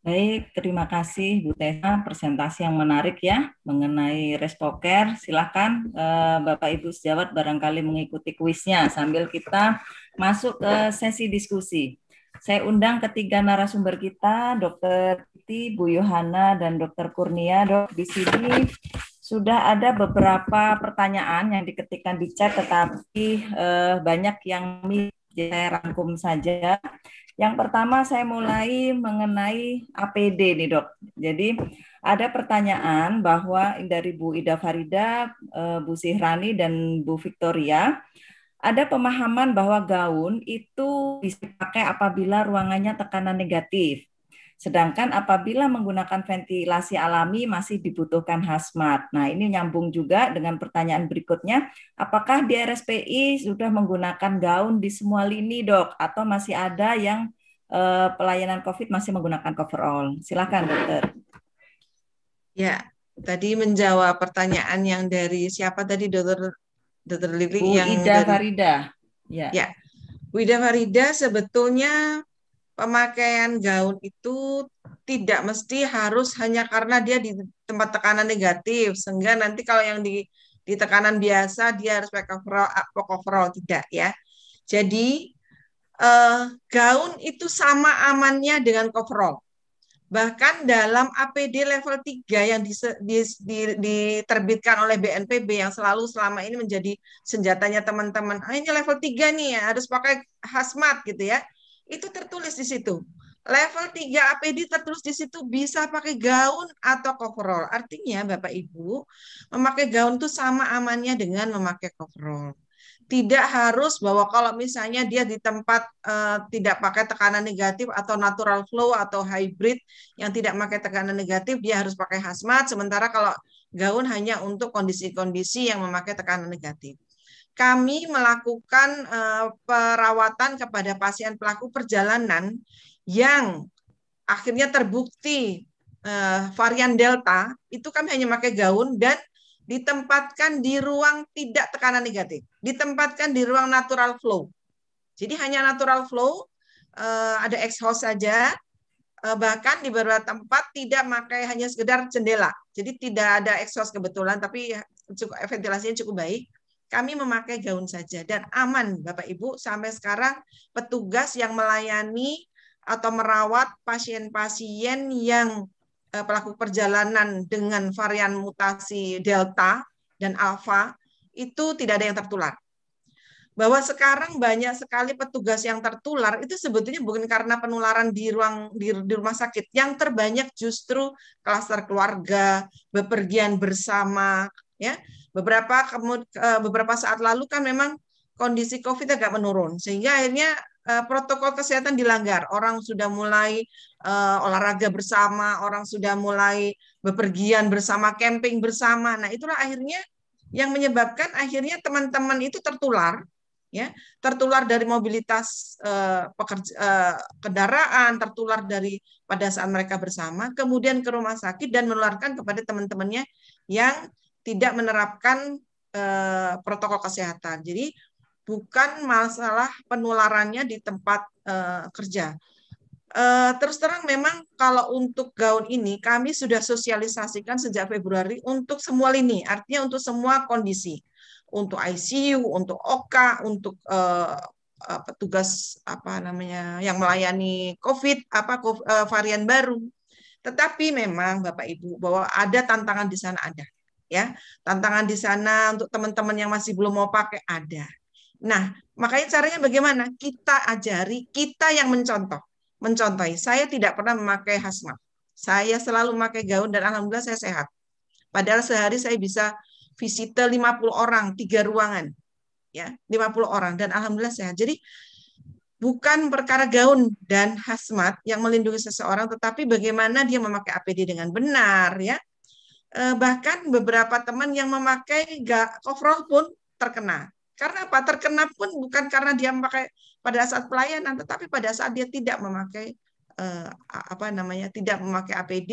Baik, terima kasih Bu Teha, Presentasi yang menarik ya mengenai Respoker. Silakan uh, Bapak Ibu sejawat barangkali mengikuti kuisnya sambil kita masuk ke sesi diskusi. Saya undang ketiga narasumber kita, Dr. Titi, Bu Yohana, dan Dr. Kurnia. Dok, di sini sudah ada beberapa pertanyaan yang diketikkan di chat, tetapi eh, banyak yang miss saya rangkum saja. Yang pertama saya mulai mengenai APD nih dok. Jadi ada pertanyaan bahwa dari Bu Ida Farida, eh, Bu Sihrani, dan Bu Victoria, ada pemahaman bahwa gaun itu bisa dipakai apabila ruangannya tekanan negatif. Sedangkan apabila menggunakan ventilasi alami masih dibutuhkan hazmat. Nah, ini nyambung juga dengan pertanyaan berikutnya, apakah di RSPI sudah menggunakan gaun di semua lini, Dok, atau masih ada yang eh, pelayanan COVID masih menggunakan coverall? Silakan, Dokter. Ya, tadi menjawab pertanyaan yang dari siapa tadi, Dokter Dokter Lili Bu yang Ida dari, Farida. Ya. ya. Wida Farida sebetulnya pemakaian gaun itu tidak mesti harus hanya karena dia di tempat tekanan negatif sehingga nanti kalau yang di di tekanan biasa dia harus pakai overall, ah, overall tidak ya jadi eh, gaun itu sama amannya dengan coverall bahkan dalam APD level 3 yang di, di, diterbitkan oleh BNPB yang selalu selama ini menjadi senjatanya teman-teman ah, ini level 3 nih ya harus pakai hazmat gitu ya itu tertulis di situ. Level 3 APD tertulis di situ bisa pakai gaun atau coverall. Artinya Bapak Ibu, memakai gaun itu sama amannya dengan memakai coverall. Tidak harus bahwa kalau misalnya dia di tempat uh, tidak pakai tekanan negatif atau natural flow atau hybrid yang tidak pakai tekanan negatif dia harus pakai hazmat sementara kalau gaun hanya untuk kondisi-kondisi yang memakai tekanan negatif kami melakukan uh, perawatan kepada pasien pelaku perjalanan yang akhirnya terbukti uh, varian delta itu kami hanya pakai gaun dan ditempatkan di ruang tidak tekanan negatif, ditempatkan di ruang natural flow. Jadi hanya natural flow, uh, ada exhaust saja, uh, bahkan di beberapa tempat tidak pakai hanya sekedar jendela. Jadi tidak ada exhaust kebetulan, tapi ya, cukup ventilasinya cukup baik kami memakai gaun saja dan aman Bapak Ibu sampai sekarang petugas yang melayani atau merawat pasien-pasien yang eh, pelaku perjalanan dengan varian mutasi delta dan alpha itu tidak ada yang tertular. Bahwa sekarang banyak sekali petugas yang tertular itu sebetulnya bukan karena penularan di ruang di, di rumah sakit. Yang terbanyak justru klaster keluarga, bepergian bersama, ya Beberapa eh, beberapa saat lalu kan memang kondisi COVID agak menurun sehingga akhirnya eh, protokol kesehatan dilanggar. Orang sudah mulai uh, olahraga bersama, orang sudah mulai bepergian bersama, camping bersama. Nah, itulah akhirnya yang menyebabkan akhirnya teman-teman itu tertular ya, tertular dari mobilitas uh, pekerja, uh, kendaraan, tertular dari pada saat mereka bersama, kemudian ke rumah sakit dan menularkan kepada teman-temannya yang tidak menerapkan eh, protokol kesehatan. Jadi bukan masalah penularannya di tempat eh, kerja. Eh, terus terang memang kalau untuk gaun ini kami sudah sosialisasikan sejak Februari untuk semua lini, artinya untuk semua kondisi, untuk ICU, untuk OKA, untuk eh, petugas apa namanya yang melayani COVID apa COVID, eh, varian baru. Tetapi memang Bapak Ibu bahwa ada tantangan di sana ada ya. Tantangan di sana untuk teman-teman yang masih belum mau pakai ada. Nah, makanya caranya bagaimana? Kita ajari, kita yang mencontoh. Mencontohi. Saya tidak pernah memakai hazmat. Saya selalu memakai gaun dan alhamdulillah saya sehat. Padahal sehari saya bisa visite 50 orang, tiga ruangan. Ya, 50 orang dan alhamdulillah sehat. Jadi bukan perkara gaun dan hazmat yang melindungi seseorang, tetapi bagaimana dia memakai APD dengan benar, ya, Eh, bahkan beberapa teman yang memakai gak coverall pun terkena. Karena apa? Terkena pun bukan karena dia memakai pada saat pelayanan, tetapi pada saat dia tidak memakai eh, apa namanya tidak memakai APD,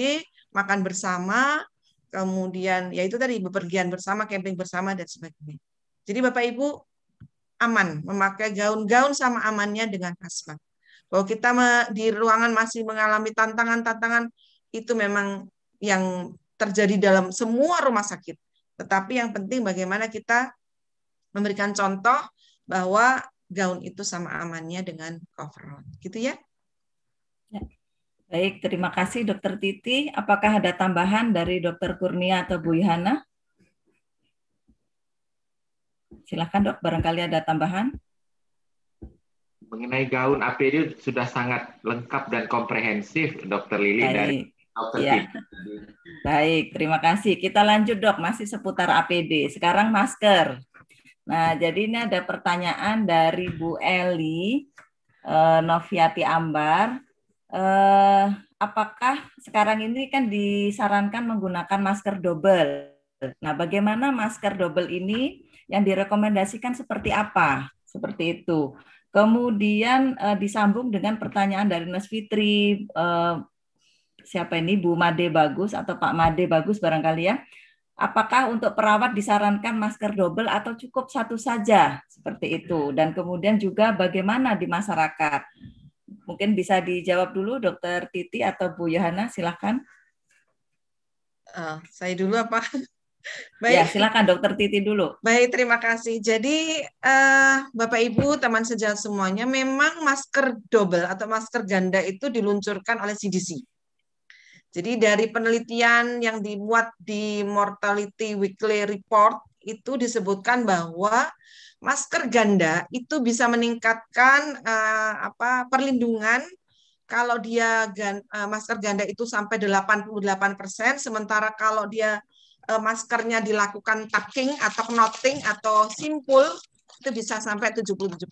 makan bersama, kemudian yaitu tadi bepergian bersama, camping bersama dan sebagainya. Jadi Bapak Ibu aman memakai gaun-gaun sama amannya dengan kasmat. Bahwa kita di ruangan masih mengalami tantangan-tantangan itu memang yang terjadi dalam semua rumah sakit. Tetapi yang penting bagaimana kita memberikan contoh bahwa gaun itu sama amannya dengan coveron. Gitu ya? ya. Baik, terima kasih Dokter Titi. Apakah ada tambahan dari Dokter Kurnia atau Bu Yohana? Silakan, dok, barangkali ada tambahan. Mengenai gaun APD sudah sangat lengkap dan komprehensif, Dokter Lili Baik. dari dokter ya. Baik, terima kasih. Kita lanjut dok, masih seputar APD. Sekarang masker. Nah, jadi ini ada pertanyaan dari Bu Eli eh, Noviati Ambar. Eh, apakah sekarang ini kan disarankan menggunakan masker double? Nah, bagaimana masker double ini yang direkomendasikan seperti apa? Seperti itu. Kemudian eh, disambung dengan pertanyaan dari Mas Fitri, eh, siapa ini Bu Made Bagus atau Pak Made Bagus barangkali ya. Apakah untuk perawat disarankan masker double atau cukup satu saja seperti itu? Dan kemudian juga bagaimana di masyarakat? Mungkin bisa dijawab dulu Dokter Titi atau Bu Yohana, silahkan. Uh, ah, saya dulu apa? <laughs> Ya, Baik. Ya, silakan Dokter Titi dulu. Baik, terima kasih. Jadi uh, Bapak Ibu, teman sejauh semuanya, memang masker double atau masker ganda itu diluncurkan oleh CDC. Jadi dari penelitian yang dimuat di Mortality Weekly Report itu disebutkan bahwa masker ganda itu bisa meningkatkan uh, apa perlindungan kalau dia gan, uh, masker ganda itu sampai 88%, sementara kalau dia uh, maskernya dilakukan tucking atau knotting atau simpul itu bisa sampai 77%.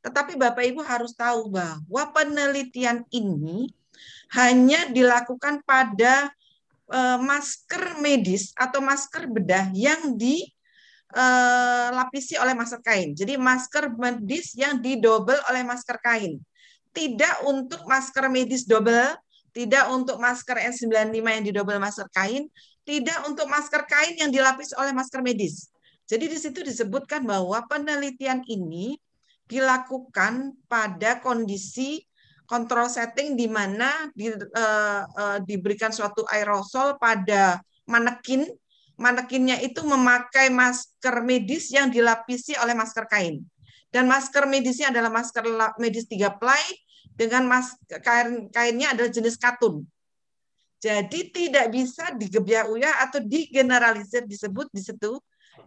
Tetapi Bapak Ibu harus tahu bahwa penelitian ini hanya dilakukan pada e, masker medis atau masker bedah yang dilapisi e, oleh masker kain. Jadi masker medis yang didobel oleh masker kain. Tidak untuk masker medis double, tidak untuk masker N95 yang didobel masker kain, tidak untuk masker kain yang dilapis oleh masker medis. Jadi di situ disebutkan bahwa penelitian ini dilakukan pada kondisi kontrol setting di mana di, uh, uh, diberikan suatu aerosol pada manekin. Manekinnya itu memakai masker medis yang dilapisi oleh masker kain. Dan masker medisnya adalah masker medis tiga ply dengan masker kain kainnya adalah jenis katun. Jadi tidak bisa digebyah atau digeneralisir disebut di situ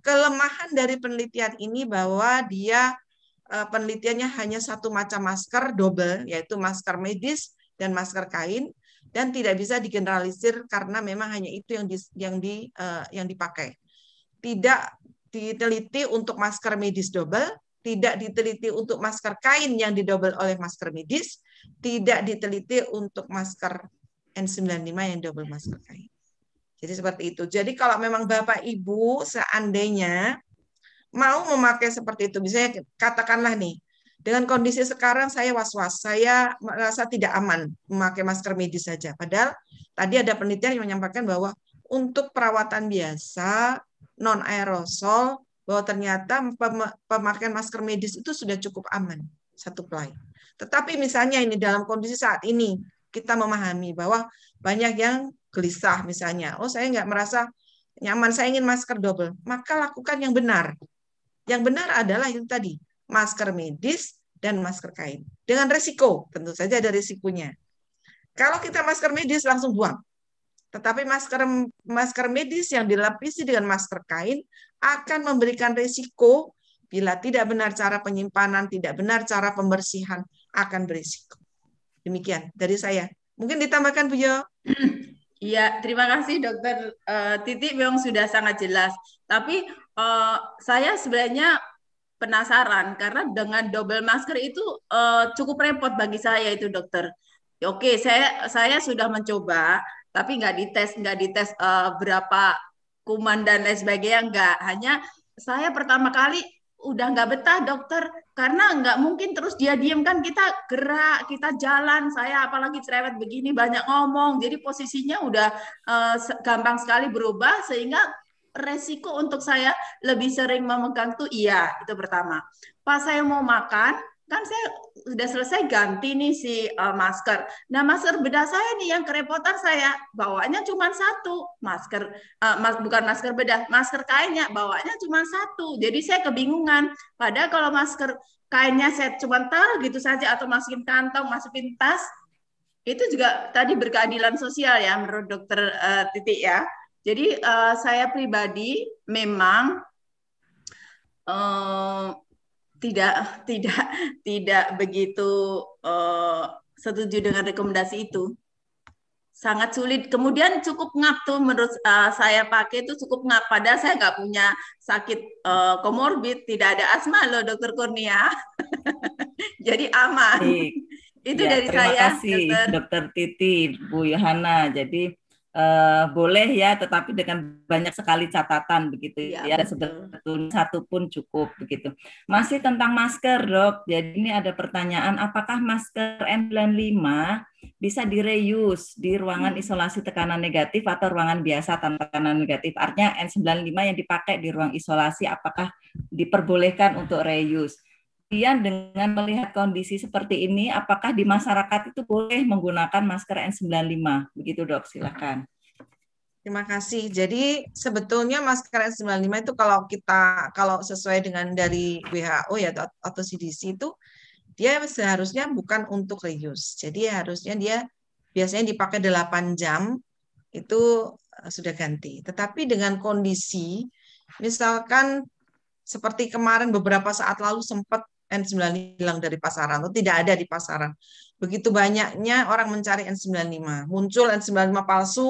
kelemahan dari penelitian ini bahwa dia Eh, penelitiannya hanya satu macam masker double, yaitu masker medis dan masker kain, dan tidak bisa digeneralisir karena memang hanya itu yang di, yang di uh, yang dipakai. Tidak diteliti untuk masker medis double, tidak diteliti untuk masker kain yang didouble oleh masker medis, tidak diteliti untuk masker N95 yang double masker kain. Jadi seperti itu. Jadi kalau memang Bapak Ibu seandainya mau memakai seperti itu. Misalnya katakanlah nih, dengan kondisi sekarang saya was-was, saya merasa tidak aman memakai masker medis saja. Padahal tadi ada penelitian yang menyampaikan bahwa untuk perawatan biasa non aerosol bahwa ternyata pemakaian masker medis itu sudah cukup aman satu ply. Tetapi misalnya ini dalam kondisi saat ini kita memahami bahwa banyak yang gelisah misalnya, oh saya nggak merasa nyaman, saya ingin masker double, maka lakukan yang benar. Yang benar adalah yang tadi, masker medis dan masker kain. Dengan resiko, tentu saja ada resikonya. Kalau kita masker medis langsung buang. Tetapi masker masker medis yang dilapisi dengan masker kain akan memberikan resiko bila tidak benar cara penyimpanan, tidak benar cara pembersihan akan berisiko. Demikian dari saya. Mungkin ditambahkan Bu Yo? Iya, terima kasih Dokter uh, Titi memang sudah sangat jelas. Tapi uh, saya sebenarnya penasaran karena dengan double masker itu uh, cukup repot bagi saya itu dokter. Oke, saya saya sudah mencoba, tapi nggak dites, nggak dites uh, berapa kuman dan lain sebagainya, nggak. Hanya saya pertama kali udah nggak betah dokter karena nggak mungkin terus dia diem kan kita gerak kita jalan saya apalagi cerewet begini banyak ngomong jadi posisinya udah uh, gampang sekali berubah sehingga resiko untuk saya lebih sering memegang tuh iya itu pertama pas saya mau makan kan saya sudah selesai ganti nih si uh, masker. Nah masker bedah saya nih yang kerepotan saya bawanya cuma satu masker, uh, mas, bukan masker bedah, masker kainnya bawanya cuma satu. Jadi saya kebingungan. Padahal kalau masker kainnya saya cuma taruh gitu saja atau masukin kantong, masukin tas, itu juga tadi berkeadilan sosial ya menurut dokter uh, eh, Titik ya. Jadi uh, saya pribadi memang uh, tidak <laughs> tidak tidak begitu uh, setuju dengan rekomendasi itu. Sangat sulit. Kemudian cukup ngap tuh menurut uh, saya pakai itu cukup ngap. Padahal saya nggak punya sakit uh, komorbid, tidak ada asma loh dokter Kurnia. <laughs> Jadi aman. Baik. Itu ya, dari terima saya. Terima kasih dokter. dokter Titi, Bu Yohana. Jadi uh, boleh ya, tetapi dengan banyak sekali catatan begitu iya, ya. ya. Sebetulnya satu pun cukup begitu. Masih tentang masker dok. Jadi ini ada pertanyaan, apakah masker N95 bisa direuse di ruangan hmm. isolasi tekanan negatif atau ruangan biasa tanpa tekanan negatif? Artinya N95 yang dipakai di ruang isolasi, apakah diperbolehkan untuk reuse? kemudian dengan melihat kondisi seperti ini, apakah di masyarakat itu boleh menggunakan masker N95? Begitu dok, silakan. Terima kasih. Jadi sebetulnya masker N95 itu kalau kita kalau sesuai dengan dari WHO ya atau CDC itu dia seharusnya bukan untuk reuse. Jadi harusnya dia biasanya dipakai 8 jam itu eh, sudah ganti. Tetapi dengan kondisi misalkan seperti kemarin beberapa saat lalu sempat N95 hilang dari pasaran atau tidak ada di pasaran. Begitu banyaknya orang mencari N95, muncul N95 palsu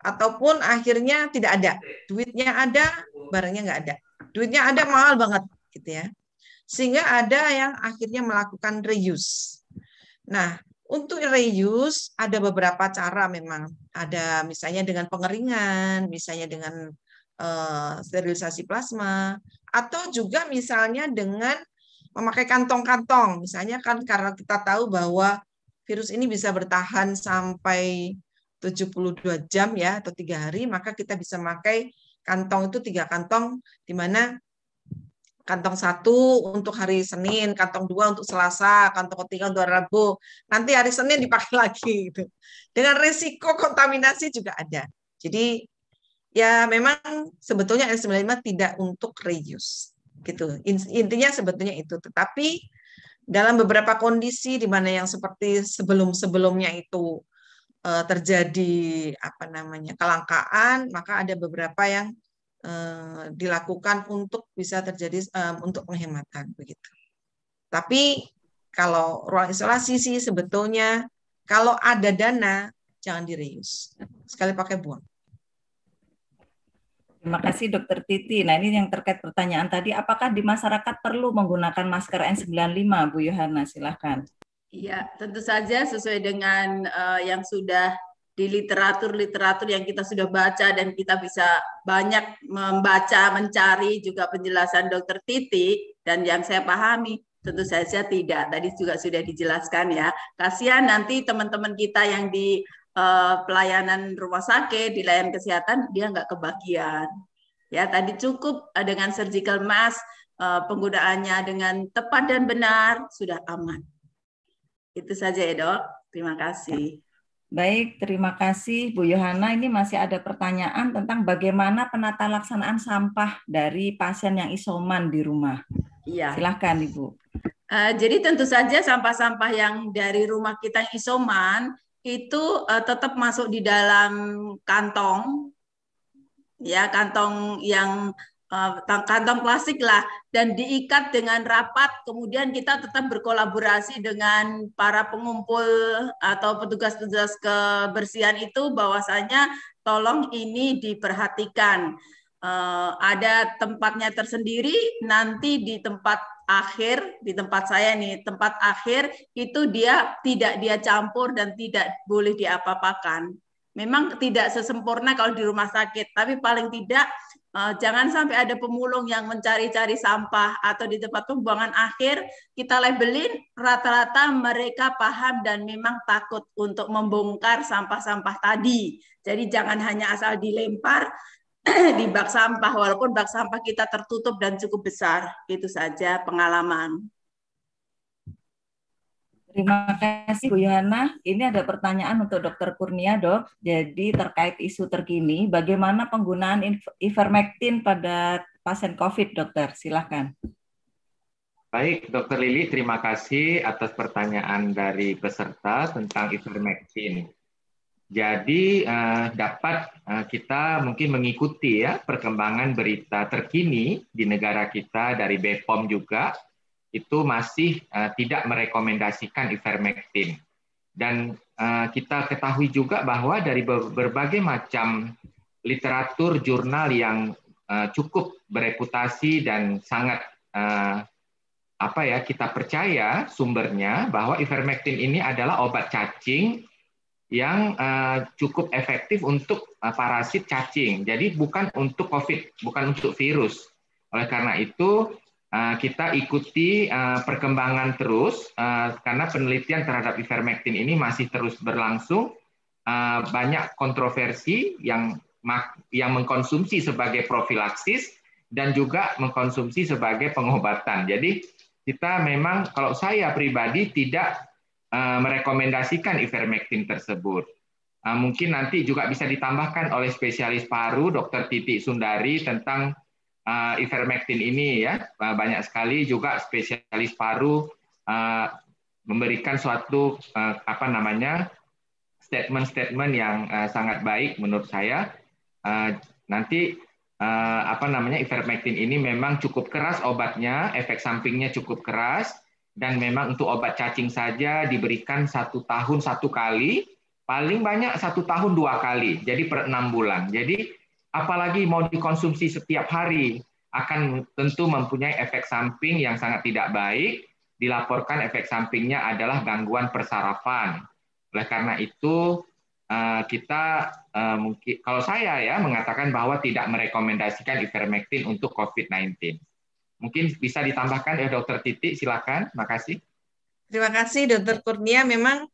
ataupun akhirnya tidak ada. Duitnya ada, barangnya nggak ada. Duitnya ada mahal banget gitu ya. Sehingga ada yang akhirnya melakukan reuse. Nah, untuk reuse ada beberapa cara memang. Ada misalnya dengan pengeringan, misalnya dengan eh, sterilisasi plasma, atau juga misalnya dengan memakai kantong-kantong. Misalnya kan karena kita tahu bahwa virus ini bisa bertahan sampai 72 jam ya atau tiga hari, maka kita bisa memakai kantong itu tiga kantong, di mana kantong satu untuk hari Senin, kantong dua untuk Selasa, kantong ketiga untuk Rabu. Nanti hari Senin dipakai <laughs> lagi gitu. Dengan risiko kontaminasi juga ada. Jadi ya memang sebetulnya N95 tidak untuk reuse gitu intinya sebetulnya itu tetapi dalam beberapa kondisi di mana yang seperti sebelum sebelumnya itu uh, terjadi apa namanya kelangkaan maka ada beberapa yang uh, dilakukan untuk bisa terjadi um, untuk penghematan begitu tapi kalau ruang isolasi sih sebetulnya kalau ada dana jangan direuse sekali pakai buang Terima kasih Dokter Titi. Nah ini yang terkait pertanyaan tadi, apakah di masyarakat perlu menggunakan masker N95, Bu Yohana? Silahkan. Iya, tentu saja sesuai dengan uh, yang sudah di literatur-literatur yang kita sudah baca dan kita bisa banyak membaca, mencari juga penjelasan Dokter Titi dan yang saya pahami tentu saja tidak. Tadi juga sudah dijelaskan ya. Kasihan nanti teman-teman kita yang di Eh, pelayanan rumah sakit, di layanan kesehatan dia nggak kebagian. Ya tadi cukup eh, dengan surgical mask eh, penggunaannya dengan tepat dan benar sudah aman. Itu saja ya dok. Terima kasih. Baik, terima kasih Bu Yohana. Ini masih ada pertanyaan tentang bagaimana penata laksanaan sampah dari pasien yang isoman di rumah. Iya. Silahkan Ibu. jadi tentu saja sampah-sampah yang dari rumah kita isoman itu uh, tetap masuk di dalam kantong ya kantong yang uh, kantong plastik lah dan diikat dengan rapat kemudian kita tetap berkolaborasi dengan para pengumpul atau petugas-petugas kebersihan itu bahwasanya tolong ini diperhatikan uh, ada tempatnya tersendiri nanti di tempat akhir di tempat saya nih tempat akhir itu dia tidak dia campur dan tidak boleh diapa-apakan memang tidak sesempurna kalau di rumah sakit tapi paling tidak uh, jangan sampai ada pemulung yang mencari-cari sampah atau di tempat pembuangan akhir kita labelin rata-rata mereka paham dan memang takut untuk membongkar sampah-sampah tadi jadi jangan hanya asal dilempar <clears throat> di bak sampah walaupun bak sampah kita tertutup dan cukup besar itu saja pengalaman Terima kasih Bu Yohana. Ini ada pertanyaan untuk Dokter Kurnia dok. Jadi terkait isu terkini, bagaimana penggunaan ivermectin pada pasien COVID dokter? Silahkan. Baik, Dokter Lili, terima kasih atas pertanyaan dari peserta tentang ivermectin. Jadi eh, dapat eh, kita mungkin mengikuti ya perkembangan berita terkini di negara kita dari BPOM juga itu masih eh, tidak merekomendasikan ivermectin. Dan kita ketahui juga bahwa dari berbagai macam literatur jurnal yang cukup bereputasi dan sangat apa ya kita percaya sumbernya bahwa ivermectin ini adalah obat cacing yang eh, cukup efektif untuk eh, parasit cacing. Jadi bukan untuk COVID, bukan untuk virus. Oleh karena itu eh, kita ikuti perkembangan terus karena penelitian terhadap ivermectin ini masih terus berlangsung. banyak kontroversi yang yang mengkonsumsi sebagai profilaksis dan juga mengkonsumsi sebagai pengobatan. Jadi kita memang kalau saya pribadi tidak Eh, merekomendasikan ivermectin tersebut. Eh, mungkin nanti juga bisa ditambahkan oleh spesialis paru, Dr. Titik Sundari tentang eh, ivermectin ini ya. Banyak sekali juga spesialis paru memberikan suatu apa namanya statement-statement yang sangat baik menurut saya. Nanti apa namanya ivermectin ini memang cukup keras obatnya, efek sampingnya cukup keras dan memang untuk obat cacing saja diberikan satu tahun satu kali, paling banyak satu tahun dua kali, jadi per enam bulan. Jadi apalagi mau dikonsumsi setiap hari akan tentu mempunyai efek samping yang sangat tidak baik. Dilaporkan efek sampingnya adalah gangguan persarafan. Oleh karena itu eh, kita eh, mungkin kalau saya ya mengatakan bahwa tidak merekomendasikan ivermectin untuk COVID-19. Mungkin bisa ditambahkan ya Dokter Titi, silakan. Makasih. Terima kasih Dokter Kurnia. Memang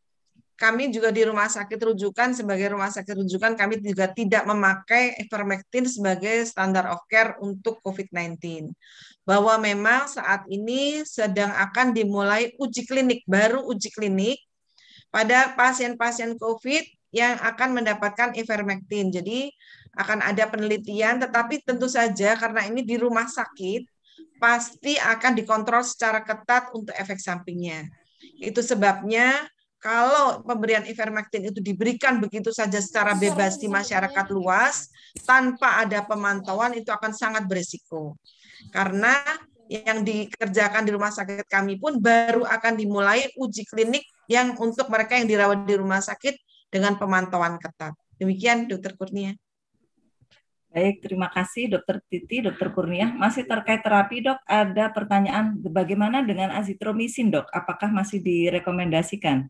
kami juga di rumah sakit rujukan sebagai rumah sakit rujukan kami juga tidak memakai ivermectin sebagai standar of care untuk COVID-19. Bahwa memang saat ini sedang akan dimulai uji klinik, baru uji klinik pada pasien-pasien COVID yang akan mendapatkan ivermectin. Jadi akan ada penelitian, tetapi tentu saja karena ini di rumah sakit, pasti akan dikontrol secara ketat untuk efek sampingnya. Itu sebabnya kalau pemberian ivermectin itu diberikan begitu saja secara bebas di masyarakat luas tanpa ada pemantauan itu akan sangat berisiko. Karena yang dikerjakan di rumah sakit kami pun baru akan dimulai uji klinik yang untuk mereka yang dirawat di rumah sakit dengan pemantauan ketat. Demikian Dokter Kurnia. Baik, terima kasih Dokter Titi, Dokter Kurnia. Masih terkait terapi dok, ada pertanyaan bagaimana dengan azitromisin dok? Apakah masih direkomendasikan?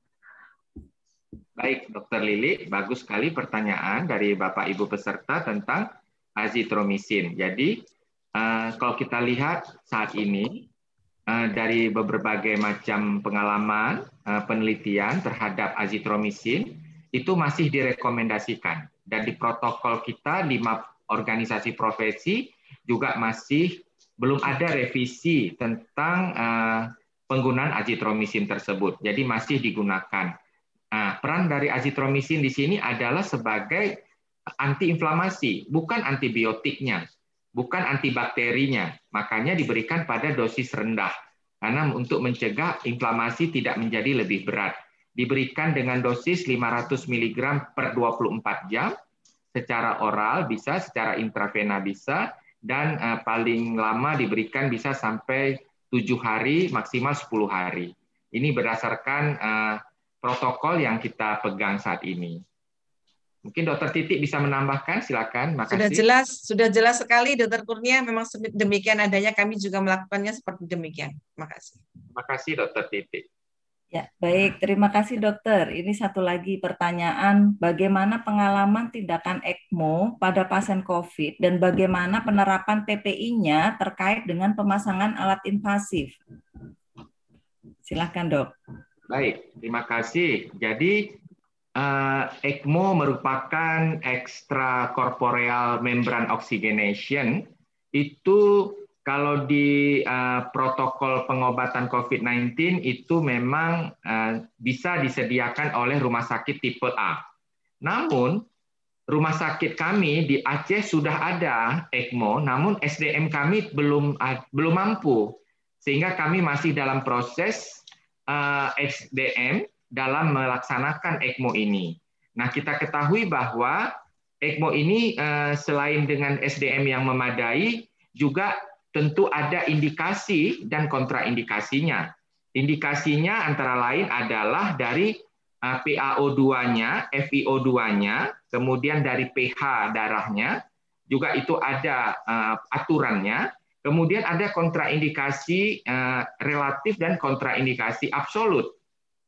Baik, Dokter Lili, bagus sekali pertanyaan dari Bapak Ibu peserta tentang azitromisin. Jadi eh, kalau kita lihat saat ini eh, dari berbagai macam pengalaman eh, penelitian terhadap azitromisin itu masih direkomendasikan dan di protokol kita organisasi profesi juga masih belum ada revisi tentang eh, penggunaan azitromisin tersebut. Jadi masih digunakan. Nah, peran dari azitromisin di sini adalah sebagai antiinflamasi, bukan antibiotiknya, bukan antibakterinya. Makanya diberikan pada dosis rendah karena untuk mencegah inflamasi tidak menjadi lebih berat. Diberikan dengan dosis 500 mg per 24 jam secara oral bisa, secara intravena bisa, dan uh, paling lama diberikan bisa sampai tujuh hari, maksimal 10 hari. Ini berdasarkan uh, protokol yang kita pegang saat ini. Mungkin Dokter Titik bisa menambahkan, silakan. Makasih. Sudah jelas, sudah jelas sekali, Dokter Kurnia. Memang demikian adanya. Kami juga melakukannya seperti demikian. makasih makasih Dokter Titik. Ya, baik. Terima kasih dokter. Ini satu lagi pertanyaan, bagaimana pengalaman tindakan ECMO pada pasien COVID dan bagaimana penerapan PPI-nya terkait dengan pemasangan alat invasif? Silahkan dok. Baik, terima kasih. Jadi ECMO eh, e merupakan extracorporeal membrane oxygenation. Itu kalau di uh, protokol pengobatan COVID-19 itu memang uh, bisa disediakan oleh rumah sakit tipe A. Namun rumah sakit kami di Aceh sudah ada ECMO, namun SDM kami belum eh, belum mampu sehingga kami masih dalam proses uh, SDM dalam melaksanakan ECMO ini. Nah, kita ketahui bahwa ECMO ini uh, selain dengan SDM yang memadai juga tentu ada indikasi dan kontraindikasinya. Indikasinya antara lain adalah dari eh, PaO2-nya, FiO2-nya, kemudian dari pH darahnya, juga itu ada eh, aturannya. Kemudian ada kontraindikasi eh, relatif dan kontraindikasi absolut.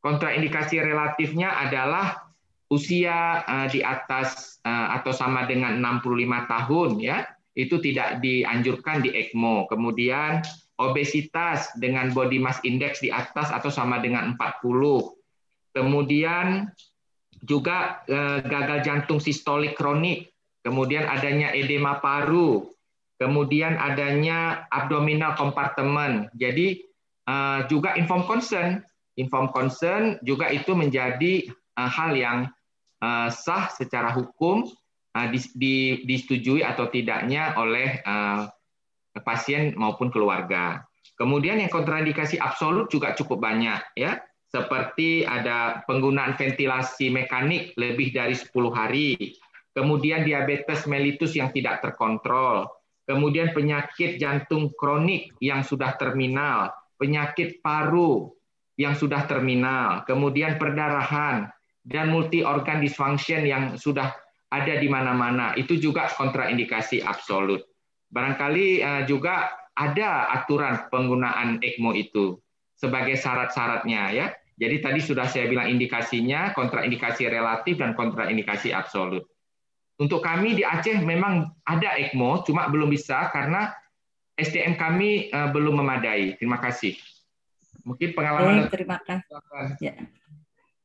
Kontraindikasi relatifnya adalah usia di atas atau sama dengan 65 tahun ya, itu tidak dianjurkan di ECMO. Kemudian obesitas dengan body mass index di atas atau sama dengan 40. Kemudian juga eh, gagal jantung sistolik kronik, kemudian adanya edema paru, kemudian adanya abdominal kompartemen. Jadi eh, juga inform concern, inform concern juga itu menjadi eh, hal yang sah secara hukum Ah, di, di, disetujui atau tidaknya oleh uh, pasien maupun keluarga. Kemudian yang kontraindikasi absolut juga cukup banyak ya, seperti ada penggunaan ventilasi mekanik lebih dari 10 hari, kemudian diabetes melitus yang tidak terkontrol, kemudian penyakit jantung kronik yang sudah terminal, penyakit paru yang sudah terminal, kemudian perdarahan dan multi organ dysfunction yang sudah ada di mana-mana. Itu juga kontraindikasi absolut. Barangkali eh, juga ada aturan penggunaan ECMO itu sebagai syarat-syaratnya ya. Jadi tadi sudah saya bilang indikasinya, kontraindikasi relatif dan kontraindikasi absolut. Untuk kami di Aceh memang ada ECMO, cuma belum bisa karena SDM kami eh, belum memadai. Terima kasih. Mungkin pengalaman. Eh, terima kasih. Ya.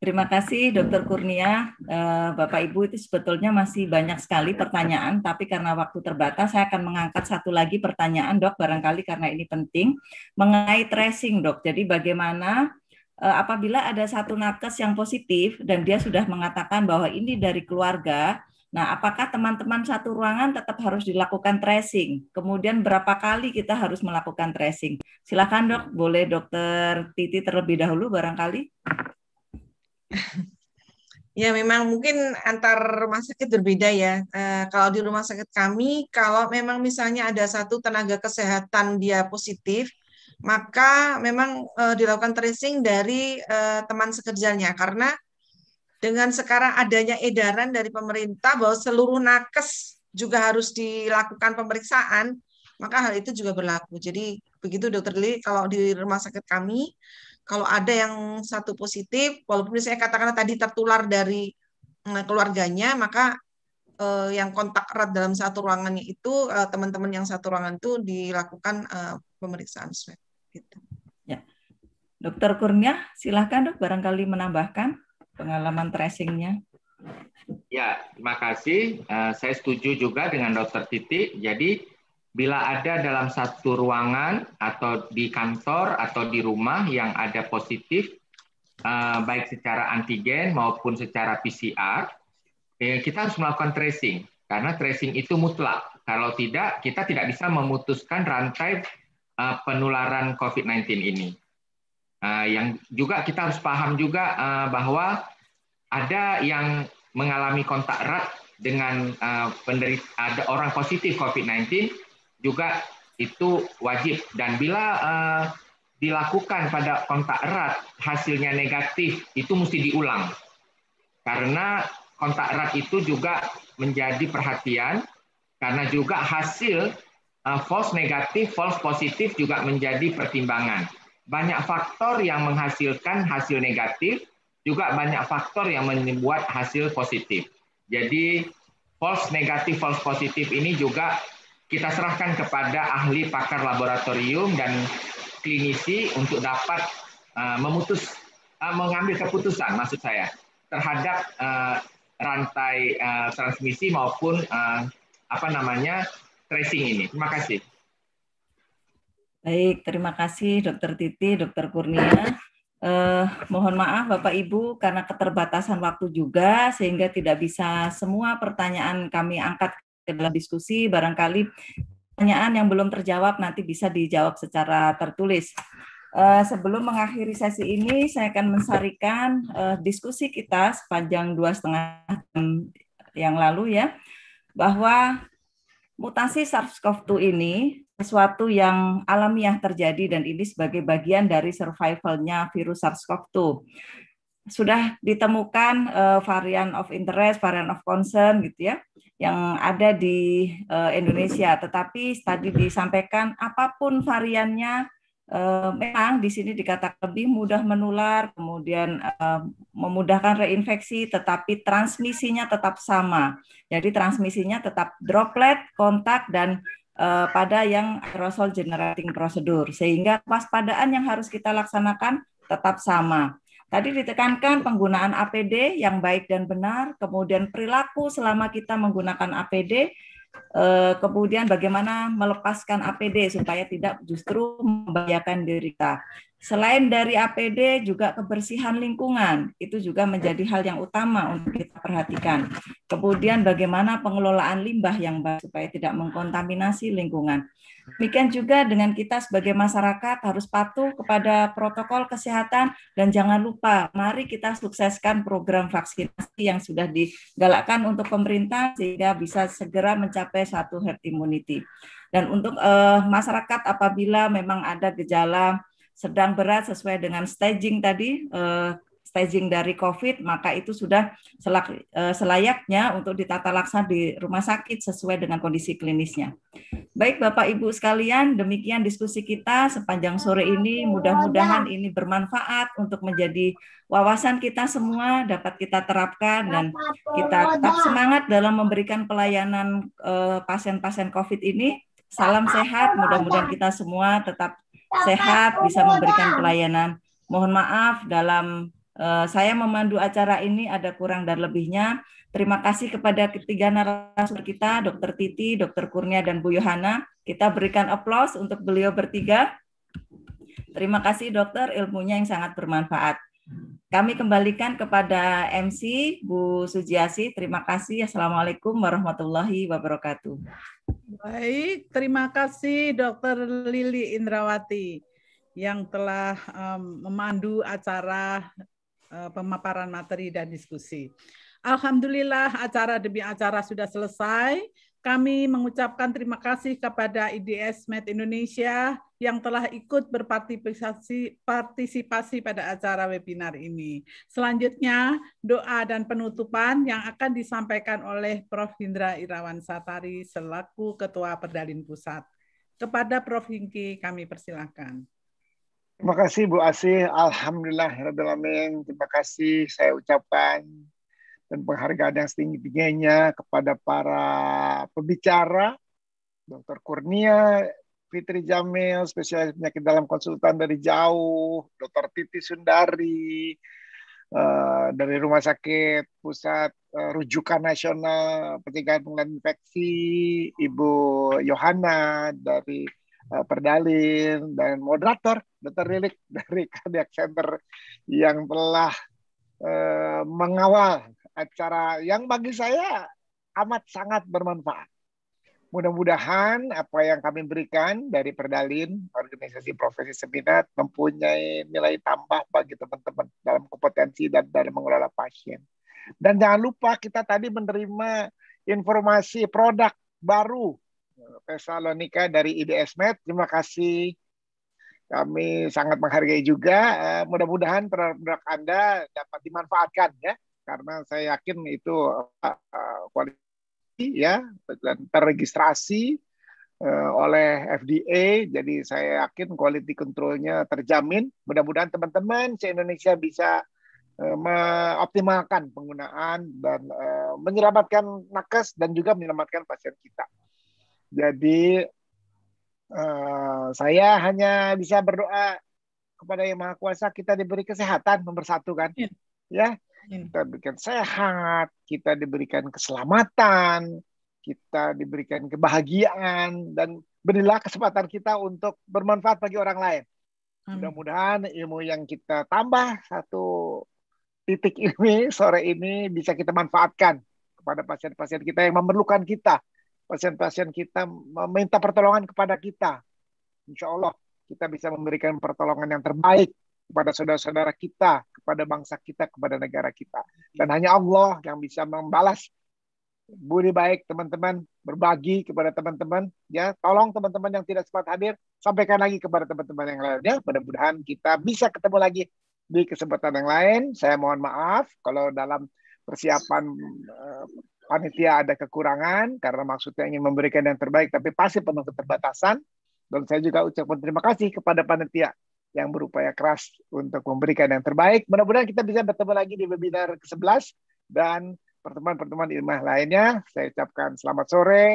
Terima kasih Dokter Kurnia. Eh, Bapak Ibu itu sebetulnya masih banyak sekali pertanyaan, tapi karena waktu terbatas saya akan mengangkat satu lagi pertanyaan dok, barangkali karena ini penting, mengenai tracing dok. Jadi bagaimana eh, apabila ada satu nakes yang positif dan dia sudah mengatakan bahwa ini dari keluarga, Nah, apakah teman-teman satu ruangan tetap harus dilakukan tracing? Kemudian berapa kali kita harus melakukan tracing? Silakan dok, boleh dokter Titi terlebih dahulu barangkali. Ya memang mungkin antar rumah sakit berbeda ya. E, kalau di rumah sakit kami, kalau memang misalnya ada satu tenaga kesehatan dia positif, maka memang e, dilakukan tracing dari e, teman sekerjanya karena dengan sekarang adanya edaran dari pemerintah bahwa seluruh nakes juga harus dilakukan pemeriksaan, maka hal itu juga berlaku. Jadi begitu dokter Lili, kalau di rumah sakit kami kalau ada yang satu positif, walaupun saya katakan tadi tertular dari eh, keluarganya, maka eh, yang kontak erat dalam satu ruangannya itu teman eh, teman-teman yang satu ruangan itu dilakukan eh, pemeriksaan swab. Gitu. Ya, Dokter Kurnia, silahkan dok barangkali menambahkan pengalaman tracingnya. Ya, terima kasih. Uh, saya setuju juga dengan Dokter Titik. Jadi Bila ada dalam satu ruangan atau di kantor atau di rumah yang ada positif, eh, baik secara antigen maupun secara PCR, eh, kita harus melakukan tracing. Karena tracing itu mutlak. Kalau tidak, kita tidak bisa memutuskan rantai eh, penularan COVID-19 ini. Yang juga kita harus paham juga bahwa ada yang mengalami kontak erat dengan penderita, ada orang positif COVID-19, juga itu wajib dan bila uh, dilakukan pada kontak erat hasilnya negatif itu mesti diulang karena kontak erat itu juga menjadi perhatian karena juga hasil uh, false negatif false positif juga menjadi pertimbangan banyak faktor yang menghasilkan hasil negatif juga banyak faktor yang membuat hasil positif jadi false negatif false positif ini juga kita serahkan kepada ahli pakar laboratorium dan klinisi untuk dapat eh, memutus eh, mengambil keputusan maksud saya terhadap eh, rantai transmisi maupun apa namanya tracing ini. Terima kasih. Baik, terima kasih Dokter Titi, Dokter Kurnia. Eh, mohon maaf Bapak Ibu karena keterbatasan waktu juga sehingga tidak bisa semua pertanyaan kami angkat dalam diskusi barangkali pertanyaan yang belum terjawab nanti bisa dijawab secara tertulis. Uh, sebelum mengakhiri sesi ini, saya akan mensarikan uh, diskusi kita sepanjang dua setengah jam yang lalu ya, bahwa mutasi SARS-CoV-2 ini sesuatu yang alamiah terjadi dan ini sebagai bagian dari survivalnya virus SARS-CoV-2 sudah ditemukan uh, varian of interest, varian of concern gitu ya yang ada di eh, Indonesia. Tetapi tadi disampaikan apapun variannya eh, memang di sini dikatakan lebih mudah menular, kemudian eh, memudahkan reinfeksi, tetapi transmisinya tetap sama. Jadi transmisinya tetap droplet, kontak dan pada yang aerosol generating prosedur. Sehingga waspadaan yang harus kita laksanakan tetap sama. Tadi ditekankan penggunaan APD yang baik dan benar, kemudian perilaku selama kita menggunakan APD, eh, kemudian bagaimana melepaskan APD supaya tidak justru membahayakan diri kita. Selain dari APD juga kebersihan lingkungan itu juga menjadi hal yang utama untuk kita perhatikan. Kemudian bagaimana pengelolaan limbah yang baik supaya tidak mengkontaminasi lingkungan. Demikian juga dengan kita sebagai masyarakat harus patuh kepada protokol kesehatan dan jangan lupa mari kita sukseskan program vaksinasi yang sudah digalakkan untuk pemerintah sehingga bisa segera mencapai satu herd immunity. Dan untuk uh, masyarakat apabila memang ada gejala sedang berat sesuai dengan staging tadi eh, staging dari COVID maka itu sudah selak, eh, selayaknya untuk ditata laksa di rumah sakit sesuai dengan kondisi klinisnya. Baik Bapak Ibu sekalian, demikian diskusi kita sepanjang sore ini. Mudah-mudahan ini bermanfaat untuk menjadi wawasan kita semua dapat kita terapkan dan kita tetap semangat dalam memberikan pelayanan eh, pasien-pasien COVID ini. Salam sehat, mudah-mudahan kita semua tetap sehat, bisa memberikan pelayanan. Mohon maaf dalam uh, saya memandu acara ini ada kurang dan lebihnya. Terima kasih kepada ketiga narasumber kita, Dr. Titi, Dr. Kurnia, dan Bu Yohana. Kita berikan aplaus untuk beliau bertiga. Terima kasih dokter, ilmunya yang sangat bermanfaat. Kami kembalikan kepada MC Bu Sujiasi. Terima kasih. Assalamualaikum warahmatullahi wabarakatuh. Baik, terima kasih Dr. Lili Indrawati yang telah um, memandu acara uh, pemaparan materi dan diskusi. Alhamdulillah acara demi acara sudah selesai. Kami mengucapkan terima kasih kepada IDS Med Indonesia yang telah ikut berpartisipasi partisipasi pada acara webinar ini. Selanjutnya, doa dan penutupan yang akan disampaikan oleh Prof. Hindra Irawan Satari selaku Ketua Perdalin Pusat. Kepada Prof. Hingki kami persilahkan. Terima kasih Bu Asih. Alhamdulillah. Ya Terima kasih saya ucapkan dan penghargaan yang setinggi-tingginya kepada para pembicara, Dr. Kurnia, Fitri Jamil, spesialis penyakit dalam konsultan dari jauh, Dr. Titi Sundari, uh, dari Rumah Sakit Pusat uh, Rujukan Nasional Pencegahan Penularan Infeksi, Ibu Yohana dari uh, Perdalin, dan moderator Dr. Rilik dari <laughs> Cardiac Center yang telah uh, mengawal acara yang bagi saya amat sangat bermanfaat. Mudah-mudahan apa yang kami berikan dari Perdalin, organisasi profesi seminat mempunyai nilai tambah bagi teman-teman dalam kompetensi dan dalam mengelola pasien. Dan jangan lupa kita tadi menerima informasi produk baru eh, Tesalonika dari IDS Med. Terima kasih. Kami sangat menghargai juga. Eh, mudah-mudahan produk Anda dapat dimanfaatkan ya, karena saya yakin itu eh, kualitas ya dan terregistrasi uh, oleh FDA. Jadi saya yakin quality controlnya terjamin. Mudah-mudahan teman-teman se-Indonesia bisa uh, mengoptimalkan penggunaan dan uh, menyelamatkan nakes dan juga menyelamatkan pasien kita. Jadi uh, saya hanya bisa berdoa kepada Yang Maha Kuasa kita diberi kesehatan nomor satu kan? iya. ya. ya Iya. kita diberikan sehat, kita diberikan keselamatan, kita diberikan kebahagiaan, dan berilah kesempatan kita untuk bermanfaat bagi orang lain. Mudah-mudahan ilmu yang kita tambah satu titik ini sore ini bisa kita manfaatkan kepada pasien-pasien kita yang memerlukan kita, pasien-pasien kita meminta pertolongan kepada kita. Insya Allah kita bisa memberikan pertolongan yang terbaik kepada saudara-saudara kita, kepada bangsa kita, kepada negara kita. Iya. Dan hanya Allah yang bisa membalas budi baik teman-teman, berbagi kepada teman-teman. Ya, tolong teman-teman yang tidak sempat hadir, sampaikan lagi kepada teman-teman yang lainnya. Mudah-mudahan kita bisa ketemu lagi di kesempatan yang lain. Saya mohon maaf kalau dalam persiapan eh, panitia ada kekurangan karena maksudnya ingin memberikan yang terbaik, tapi pasti penuh keterbatasan. Dan saya juga ucapkan terima kasih kepada panitia yang berupaya keras untuk memberikan yang terbaik. Mudah-mudahan kita bisa bertemu lagi di webinar ke-11 dan pertemuan-pertemuan ilmiah lainnya. Saya ucapkan selamat sore,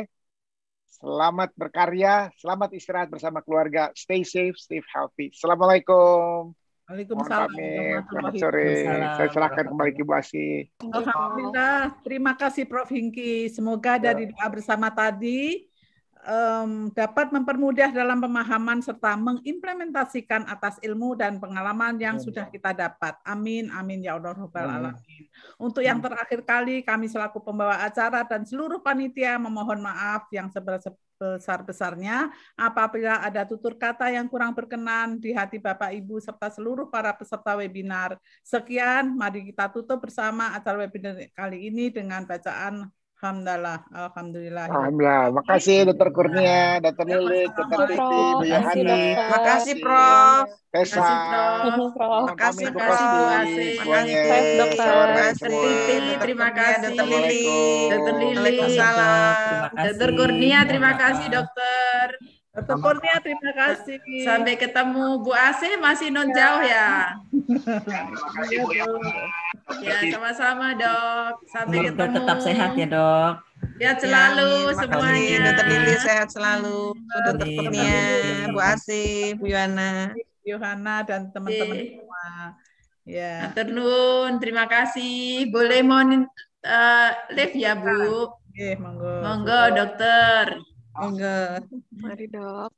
selamat berkarya, selamat istirahat bersama keluarga. Stay safe, stay healthy. Assalamualaikum. Waalaikumsalam. Selamat sore. Saya serahkan kembali ke Ibu Asi. Terima kasih Prof. Hingki. Semoga dari ya. doa bersama tadi um, dapat mempermudah dalam pemahaman serta mengimplementasikan atas ilmu dan pengalaman yang amin. sudah kita dapat. Amin, amin ya Allah robbal alamin. Untuk yang terakhir kali kami selaku pembawa acara dan seluruh panitia memohon maaf yang sebesar-besarnya apabila ada tutur kata yang kurang berkenan di hati Bapak Ibu serta seluruh para peserta webinar. Sekian, mari kita tutup bersama acara webinar kali ini dengan bacaan Alhamdulillah, alhamdulillah. Ya alhamdulillah. Makasih Dokter Kurnia, Dokter ya, Lili, Dokter Titi, Bu Yani. Makasih Prof. Pesa. Makasih Prof. Makasih Prof. Makasih Dokter Titi. Terima kasih Dokter Lili. Dokter Lili. Dokter Kurnia, terima kasih Dokter. Dokter Kurnia, terima kasih. Sampai ketemu Bu AC masih non jauh ya. Terima kasih Bu Yani. Ya, sama-sama, Dok. Sampai ketemu Dok tetap sehat ya, Dok. ya selalu ya, semuanya. Kasih. Dokter Lili sehat selalu. Bu Dokter Bu Asih, Bu Yohana. Yohana dan teman-teman semua. Ya. Terlun, terima kasih. Boleh mohon uh, eh, live ya, Bu. Oke, monggo. Monggo, dokter. Monggo. Mari, Dok.